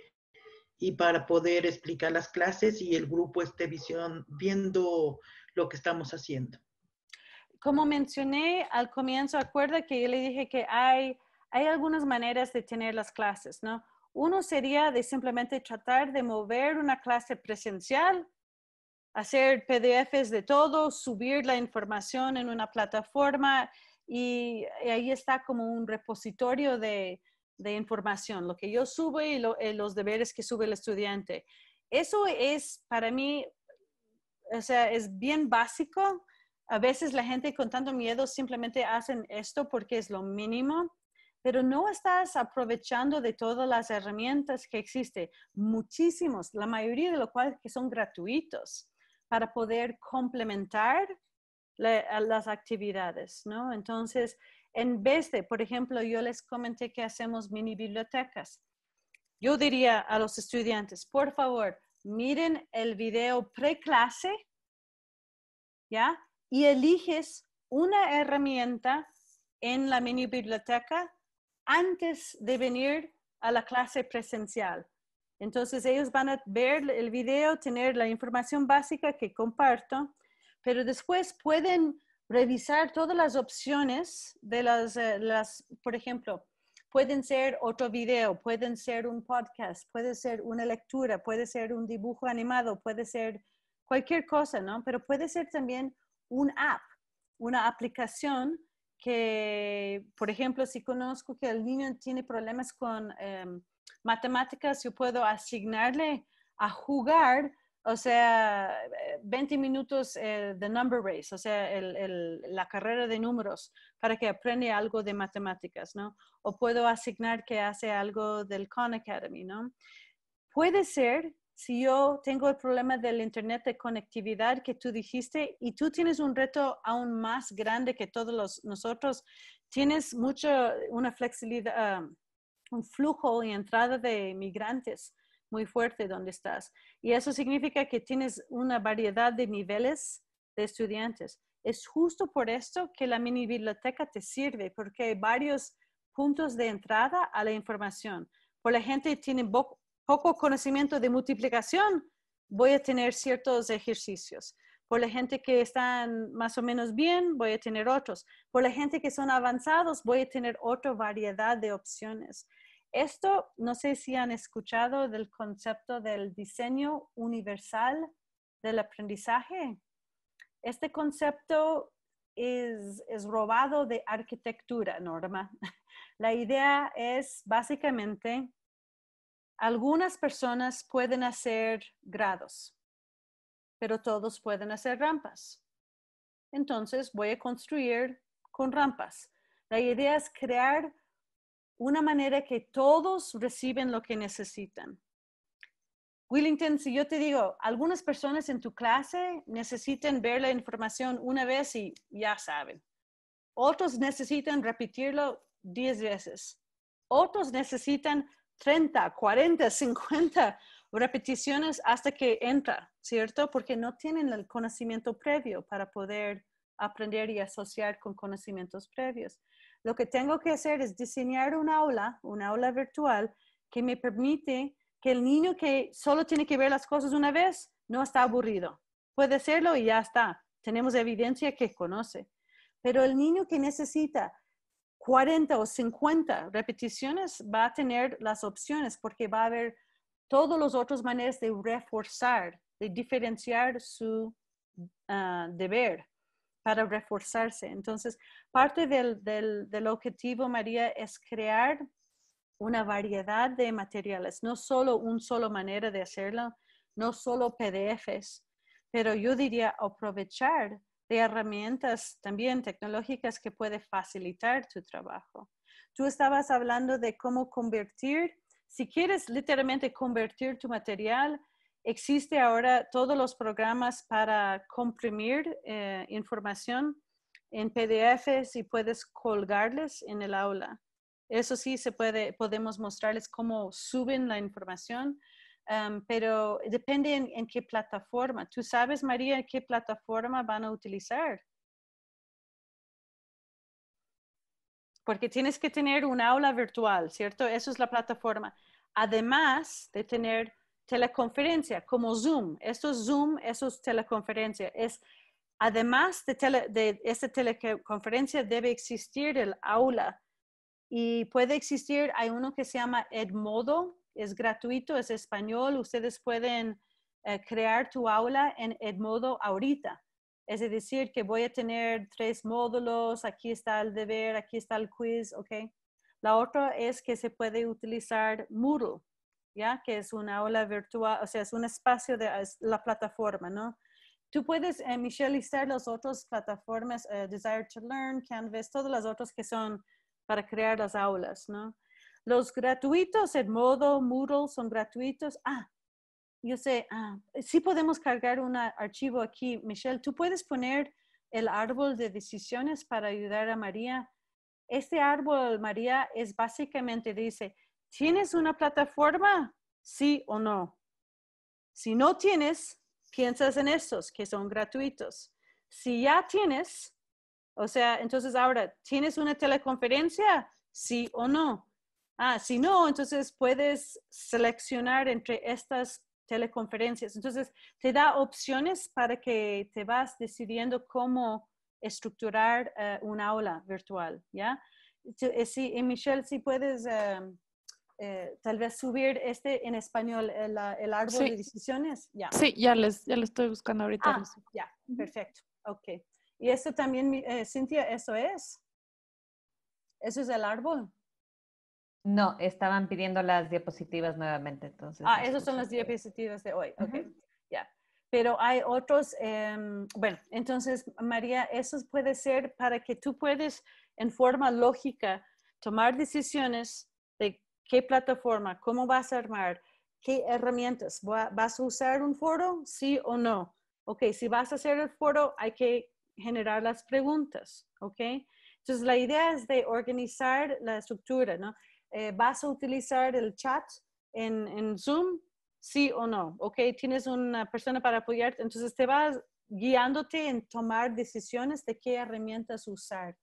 y para poder explicar las clases y el grupo esté visión, viendo lo que estamos haciendo. Como mencioné al comienzo, acuerda que yo le dije que hay, hay algunas maneras de tener las clases, ¿no? Uno sería de simplemente tratar de mover una clase presencial hacer PDFs de todo, subir la información en una plataforma y, ahí está como un repositorio de, información, lo que yo subo y, eh, los deberes que sube el estudiante. Eso es para mí, o sea, es bien básico. A veces la gente con tanto miedo simplemente hacen esto porque es lo mínimo, pero no estás aprovechando de todas las herramientas que existen, muchísimos, la mayoría de los cuales son gratuitos para poder complementar las actividades, ¿no? Entonces, en vez de, por ejemplo, yo les comenté que hacemos mini bibliotecas. Yo diría a los estudiantes, por favor, miren el video preclase, ¿ya? Y eliges una herramienta en la mini biblioteca antes de venir a la clase presencial. Entonces ellos van a ver el video, tener la información básica que comparto, pero después pueden revisar todas las opciones de las, eh, las por ejemplo, pueden ser otro video, pueden ser un podcast, puede ser una lectura, puede ser un dibujo animado, puede ser cualquier cosa, ¿no? Pero puede ser también un app, una aplicación que, por ejemplo, si conozco que el niño tiene problemas con... Em, matemáticas yo puedo asignarle a jugar, o sea, 20 minutos eh, de number race, o sea, la carrera de números, para que aprenda algo de matemáticas, ¿no? O puedo asignar que hace algo del Khan Academy, ¿no? Puede ser, si yo tengo el problema del Internet de conectividad que tú dijiste y tú tienes un reto aún más grande que todos los, nosotros, tienes mucho, una flexibilidad. Um, un flujo y entrada de migrantes muy fuerte donde estás. Y eso significa que tienes una variedad de niveles de estudiantes. Es justo por esto que la mini biblioteca te sirve, porque hay varios puntos de entrada a la información. Por la gente que tiene poco conocimiento de multiplicación, voy a tener ciertos ejercicios. Por la gente que están más o menos bien, voy a tener otros. Por la gente que son avanzados, voy a tener otra variedad de opciones. Esto, no sé si han escuchado del concepto del diseño universal del aprendizaje. Este concepto es, es robado de arquitectura, Norma. La idea es básicamente, algunas personas pueden hacer grados, pero todos pueden hacer rampas. Entonces voy a construir con rampas. La idea es crear una manera que todos reciben lo que necesitan. Willington, si yo te digo, algunas personas en tu clase necesitan ver la información una vez y ya saben. Otros necesitan repetirlo 10 veces. Otros necesitan 30, 40, 50 repeticiones hasta que entra, ¿cierto? Porque no tienen el conocimiento previo para poder aprender y asociar con conocimientos previos. Lo que tengo que hacer es diseñar una aula, un aula virtual, que me permite que el niño que solo tiene que ver las cosas una vez no está aburrido. Puede serlo y ya está. Tenemos evidencia que conoce. Pero el niño que necesita 40 o 50 repeticiones va a tener las opciones porque va a haber todas las otras maneras de reforzar, de diferenciar su ah, deber para reforzarse. Entonces, parte del, del, objetivo, María, es crear una variedad de materiales, no solo una sola manera de hacerlo, no solo PDFs, pero yo diría aprovechar de herramientas también tecnológicas que puede facilitar tu trabajo. Tú estabas hablando de cómo convertir si quieres literalmente convertir tu material, existe ahora todos los programas para comprimir eh, información en PDFs y puedes colgarles en el aula. Eso sí, podemos mostrarles cómo suben la información, um, pero depende en, en, qué plataforma. ¿Tú sabes, María, en qué plataforma van a utilizar? porque tienes que tener un aula virtual, ¿cierto? Eso es la plataforma. Además de tener teleconferencia como Zoom, esto es Zoom, eso es teleconferencia. además de, esta teleconferencia debe existir el aula y puede existir, hay uno que se llama Edmodo, es gratuito, es español, ustedes pueden eh, crear tu aula en Edmodo ahorita. Es decir, que voy a tener tres módulos, aquí está el deber, aquí está el quiz, ¿ok? La otra es que se puede utilizar Moodle, ¿ya? Que es una aula virtual, o sea, es un espacio de la plataforma, ¿no? Tú puedes, eh, Michelle, listar las otras plataformas, eh, Desire to Learn, Canvas, todas las otras que son para crear las aulas, ¿no? Los gratuitos, modo Moodle, son gratuitos. Ah, yo sé, ah, sí podemos cargar un archivo aquí. Michelle, tú puedes poner el árbol de decisiones para ayudar a María. Este árbol, María, es básicamente, dice, ¿tienes una plataforma? Sí o no. Si no tienes, piensas en estos que son gratuitos. Si ya tienes, o sea, entonces ahora, ¿tienes una teleconferencia? Sí o no. Ah, si no, entonces puedes seleccionar entre estas teleconferencias. Entonces, te da opciones para que te vas decidiendo cómo estructurar eh, una aula virtual, ¿ya? Eh, sí, y Michelle, si puedes eh, tal vez subir este en español, el, árbol de decisiones. Sí, ya les, lo estoy buscando ahorita. Ah, ya, perfecto. Ok. Y esto también, Cynthia, Cintia, eso es. Eso es el árbol. No, estaban pidiendo las diapositivas nuevamente, entonces. Ah, esas son las diapositivas de hoy, ok, ya. Pero hay otros, em, bueno, entonces, María, eso puede ser para que tú puedes, en forma lógica, tomar decisiones de qué plataforma, cómo vas a armar, qué herramientas, ¿vas a usar un foro? Sí o no. Ok, si vas a hacer el foro, hay que generar las preguntas, ok. Entonces, la idea es de organizar la estructura, ¿no? Eh, ¿vas a utilizar el chat en, Zoom? Sí o no, ¿ok? Tienes una persona para apoyarte, entonces te vas guiándote en tomar decisiones de qué herramientas usar.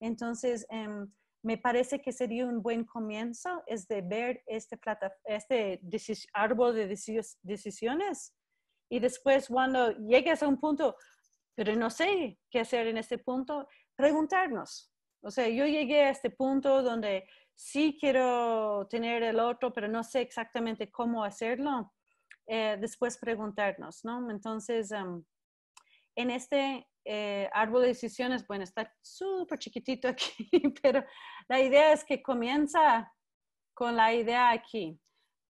Entonces, em, me parece que sería un buen comienzo es de ver este, este árbol de decisiones y después cuando llegues a un punto, pero no sé qué hacer en este punto, preguntarnos. O sea, yo llegué a este punto donde sí quiero tener el otro, pero no sé exactamente cómo hacerlo, eh, después preguntarnos, ¿no? Entonces, em, en este eh, árbol de decisiones, bueno, está súper chiquitito aquí, pero la idea es que comienza con la idea aquí.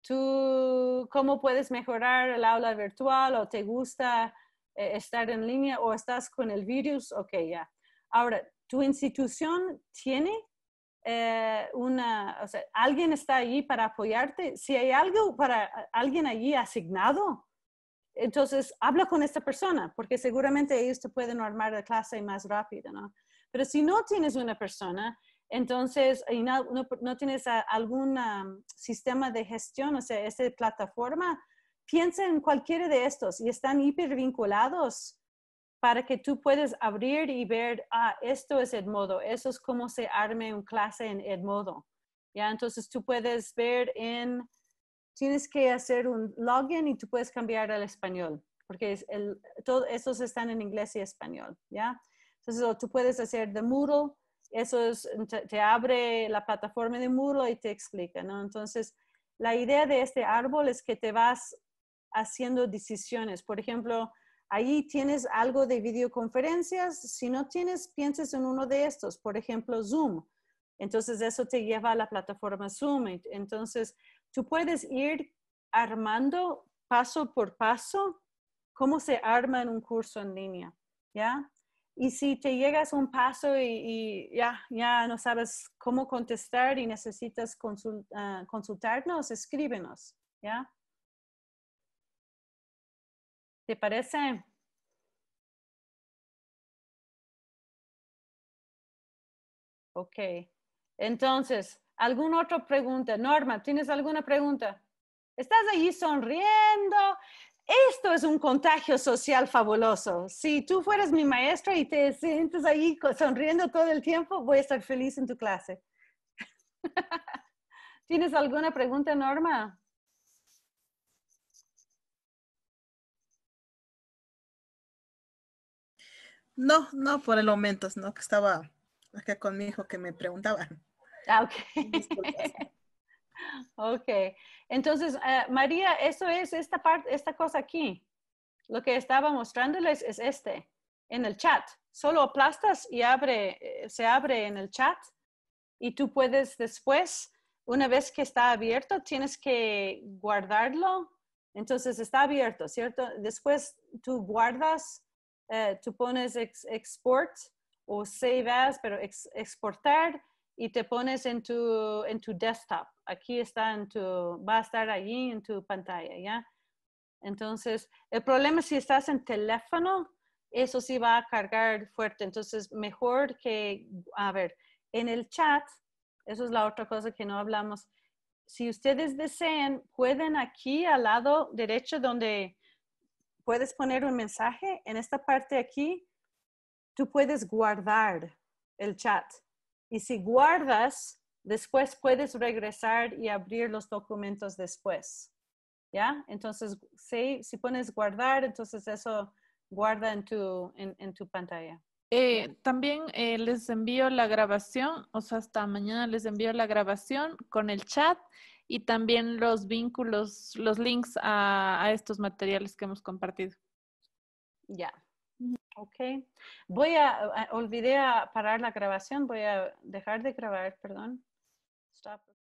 Tú, ¿cómo puedes mejorar el aula virtual o te gusta eh, estar en línea o estás con el virus? Ok, ya. Ahora, ¿tu institución tiene eh, una, o sea, alguien está allí para apoyarte, si hay algo para alguien allí asignado, entonces habla con esta persona, porque seguramente ellos te pueden armar la clase más rápido, ¿no? Pero si no tienes una persona, entonces no, tienes algún sistema de gestión, o sea, esta plataforma, piensa en cualquiera de estos y están hipervinculados para que tú puedas abrir y ver, ah, esto es Edmodo, eso es cómo se arme un clase en Edmodo. ¿Ya? Entonces tú puedes ver en, tienes que hacer un login y tú puedes cambiar al español, porque todos esos están en inglés y español, ¿ya? Entonces tú puedes hacer de Moodle, eso es, te, te, abre la plataforma de Moodle y te explica, ¿no? Entonces la idea de este árbol es que te vas haciendo decisiones. Por ejemplo, Ahí tienes algo de videoconferencias. Si no tienes, pienses en uno de estos, por ejemplo, Zoom. Entonces, eso te lleva a la plataforma Zoom. Entonces, tú puedes ir armando paso por paso cómo se arma en un curso en línea, ¿ya? Y si te llegas un paso y, ya, ya no sabes cómo contestar y necesitas ah, consultarnos, escríbenos, ¿ya? ¿Te parece? Ok. Entonces, ¿alguna otra pregunta? Norma, ¿tienes alguna pregunta? Estás allí sonriendo. Esto es un contagio social fabuloso. Si tú fueras mi maestra y te sientes ahí sonriendo todo el tiempo, voy a estar feliz en tu clase. ¿Tienes alguna pregunta, Norma? No, no por el momento, no que estaba acá con mi hijo que me preguntaba. Ah, ok. ok. Entonces, eh, María, eso es esta parte, esta cosa aquí. Lo que estaba mostrándoles es este, en el chat. Solo aplastas y abre, eh, se abre en el chat y tú puedes después, una vez que está abierto, tienes que guardarlo. Entonces está abierto, ¿cierto? Después tú guardas eh, tú pones export o save as, pero exportar y te pones en tu, en tu desktop. Aquí está en tu, va a estar allí en tu pantalla, ¿ya? Entonces, el problema es si estás en teléfono, eso sí va a cargar fuerte. Entonces, mejor que, a ver, en el chat, eso es la otra cosa que no hablamos. Si ustedes desean, pueden aquí al lado derecho donde puedes poner un mensaje, en esta parte aquí, tú puedes guardar el chat. Y si guardas, después puedes regresar y abrir los documentos después. ¿Ya? Entonces, si, si pones guardar, entonces eso guarda en tu, en, tu pantalla. Eh, también eh, les envío la grabación, o sea, hasta mañana les envío la grabación con el chat y también los vínculos, los links a, estos materiales que hemos compartido. Ya. Ok. Voy a, olvidé a parar la grabación, voy a dejar de grabar, perdón. Stop.